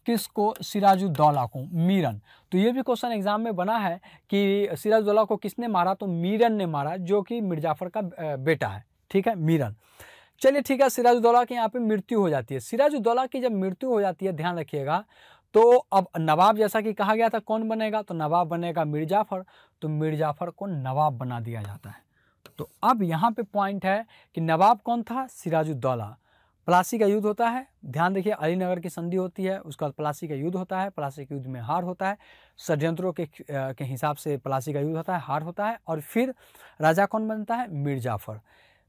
किसको सिराजुद्दौला को मीरन तो ये भी क्वेश्चन एग्जाम में बना है कि सिराजुद्दौला को किसने मारा तो मीरन ने मारा जो कि मिर्जाफर का बेटा है ठीक है मीरन चलिए ठीक है सिराजुद्दौला की यहाँ पे मृत्यु हो जाती है सिराजुद्दौला की जब मृत्यु हो जाती है ध्यान रखिएगा तो अब नवाब जैसा कि कहा गया था कौन बनेगा तो नवाब बनेगा मिर्जाफर तो मिर्जाफर को नवाब बना दिया जाता है तो अब यहाँ पे पॉइंट है कि नवाब कौन था सिराजुद्दौला प्लासी का युद्ध होता है ध्यान देखिए अलीनगर की संधि होती है उसके बाद प्लासी का युद्ध होता है प्लासी के युद्ध में हार होता है षड्यंत्रों के के हिसाब से प्लासी का युद्ध होता है हार होता है और फिर राजा कौन बनता है मिर्जाफर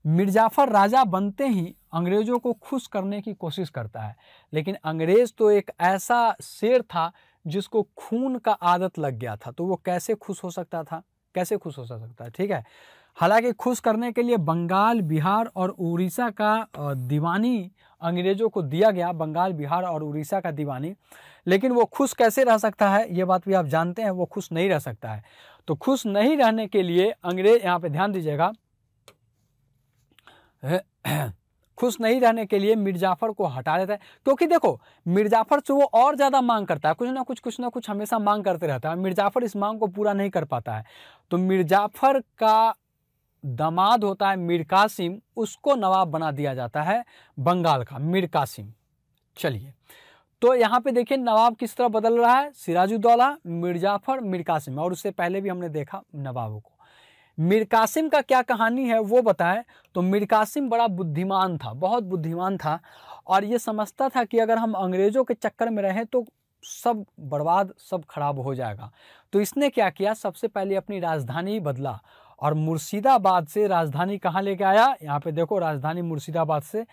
मिर्जाफर राजा बनते ही अंग्रेज़ों को खुश करने की कोशिश करता है लेकिन अंग्रेज़ तो एक ऐसा शेर था जिसको खून का आदत लग गया था तो वो कैसे खुश हो सकता था कैसे खुश हो सकता है ठीक है हालांकि खुश करने के लिए बंगाल बिहार और उड़ीसा का दीवानी अंग्रेज़ों को दिया गया बंगाल बिहार और उड़ीसा का दीवानी लेकिन वो खुश कैसे रह सकता है ये बात भी आप जानते हैं वो खुश नहीं रह सकता है तो खुश नहीं रहने के लिए अंग्रेज यहाँ पे ध्यान दीजिएगा खुश नहीं रहने के लिए मिर्जाफर को हटा देता है क्योंकि देखो मिर्जाफर से वो और ज़्यादा मांग करता है कुछ ना कुछ कुछ ना कुछ हमेशा मांग करते रहता है मिर्जाफर इस मांग को पूरा नहीं कर पाता है तो मिर्जाफर का दामाद होता है मीर कासिम उसको नवाब बना दिया जाता है बंगाल का मीर कासिम चलिए तो यहाँ पे देखिए नवाब किस तरह बदल रहा है सिराजुद्दौला मिर्जाफर मीर कासिम और उससे पहले भी हमने देखा नवाबों को मिरकासिम का क्या कहानी है वो बताएं तो मिरकासिम बड़ा बुद्धिमान था बहुत बुद्धिमान था और ये समझता था कि अगर हम अंग्रेज़ों के चक्कर में रहें तो सब बर्बाद सब खराब हो जाएगा तो इसने क्या किया सबसे पहले अपनी राजधानी बदला और मुर्शिदाबाद से राजधानी कहाँ लेके आया यहाँ पे देखो राजधानी मुर्शिदाबाद से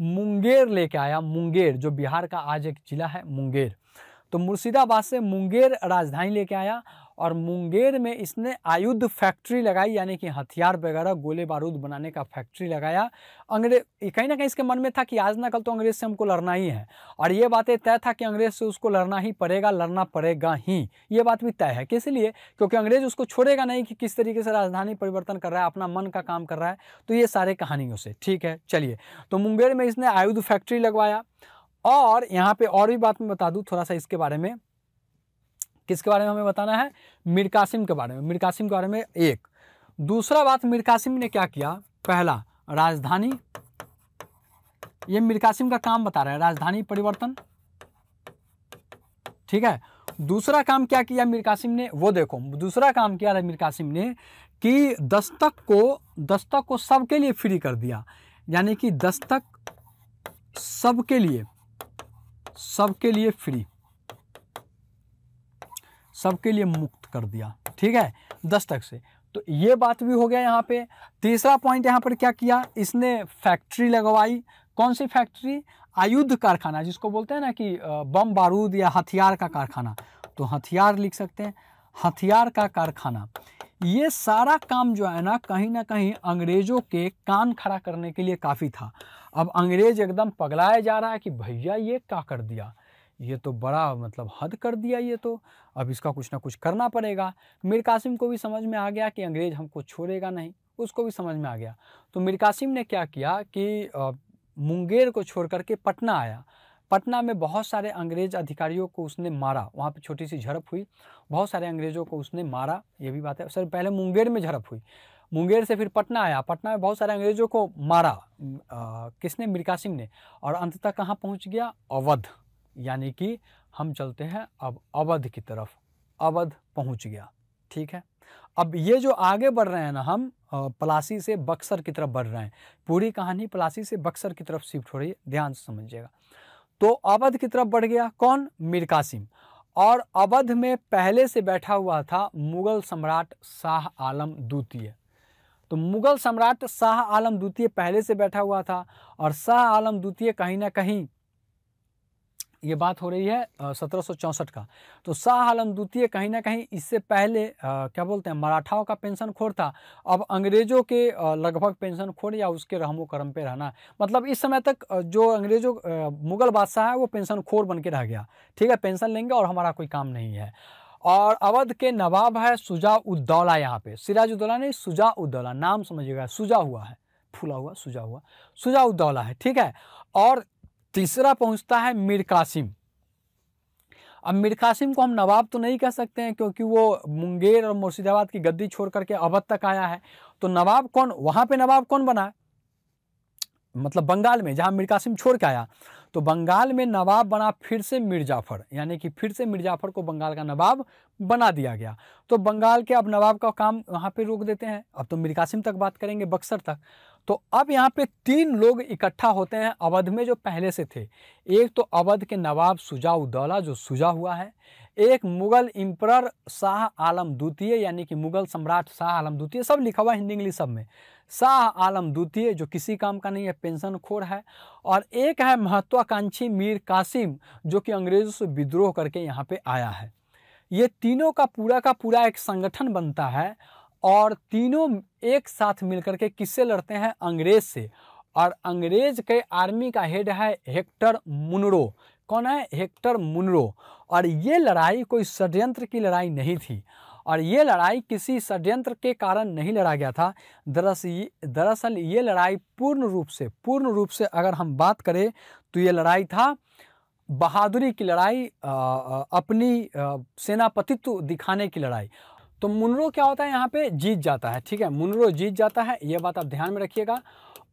मुंगेर लेके आया मुंगेर जो बिहार का आज एक जिला है मुंगेर तो मुर्शिदाबाद से मुंगेर राजधानी लेके आया और मुंगेर में इसने आयुध फैक्ट्री लगाई यानी कि हथियार वगैरह गोले बारूद बनाने का फैक्ट्री लगाया अंग्रेज कहीं ना कहीं इसके मन में था कि आज ना कल तो अंग्रेज से हमको लड़ना ही है और ये बातें तय था कि अंग्रेज से उसको लड़ना ही पड़ेगा लड़ना पड़ेगा ही ये बात भी तय है किस लिए क्योंकि अंग्रेज उसको छोड़ेगा नहीं कि किस तरीके से राजधानी परिवर्तन कर रहा है अपना मन का काम कर रहा है तो ये सारे कहानियों से ठीक है चलिए तो मुंगेर में इसने आयुध फैक्ट्री लगवाया और यहाँ पे और भी बात मैं बता दूँ थोड़ा सा इसके बारे में किसके बारे में हमें बताना है मिरकासिम के बारे में मिरकासिम के बारे में एक दूसरा बात मिरकासिम ने क्या किया पहला राजधानी ये मिरकासिम का काम बता रहा है राजधानी परिवर्तन ठीक है दूसरा काम क्या किया मिरकासिम ने वो देखो दूसरा काम किया मीर मिरकासिम ने कि दस्तक को दस्तक को सबके लिए फ्री कर दिया यानी कि दस्तक सबके लिए सबके लिए फ्री सबके लिए मुक्त कर दिया ठीक है दस से तो ये बात भी हो गया यहाँ पे तीसरा पॉइंट यहाँ पर क्या किया इसने फैक्ट्री लगवाई कौन सी फैक्ट्री आयुध कारखाना जिसको बोलते हैं ना कि बम बारूद या हथियार का कारखाना तो हथियार लिख सकते हैं हथियार का कारखाना ये सारा काम जो है ना कहीं ना कहीं अंग्रेज़ों के कान खड़ा करने के लिए काफ़ी था अब अंग्रेज एकदम पगलाया जा रहा है कि भैया ये क्या कर दिया ये तो बड़ा मतलब हद कर दिया ये तो अब इसका कुछ ना कुछ करना पड़ेगा मीर कासिम को भी समझ में आ गया कि अंग्रेज़ हमको छोड़ेगा नहीं उसको भी समझ में आ गया तो मीर कासिम ने क्या किया कि मुंगेर को छोड़ करके पटना आया पटना में बहुत सारे अंग्रेज अधिकारियों को उसने मारा वहाँ पे छोटी सी झड़प हुई बहुत सारे अंग्रेज़ों को उसने मारा ये भी बात है सर पहले मुंगेर में झड़प हुई मुंगेर से फिर पटना आया पटना में बहुत सारे अंग्रेज़ों को मारा आ, किसने मीर कासिम ने और अंततः कहाँ पहुँच गया अवध यानी कि हम चलते हैं अब अवध की तरफ अवध पहुंच गया ठीक है अब ये जो आगे बढ़ रहे हैं ना हम पलासी से बक्सर की तरफ बढ़ रहे हैं पूरी कहानी पलासी से बक्सर की तरफ शिफ्ट हो रही है ध्यान से समझिएगा तो अवध की तरफ बढ़ गया कौन मिरकासिम और अवध में पहले से बैठा हुआ था मुगल सम्राट शाह आलम द्वितीय तो मुगल सम्राट शाह आलम द्वितीय पहले से बैठा हुआ था और शाह आलम द्वितीय कहीं ना कहीं ये बात हो रही है सत्रह का तो शाह आलम द्वितीय कहीं ना कहीं इससे पहले आ, क्या बोलते हैं मराठाओं का पेंशन खोर था अब अंग्रेजों के लगभग पेंशन खोर या उसके रहमो कर्म पे रहना मतलब इस समय तक जो अंग्रेजों मुगल बादशाह है वो पेंशन खोर बन के रह गया ठीक है पेंशन लेंगे और हमारा कोई काम नहीं है और अवध के नवाब है सुजा उद्दौला यहाँ पे सिराज उद्दौला नहीं सुजा उद्दौला नाम समझिएगा सुजा हुआ है फूला हुआ सुजा हुआ सुजा उद्दौला है ठीक है और तीसरा पहुंचता है मीर कासिम अब मीर कासिम को हम नवाब तो नहीं कह सकते हैं क्योंकि वो मुंगेर और मुर्शिदाबाद की गद्दी छोड़ करके अवध तक आया है तो नवाब कौन वहाँ पे नवाब कौन बना मतलब बंगाल में जहाँ मीर कासिम छोड़ के आया तो बंगाल में नवाब बना फिर से मिर्जाफर यानी कि फिर से मिर्जाफर को बंगाल का नवाब बना दिया गया तो बंगाल के अब नवाब का काम वहाँ पे रोक देते हैं अब तो मीर कासिम तक बात करेंगे बक्सर तक तो अब यहाँ पे तीन लोग इकट्ठा होते हैं अवध में जो पहले से थे एक तो अवध के नवाब सुजाउद्दौला जो सुजा हुआ है एक मुग़ल इम्प्रर शाह आलम द्वितीय यानी कि मुग़ल सम्राट शाह आलम द्वितीय सब लिखा हुआ है हिंदी इंग्लिश सब में शाह आलम द्वितीय जो किसी काम का नहीं है पेंशन खोर है और एक है महत्वाकांक्षी मीर कासिम जो कि अंग्रेज़ों से विद्रोह करके यहाँ पे आया है ये तीनों का पूरा का पूरा एक संगठन बनता है और तीनों एक साथ मिलकर के किससे लड़ते हैं अंग्रेज से और अंग्रेज के आर्मी का हेड है हेक्टर मुनरो कौन है हेक्टर मुनरो और ये लड़ाई कोई षड्यंत्र की लड़ाई नहीं थी और ये लड़ाई किसी षड्यंत्र के कारण नहीं लड़ा गया था दरअसल दरअसल ये लड़ाई पूर्ण रूप से पूर्ण रूप से अगर हम बात करें तो ये लड़ाई था बहादुरी की लड़ाई अपनी सेनापतित्व दिखाने की लड़ाई तो मुनरो क्या होता है यहाँ पे जीत जाता है ठीक है मुनरो जीत जाता है ये बात आप ध्यान में रखिएगा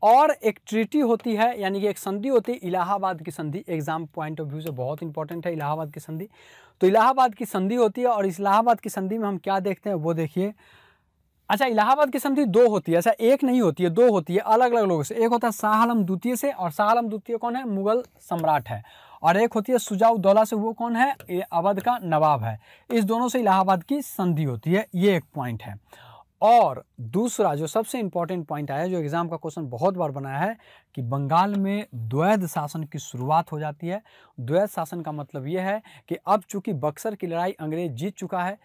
और एक ट्रीटी होती है यानी कि एक संधि होती है इलाहाबाद की संधि एग्जाम पॉइंट ऑफ व्यू से बहुत इंपॉर्टेंट है इलाहाबाद की संधि तो इलाहाबाद की संधि होती है और इस इलाहाबाद की संधि में हम क्या देखते हैं वो देखिए अच्छा इलाहाबाद की संधि दो होती है ऐसा एक नहीं होती है दो होती है अलग अलग लोगों से एक होता है शाह आलम द्वितीय से और शाह आलम द्वितीय कौन है मुगल सम्राट है और एक होती है सुजाऊ दौला से वो कौन है ये अवध का नवाब है इस दोनों से इलाहाबाद की संधि होती है ये एक पॉइंट है और दूसरा जो सबसे इंपॉर्टेंट पॉइंट आया जो एग्ज़ाम का क्वेश्चन बहुत बार बनाया है कि बंगाल में द्वैध शासन की शुरुआत हो जाती है द्वैध शासन का मतलब ये है कि अब चूंकि बक्सर की लड़ाई अंग्रेज जीत चुका है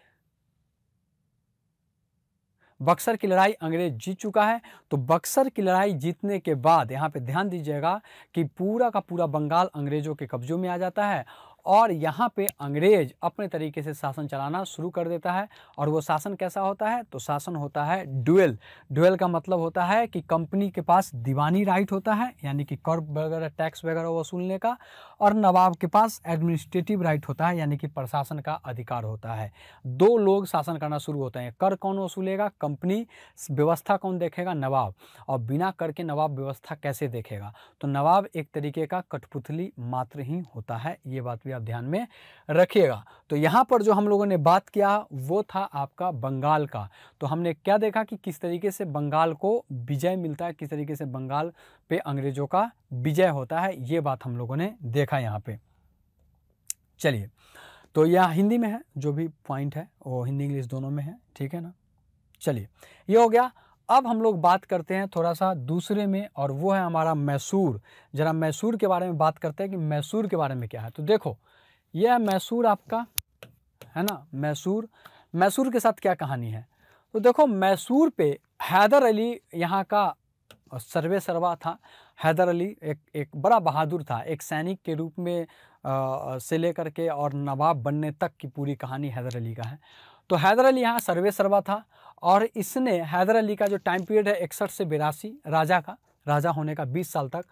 बक्सर की लड़ाई अंग्रेज जीत चुका है तो बक्सर की लड़ाई जीतने के बाद यहाँ पे ध्यान दीजिएगा कि पूरा का पूरा बंगाल अंग्रेज़ों के कब्ज़ों में आ जाता है और यहाँ पे अंग्रेज अपने तरीके से शासन चलाना शुरू कर देता है और वो शासन कैसा होता है तो शासन होता है ड्यूएल ड्यूएल का मतलब होता है कि कंपनी के पास दीवानी राइट होता है यानी कि कर वगैरह टैक्स वगैरह वसूलने का और नवाब के पास एडमिनिस्ट्रेटिव राइट होता है यानी कि प्रशासन का अधिकार होता है दो लोग शासन करना शुरू होते हैं कर कौन वसूलेगा कंपनी व्यवस्था कौन देखेगा नवाब और बिना कर के नवाब व्यवस्था कैसे देखेगा तो नवाब एक तरीके का कठपुतली मात्र ही होता है ये बात भी आप ध्यान में रखिएगा तो यहाँ पर जो हम लोगों ने बात किया वो था आपका बंगाल का तो हमने क्या देखा कि किस तरीके से बंगाल को विजय मिलता है किस तरीके से बंगाल पे अंग्रेजों का विजय होता है ये बात हम लोगों ने देखा यहाँ पे चलिए तो यह हिंदी में है जो भी पॉइंट है वो हिंदी इंग्लिश दोनों में है ठीक है ना चलिए ये हो गया अब हम लोग बात करते हैं थोड़ा सा दूसरे में और वो है हमारा मैसूर जरा मैसूर के बारे में बात करते हैं कि मैसूर के बारे में क्या है तो देखो यह है मैसूर आपका है ना मैसूर मैसूर के साथ क्या कहानी है तो देखो मैसूर पे हैदर अली यहाँ का सर्वे सर्वा था हैदर अली एक एक बड़ा बहादुर था एक सैनिक के रूप में आ, से लेकर के और नवाब बनने तक की पूरी कहानी हैदर अली का है तो हैदर अली यहाँ सर्वे सर्वा था और इसने हैदर अली का जो टाइम पीरियड है इकसठ से बिरासी राजा का राजा होने का बीस साल तक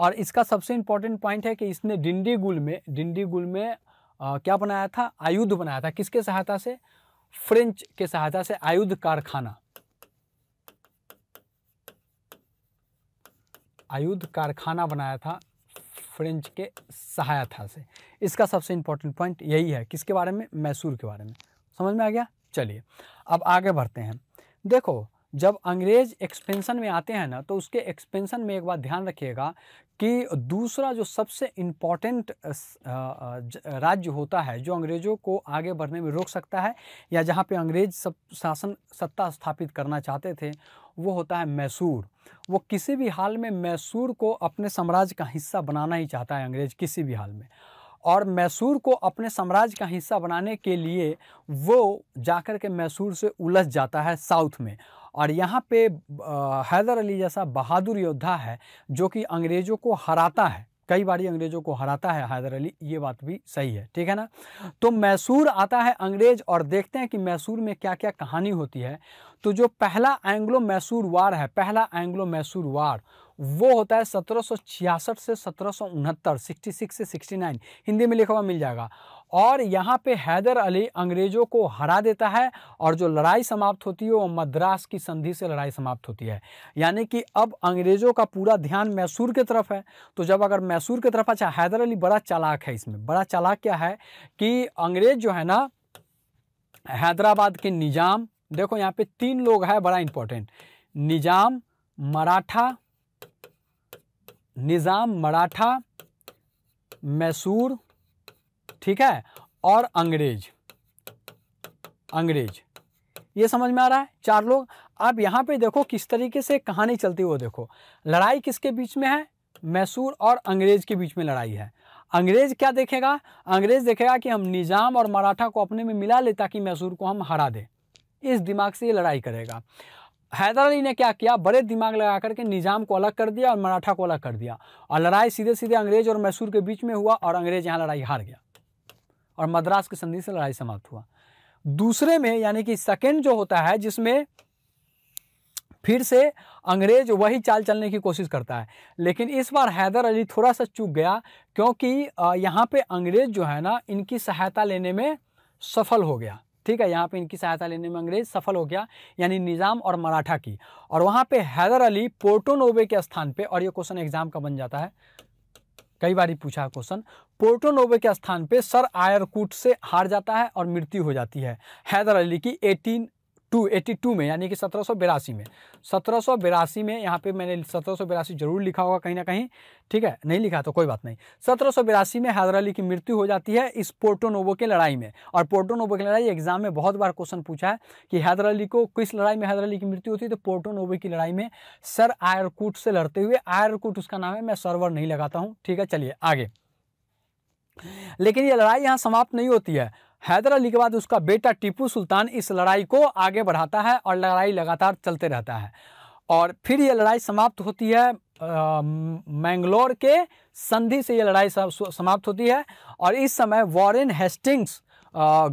और इसका सबसे इम्पॉर्टेंट पॉइंट है कि इसने डिंडीगुल में डिंडीगुल में आ, क्या बनाया था आयुध बनाया था किसके सहायता से फ्रेंच के सहायता से आयुध कारखाना आयुध कारखाना बनाया था फ्रेंच के सहायता से इसका सबसे इंपॉर्टेंट पॉइंट यही है किसके बारे में मैसूर के बारे में समझ में आ गया चलिए अब आगे बढ़ते हैं देखो जब अंग्रेज एक्सपेंशन में आते हैं ना तो उसके एक्सपेंशन में एक बात ध्यान रखिएगा कि दूसरा जो सबसे इम्पॉर्टेंट राज्य होता है जो अंग्रेज़ों को आगे बढ़ने में रोक सकता है या जहाँ पे अंग्रेज सब शासन सत्ता स्थापित करना चाहते थे वो होता है मैसूर वो किसी भी हाल में मैसूर को अपने साम्राज्य का हिस्सा बनाना ही चाहता है अंग्रेज किसी भी हाल में और मैसूर को अपने साम्राज्य का हिस्सा बनाने के लिए वो जाकर के मैसूर से उलझ जाता है साउथ में और यहाँ पे हैदर अली जैसा बहादुर योद्धा है जो कि अंग्रेज़ों को हराता है कई बार अंग्रेज़ों को हराता है हैदर अली ये बात भी सही है ठीक है ना तो मैसूर आता है अंग्रेज और देखते हैं कि मैसूर में क्या क्या कहानी होती है तो जो पहला एंग्लो मैसूर वार है पहला एंग्लो मैसूर वार वो होता है सत्रह से सत्रह सिक्सटी सिक्स से सिक्सटी नाइन हिंदी में लिखा हुआ मिल जाएगा और यहाँ पे हैदर अली अंग्रेज़ों को हरा देता है और जो लड़ाई समाप्त होती है वो मद्रास की संधि से लड़ाई समाप्त होती है यानी कि अब अंग्रेज़ों का पूरा ध्यान मैसूर की तरफ है तो जब अगर मैसूर की तरफ अच्छा हैदर अली बड़ा चालाक है इसमें बड़ा चालाक क्या है कि अंग्रेज़ जो है ना हैदराबाद के निज़ाम देखो यहाँ पे तीन लोग हैं बड़ा इंपॉर्टेंट निज़ाम मराठा निज़ाम मराठा मैसूर ठीक है और अंग्रेज अंग्रेज ये समझ में आ रहा है चार लोग अब यहाँ पे देखो किस तरीके से कहानी चलती वो देखो लड़ाई किसके बीच में है मैसूर और अंग्रेज के बीच में लड़ाई है अंग्रेज क्या देखेगा अंग्रेज देखेगा कि हम निज़ाम और मराठा को अपने में मिला ले ताकि मैसूर को हम हरा दें इस दिमाग से ये लड़ाई करेगा हैदर अली ने क्या किया बड़े दिमाग लगा करके निज़ाम को अलग कर दिया और मराठा को अलग कर दिया और लड़ाई सीधे सीधे अंग्रेज और मैसूर के बीच में हुआ और अंग्रेज यहाँ लड़ाई हार गया और मद्रास की संधि से लड़ाई समाप्त हुआ दूसरे में यानी कि सेकेंड जो होता है जिसमें फिर से अंग्रेज वही चाल चलने की कोशिश करता है लेकिन इस बार हैदर अली थोड़ा सा चूक गया क्योंकि यहाँ पे अंग्रेज जो है ना इनकी सहायता लेने में सफल हो गया ठीक है यहाँ पे इनकी सहायता लेने में अंग्रेज सफल हो गया यानी निज़ाम और मराठा की और वहाँ पे हैदर अली पोर्टो नोवे के स्थान पे और ये क्वेश्चन एग्जाम का बन जाता है कई बार पूछा क्वेश्चन पोर्टोनोवे के स्थान पे सर आयरकूट से हार जाता है और मृत्यु हो जाती है हैदर अली की एटीन टू एटी टू में यानी कि सत्रह सौ बिरासी में सत्रह सौ बिरासी में यहाँ पे मैंने सत्रह सौ बिरासी जरूर लिखा होगा कहीं ना कहीं ठीक है नहीं लिखा तो कोई बात नहीं सत्रह सौ बिरासी में हैदर अली की मृत्यु हो जाती है इस पोर्टोनोवो के लड़ाई में और पोर्टोनोवो की लड़ाई एग्जाम में बहुत बार क्वेश्चन पूछा है कि हैदर अली को किस लड़ाई में हैदर अली की मृत्यु होती है तो पोर्टोनोवो की लड़ाई में सर आयरकूट से लड़ते हुए आयरकूट उसका नाम है मैं सर्वर नहीं लगाता हूँ ठीक है चलिए आगे लेकिन ये लड़ाई यहाँ समाप्त नहीं होती है हैदर अली के बाद उसका बेटा टीपू सुल्तान इस लड़ाई को आगे बढ़ाता है और लड़ाई लगातार चलते रहता है और फिर ये लड़ाई समाप्त होती है मैंगलोर के संधि से ये लड़ाई समाप्त होती है और इस समय वॉरेन हेस्टिंग्स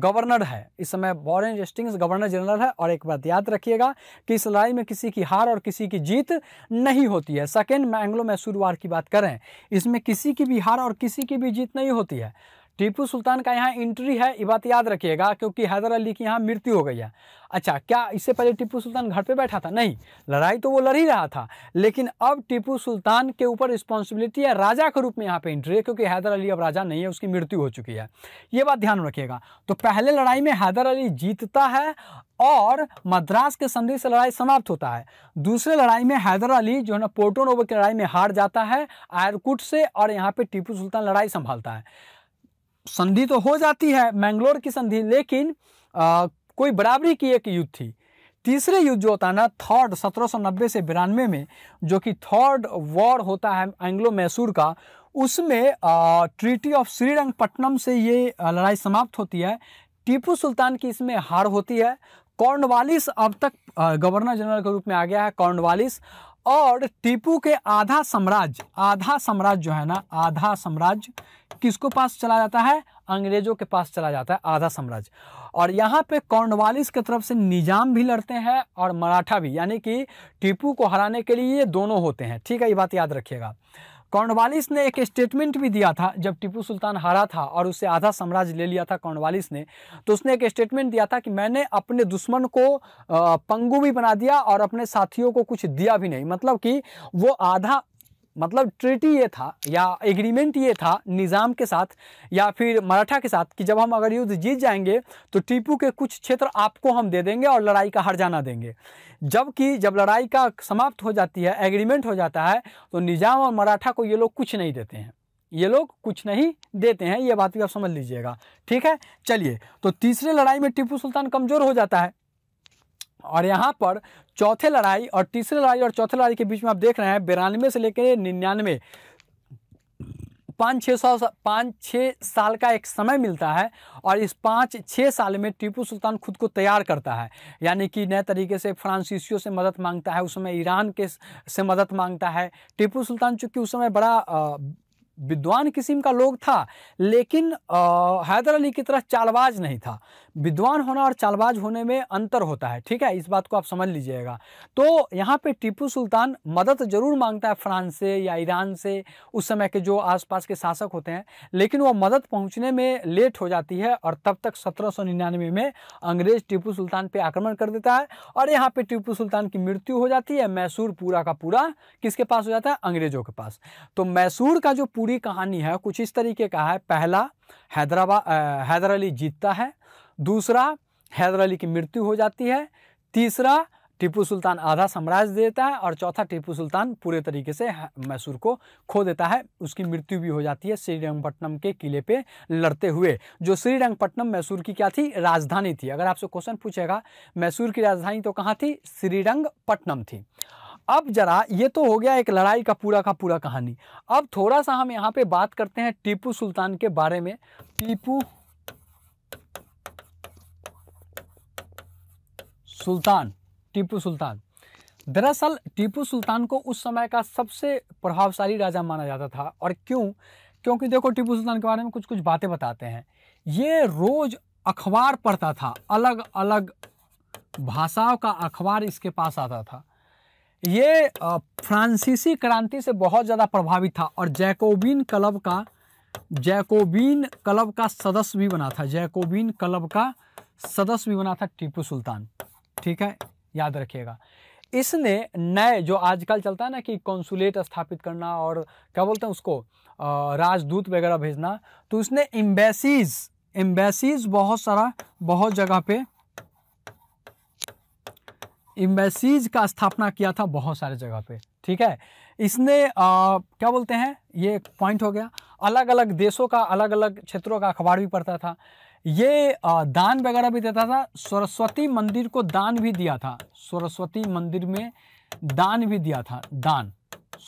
गवर्नर है इस समय वॉरेन हेस्टिंग्स गवर्नर जनरल है और एक बात याद रखिएगा कि इस लड़ाई में किसी की हार और किसी की जीत नहीं होती है सेकेंड मैंगलो मैसूर वार की बात करें इसमें किसी की भी हार और किसी की भी जीत नहीं होती है टीपू सुल्तान का यहाँ एंट्री है ये बात याद रखिएगा क्योंकि हैदर अली की यहाँ मृत्यु हो गई है अच्छा क्या इससे पहले टीपू सुल्तान घर पे बैठा था नहीं लड़ाई तो वो लड़ ही रहा था लेकिन अब टीपू सुल्तान के ऊपर रिस्पॉन्सिबिलिटी है राजा के रूप में यहाँ पे एंट्री है क्योंकि हैदर अली अब राजा नहीं है उसकी मृत्यु हो चुकी है ये बात ध्यान रखिएगा तो पहले लड़ाई में हैदर अली जीतता है और मद्रास के संधि से लड़ाई समाप्त होता है दूसरे लड़ाई में हैदर अली जो है ना पोर्टोनोवर की लड़ाई में हार जाता है आयरकुट से और यहाँ पे टीपू सुल्तान लड़ाई संभालता है संधि तो हो जाती है मैंगलोर की संधि लेकिन आ, कोई बराबरी की एक युद्ध थी तीसरे युद्ध जो होता है ना थर्ड 1790 से बिरानवे में जो कि थर्ड वॉर होता है एंग्लो मैसूर का उसमें ट्रीटी ऑफ श्रीरंगपट्टनम से ये लड़ाई समाप्त होती है टीपू सुल्तान की इसमें हार होती है कॉर्नवालिस अब तक गवर्नर जनरल के रूप में आ गया है कॉर्नवालिस और टीपू के आधा साम्राज्य आधा साम्राज्य जो है ना आधा साम्राज्य किसको पास चला जाता है अंग्रेजों के पास चला जाता है आधा साम्राज्य और यहाँ पे कॉर्नवालिस की तरफ से निजाम भी लड़ते हैं और मराठा भी यानी कि टीपू को हराने के लिए ये दोनों होते हैं ठीक है ये बात याद रखिएगा कॉर्नवालिस ने एक स्टेटमेंट भी दिया था जब टीपू सुल्तान हारा था और उससे आधा साम्राज्य ले लिया था कॉर्नवालिस ने तो उसने एक स्टेटमेंट दिया था कि मैंने अपने दुश्मन को पंगु भी बना दिया और अपने साथियों को कुछ दिया भी नहीं मतलब कि वो आधा मतलब ट्रीटी ये था या एग्रीमेंट ये था निज़ाम के साथ या फिर मराठा के साथ कि जब हम अगर युद्ध जीत जाएंगे तो टीपू के कुछ क्षेत्र आपको हम दे देंगे और लड़ाई का हरजाना देंगे जबकि जब लड़ाई का समाप्त हो जाती है एग्रीमेंट हो जाता है तो निज़ाम और मराठा को ये लोग कुछ नहीं देते हैं ये लोग कुछ नहीं देते हैं ये बात भी आप समझ लीजिएगा ठीक है चलिए तो तीसरे लड़ाई में टीपू सुल्तान कमज़ोर हो जाता है और यहाँ पर चौथे लड़ाई और तीसरे लड़ाई और चौथे लड़ाई के बीच में आप देख रहे हैं बिरानवे से लेकर निन्यानवे पाँच छः सौ पाँच छः साल का एक समय मिलता है और इस पाँच छः साल में टीपू सुल्तान खुद को तैयार करता है यानी कि नए तरीके से फ्रांसीसियों से मदद मांगता है उस समय ईरान के से मदद मांगता है टीपू सुल्तान चूँकि उस समय बड़ा आ, विद्वान किस्म का लोग था लेकिन हैदर अली की तरह चालबाज नहीं था विद्वान होना और चालबाज होने में अंतर होता है ठीक है इस बात को आप समझ लीजिएगा तो यहाँ पे टीपू सुल्तान मदद ज़रूर मांगता है फ्रांस से या ईरान से उस समय के जो आसपास के शासक होते हैं लेकिन वो मदद पहुँचने में लेट हो जाती है और तब तक सत्रह में अंग्रेज टीपू सुल्तान पर आक्रमण कर देता है और यहाँ पर टीपू सुल्तान की मृत्यु हो जाती है मैसूर पूरा का पूरा किसके पास हो जाता है अंग्रेजों के पास तो मैसूर का जो पूरी कहानी है कुछ इस तरीके का है पहला हैदराबाद हैदर अली जीतता है दूसरा हैदर अली की मृत्यु हो जाती है तीसरा टीपू सुल्तान आधा साम्राज्य देता है और चौथा टीपू सुल्तान पूरे तरीके से मैसूर को खो देता है उसकी मृत्यु भी हो जाती है श्रीरंगपट्टनम के किले पे लड़ते हुए जो श्रीरंगपट्टनम मैसूर की क्या थी राजधानी थी अगर आपसे क्वेश्चन पूछेगा मैसूर की राजधानी तो कहाँ थी श्रीरंगपट्टनम थी अब जरा ये तो हो गया एक लड़ाई का पूरा का पूरा कहानी अब थोड़ा सा हम यहाँ पर बात करते हैं टीपू सुल्तान के बारे में टीपू सुल्तान टीपू सुल्तान दरअसल टीपू सुल्तान को उस समय का सबसे प्रभावशाली राजा माना जाता था और क्यों क्योंकि देखो टीपू सुल्तान के बारे में कुछ कुछ बातें बताते हैं ये रोज़ अखबार पढ़ता था अलग अलग भाषाओं का अखबार इसके पास आता था ये फ्रांसीसी क्रांति से बहुत ज़्यादा प्रभावित था और जैकोबिन क्लब का जैकोबिन क्लब का सदस्य भी बना था जैकोबिन क्लब का सदस्य भी बना था टीपू सुल्तान ठीक है याद रखिएगा इसने नए जो आजकल चलता है ना कि कौंसुलेट स्थापित करना और क्या बोलते हैं उसको राजदूत वगैरह भेजना तो उसने एम्बेसीज एम्बेसीज बहुत सारा बहुत जगह पे एम्बेसीज का स्थापना किया था बहुत सारे जगह पे ठीक है इसने आ, क्या बोलते हैं ये पॉइंट हो गया अलग अलग देशों का अलग अलग क्षेत्रों का अखबार भी पढ़ता था ये दान वगैरह भी देता था सरस्वती मंदिर को दान भी दिया था सरस्वती मंदिर में दान भी दिया था दान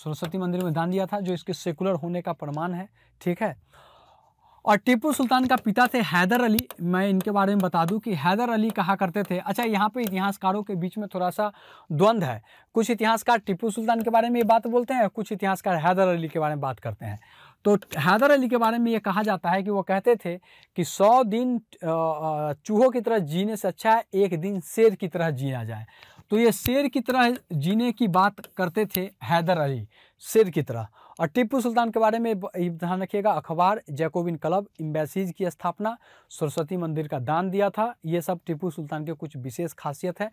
सरस्वती मंदिर में दान दिया था जो इसके सेकुलर होने का प्रमाण है ठीक है और टीपू सुल्तान का पिता थे हैदर अली मैं इनके बारे में बता दूं कि हैदर अली कहा करते थे अच्छा यहाँ पे इतिहासकारों के बीच में थोड़ा सा द्वंद्व है कुछ इतिहासकार टीपू सुल्तान के बारे में ये बात बोलते हैं कुछ इतिहासकार हैदर अली के बारे में बात करते हैं तो हैदर अली के बारे में ये कहा जाता है कि वो कहते थे कि सौ दिन चूहों की तरह जीने से अच्छा है एक दिन शेर की तरह जिया जाए तो ये शेर की तरह जीने की बात करते थे हैदर अली शेर की तरह और टीपू सुल्तान के बारे में ध्यान रखिएगा अखबार जैकोबिन क्लब एम्बेसीज की स्थापना सरस्वती मंदिर का दान दिया था ये सब टिप्पू सुल्तान के कुछ विशेष खासियत है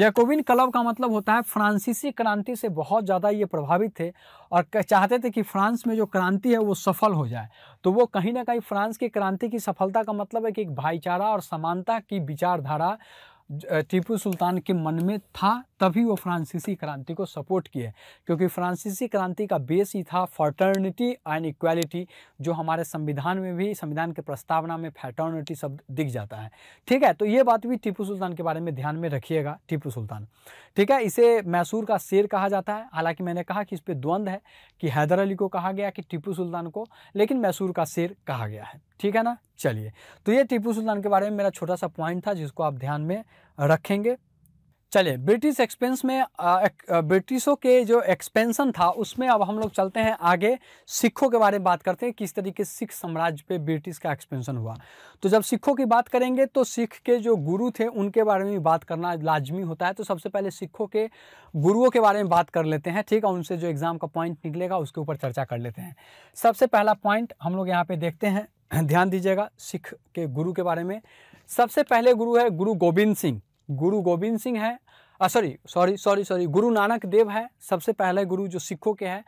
जैकोबिन क्लब का मतलब होता है फ्रांसीसी क्रांति से बहुत ज़्यादा ये प्रभावित थे और चाहते थे कि फ्रांस में जो क्रांति है वो सफल हो जाए तो वो कहीं ना कहीं फ्रांस की क्रांति की सफलता का मतलब है कि एक भाईचारा और समानता की विचारधारा टीपू सुल्तान के मन में था तभी वो फ्रांसीसी क्रांति को सपोर्ट किए क्योंकि फ्रांसीसी क्रांति का बेस ही था फर्टर्निटी एंड इक्वालिटी जो हमारे संविधान में भी संविधान के प्रस्तावना में फैटर्निटी शब्द दिख जाता है ठीक है तो ये बात भी टीपू सुल्तान के बारे में ध्यान में रखिएगा टीपू सुल्तान ठीक है इसे मैसूर का शेर कहा जाता है हालांकि मैंने कहा कि इस पर द्वंद्व है कि हैदर अली को कहा गया कि टीपू सुल्तान को लेकिन मैसूर का शेर कहा गया है ठीक है ना चलिए तो ये टीपू सुल्तान के बारे में मेरा छोटा सा पॉइंट था जिसको आप ध्यान में रखेंगे चलिए ब्रिटिश एक्सपेंस में ब्रिटिशों के जो एक्सपेंशन था उसमें अब हम लोग चलते हैं आगे सिखों के बारे में बात करते हैं किस तरीके सिख साम्राज्य पे ब्रिटिश का एक्सपेंशन हुआ तो जब सिखों की बात करेंगे तो सिख के जो गुरु थे उनके बारे में बात करना लाजमी होता है तो सबसे पहले सिखों के गुरुओं के बारे में बात कर लेते हैं ठीक है उनसे जो एग्ज़ाम का पॉइंट निकलेगा उसके ऊपर चर्चा कर लेते हैं सबसे पहला पॉइंट हम लोग यहाँ पर देखते हैं ध्यान दीजिएगा सिख के गुरु के बारे में सबसे पहले गुरु है गुरु गोविंद सिंह गुरु गोविंद सिंह है सॉरी सॉरी सॉरी सॉरी गुरु नानक देव है सबसे पहले गुरु जो सिखों के हैं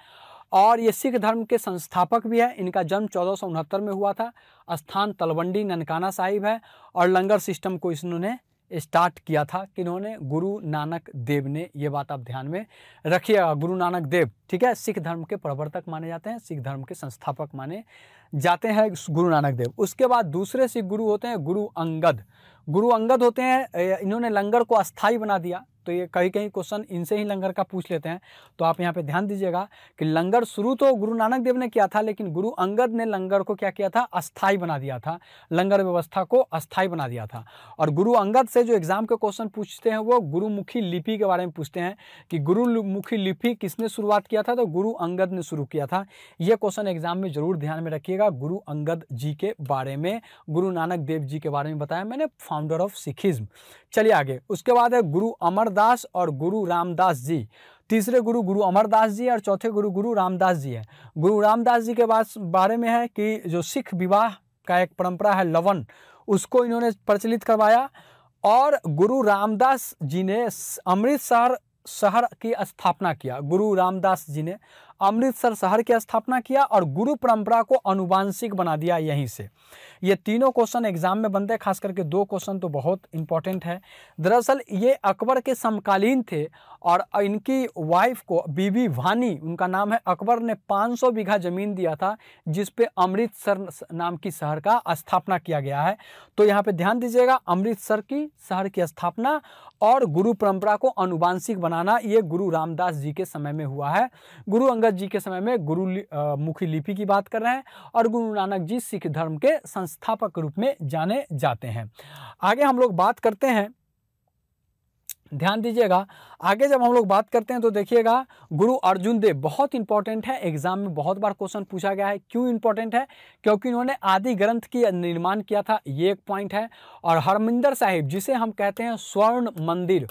और ये सिख धर्म के संस्थापक भी है इनका जन्म चौदह में हुआ था स्थान तलवंडी ननकाना साहिब है और लंगर सिस्टम को इन्होंने स्टार्ट किया था कि इन्होंने गुरु नानक देव ने ये बात आप ध्यान में रखिएगा गुरु नानक देव ठीक है सिख धर्म के प्रवर्तक माने जाते हैं सिख धर्म के संस्थापक माने जाते हैं गुरु नानक देव उसके बाद दूसरे सिख गुरु होते हैं गुरु अंगद गुरु अंगद होते हैं इन्होंने लंगर को अस्थाई बना दिया तो ये कहीं कहीं क्वेश्चन इनसे ही लंगर का पूछ लेते हैं तो आप यहाँ पे ध्यान दीजिएगा कि लंगर शुरू तो गुरु नानक देव ने किया था लेकिन गुरु अंगद ने लंगर को क्या किया था अस्थाई बना दिया था लंगर व्यवस्था को अस्थाई बना दिया था और गुरु अंगद से जो एग्ज़ाम के क्वेश्चन पूछते हैं वो गुरुमुखी लिपि के बारे में पूछते हैं कि गुरुमुखी लिपि किसने शुरुआत किया था तो गुरु अंगद ने शुरू किया था ये क्वेश्चन एग्जाम में ज़रूर ध्यान में रखिएगा गुरु अंगद जी के बारे में गुरु नानक देव जी के बारे में बताया मैंने फाउंडर ऑफ सिखिज़्म चलिए आगे उसके बाद है गुरु अमरदास अमरदास और गुरु रामदास जी तीसरे गुरु गुरु अमरदास जी और चौथे गुरु गुरु रामदास जी है गुरु रामदास जी के बारे में है कि जो सिख विवाह का एक परंपरा है लवन उसको इन्होंने प्रचलित करवाया और गुरु रामदास जी ने अमृतसर शहर की स्थापना किया गुरु रामदास जी ने अमृतसर शहर की स्थापना किया और गुरु परंपरा को अनुवांशिक बना दिया यहीं से ये तीनों क्वेश्चन एग्जाम में बनते हैं खास करके दो क्वेश्चन तो बहुत इंपॉर्टेंट है दरअसल ये अकबर के समकालीन थे और इनकी वाइफ को बीबी वानी उनका नाम है अकबर ने 500 बीघा ज़मीन दिया था जिसपे अमृतसर नाम की शहर का स्थापना किया गया है तो यहाँ पे ध्यान दीजिएगा अमृतसर की शहर की स्थापना और गुरु परंपरा को अनुवांशिक बनाना ये गुरु रामदास जी के समय में हुआ है गुरु अंगद तुलसीदास जी के समय में गुरु मुखी लिपि की बात कर रहे हैं और गुरु नानक जी सिख धर्म के संस्थापक रूप में जाने जाते हैं आगे हम लोग बात करते हैं ध्यान दीजिएगा आगे जब हम लोग बात करते हैं तो देखिएगा गुरु अर्जुन देव बहुत इंपॉर्टेंट है एग्जाम में बहुत बार क्वेश्चन पूछा गया है क्यों इंपॉर्टेंट है क्योंकि इन्होंने आदि ग्रंथ की निर्माण किया था ये एक पॉइंट है और हरमिंदर साहिब जिसे हम कहते हैं स्वर्ण मंदिर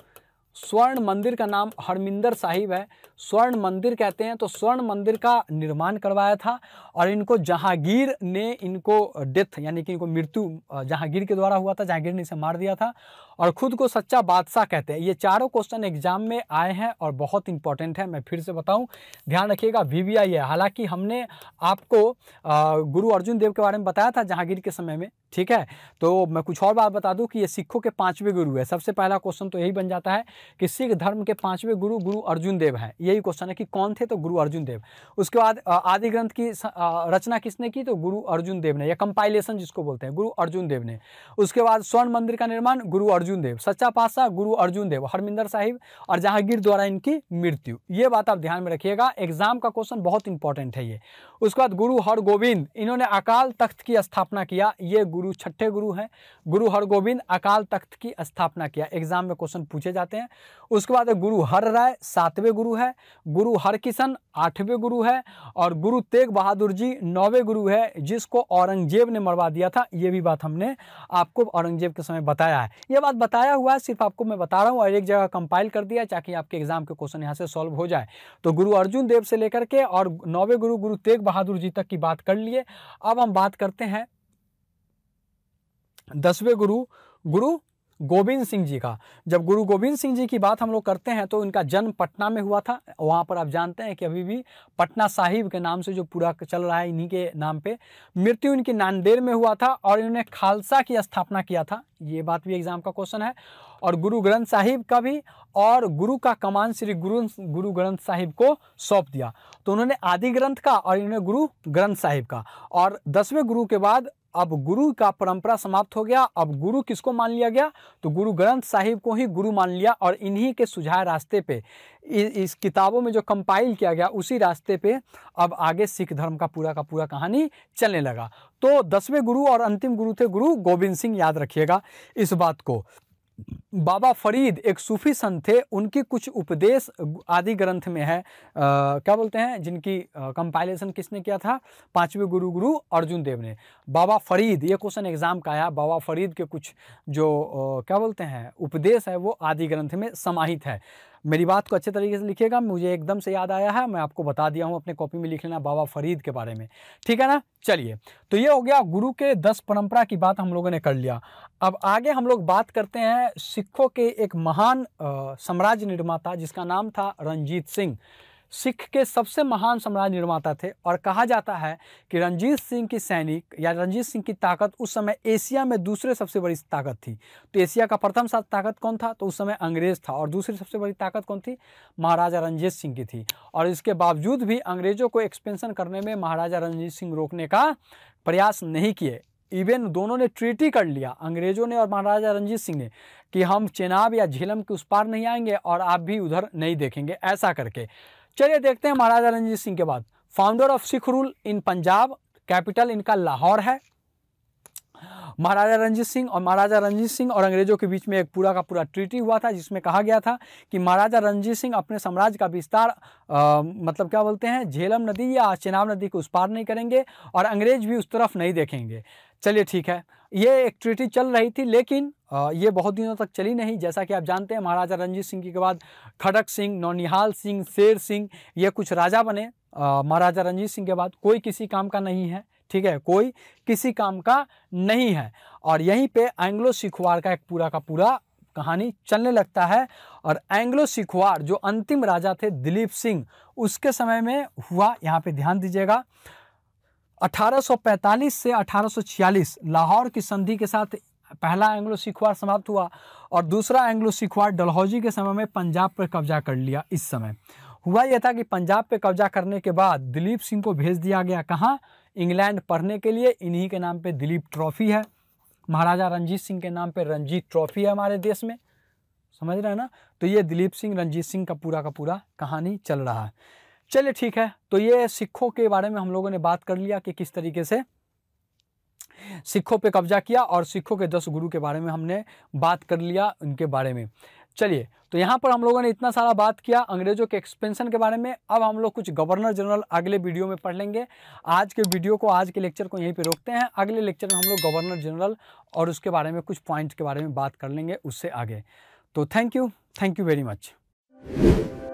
स्वर्ण मंदिर का नाम हरमिंदर साहिब है स्वर्ण मंदिर कहते हैं तो स्वर्ण मंदिर का निर्माण करवाया था और इनको जहांगीर ने इनको डेथ यानी कि इनको मृत्यु जहांगीर के द्वारा हुआ था जहांगीर ने इसे मार दिया था और खुद को सच्चा बादशाह कहते हैं ये चारों क्वेश्चन एग्जाम में आए हैं और बहुत इंपॉर्टेंट है मैं फिर से बताऊं ध्यान रखिएगा वीवीआई है हालांकि हमने आपको गुरु अर्जुन देव के बारे में बताया था जहांगीर के समय में ठीक है तो मैं कुछ और बात बता दूं कि ये सिखों के पांचवें गुरु है सबसे पहला क्वेश्चन तो यही बन जाता है कि सिख धर्म के पांचवें गुरु गुरु अर्जुन देव हैं यही क्वेश्चन है कि कौन थे तो गुरु अर्जुन देव उसके बाद आदि ग्रंथ की रचना किसने की तो गुरु अर्जुन देव ने या कंपाइलेशन जिसको बोलते हैं गुरु अर्जुन देव ने उसके बाद स्वर्ण मंदिर का निर्माण गुरु अर्जुन अर्जुन देव सच्चा पातशाह गुरु अर्जुन देव हरमिंदर साहिब और जहांगीर द्वारा इनकी मृत्यु ये बात आप ध्यान में रखिएगा एग्जाम का क्वेश्चन बहुत इंपॉर्टेंट है ये उसके बाद गुरु हरगोविंद इन्होंने अकाल तख्त की स्थापना किया ये गुरु छठे गुरु हैं गुरु हरगोविंद अकाल तख्त की स्थापना किया एग्जाम में क्वेश्चन पूछे जाते हैं उसके बाद गुरु हर राय सातवें गुरु है गुरु हर किशन आठवें गुरु है और गुरु तेग बहादुर जी नौवे गुरु है जिसको औरंगजेब ने मरवा दिया था ये भी बात हमने आपको औरंगजेब के समय बताया है ये बात बताया हुआ है सिर्फ आपको मैं बता रहा हूँ और एक जगह कंपाइल कर दिया ताकि आपके एग्जाम के क्वेश्चन यहाँ से सॉल्व हो जाए तो गुरु अर्जुन देव से लेकर के और नौवे गुरु गुरु तेग बहादुर जी तक की बात कर लिए अब हम बात करते हैं दसवें गुरु गुरु गोविंद सिंह जी का जब गुरु गोविंद सिंह जी की बात हम लोग करते हैं तो इनका जन्म पटना में हुआ था वहाँ पर आप जानते हैं कि अभी भी पटना साहिब के नाम से जो पूरा चल रहा है इन्हीं के नाम पे मृत्यु इनकी नांदेड़ में हुआ था और इन्होंने खालसा की स्थापना किया था ये बात भी एग्जाम का क्वेश्चन है और गुरु ग्रंथ साहिब का भी और गुरु का कमान श्री गुरु गुरु ग्रंथ साहिब को सौंप दिया तो उन्होंने आदि ग्रंथ का और इन्होंने गुरु ग्रंथ साहिब का और दसवें गुरु के बाद अब गुरु का परंपरा समाप्त हो गया अब गुरु किसको मान लिया गया तो गुरु ग्रंथ साहिब को ही गुरु मान लिया और इन्हीं के सुझाव रास्ते पे इस किताबों में जो कंपाइल किया गया उसी रास्ते पे अब आगे सिख धर्म का पूरा का पूरा कहानी चलने लगा तो दसवें गुरु और अंतिम गुरु थे गुरु गोविंद सिंह याद रखिएगा इस बात को बाबा फरीद एक सूफी संत थे उनकी कुछ उपदेश आदि ग्रंथ में है आ, क्या बोलते हैं जिनकी कंपाइलेशन किसने किया था पांचवे गुरु गुरु अर्जुन देव ने बाबा फरीद ये क्वेश्चन एग्जाम का आया बाबा फरीद के कुछ जो आ, क्या बोलते हैं उपदेश है वो आदि ग्रंथ में समाहित है मेरी बात को अच्छे तरीके से लिखिएगा मुझे एकदम से याद आया है मैं आपको बता दिया हूँ अपने कॉपी में लिख लेना बाबा फरीद के बारे में ठीक है ना चलिए तो ये हो गया गुरु के दस परंपरा की बात हम लोगों ने कर लिया अब आगे हम लोग बात करते हैं सिखों के एक महान साम्राज्य निर्माता जिसका नाम था रंजीत सिंह सिख के सबसे महान साम्राज्य निर्माता थे और कहा जाता है कि रंजीत सिंह की सैनिक या रंजीत सिंह की ताकत उस समय एशिया में दूसरे सबसे बड़ी ताकत थी तो एशिया का प्रथम साथ ताकत कौन था तो उस समय अंग्रेज था और दूसरी सबसे बड़ी ताकत कौन थी महाराजा रंजीत सिंह की थी और इसके बावजूद भी अंग्रेजों को एक्सपेंशन करने में महाराजा रंजीत सिंह रोकने का प्रयास नहीं किए इवन दोनों ने ट्रीटी कर लिया अंग्रेजों ने और महाराजा रंजीत सिंह ने कि हम चेनाब या झेलम के उस पार नहीं आएंगे और आप भी उधर नहीं देखेंगे ऐसा करके चलिए देखते हैं महाराजा रंजीत सिंह के बाद founder of Sikh rule in Punjab capital इनका लाहौर है महाराजा रंजीत सिंह और महाराजा रंजीत सिंह और अंग्रेजों के बीच में एक पूरा का पूरा ट्रीटी हुआ था जिसमें कहा गया था कि महाराजा रंजीत सिंह अपने साम्राज्य का विस्तार मतलब क्या बोलते हैं झेलम नदी या चेनाब नदी को उस पार नहीं करेंगे और अंग्रेज भी उस तरफ नहीं देखेंगे चलिए ठीक है ये एक ट्रीटी चल रही थी लेकिन ये बहुत दिनों तक चली नहीं जैसा कि आप जानते हैं महाराजा रंजीत सिंह के बाद खड़क सिंह नौनिहाल सिंह शेर सिंह ये कुछ राजा बने महाराजा रंजीत सिंह के बाद कोई किसी काम का नहीं है ठीक है कोई किसी काम का नहीं है और यहीं पे एंग्लो सिखवार का एक पूरा का पूरा कहानी चलने लगता है और एंग्लो सिखवार जो अंतिम राजा थे दिलीप सिंह उसके समय में हुआ यहाँ पे ध्यान दीजिएगा 1845 से 1846 लाहौर की संधि के साथ पहला एंग्लो सिख वार समाप्त हुआ और दूसरा एंग्लो सिख वार डलहौजी के समय में पंजाब पर कब्जा कर लिया इस समय हुआ यह था कि पंजाब पर कब्जा करने के बाद दिलीप सिंह को भेज दिया गया कहाँ इंग्लैंड पढ़ने के लिए इन्हीं के नाम पे दिलीप ट्रॉफी है महाराजा रंजीत सिंह के नाम पे रंजीत ट्रॉफी है हमारे देश में समझ रहे हैं ना तो ये दिलीप सिंह रंजीत सिंह का पूरा का पूरा कहानी चल रहा है चलिए ठीक है तो ये सिखों के बारे में हम लोगों ने बात कर लिया कि किस तरीके से सिखों पे कब्जा किया और सिखों के दस गुरु के बारे में हमने बात कर लिया उनके बारे में चलिए तो यहाँ पर हम लोगों ने इतना सारा बात किया अंग्रेजों के एक्सपेंशन के बारे में अब हम लोग कुछ गवर्नर जनरल अगले वीडियो में पढ़ लेंगे आज के वीडियो को आज के लेक्चर को यहीं पे रोकते हैं अगले लेक्चर में हम लोग गवर्नर जनरल और उसके बारे में कुछ पॉइंट्स के बारे में बात कर लेंगे उससे आगे तो thank you thank you very much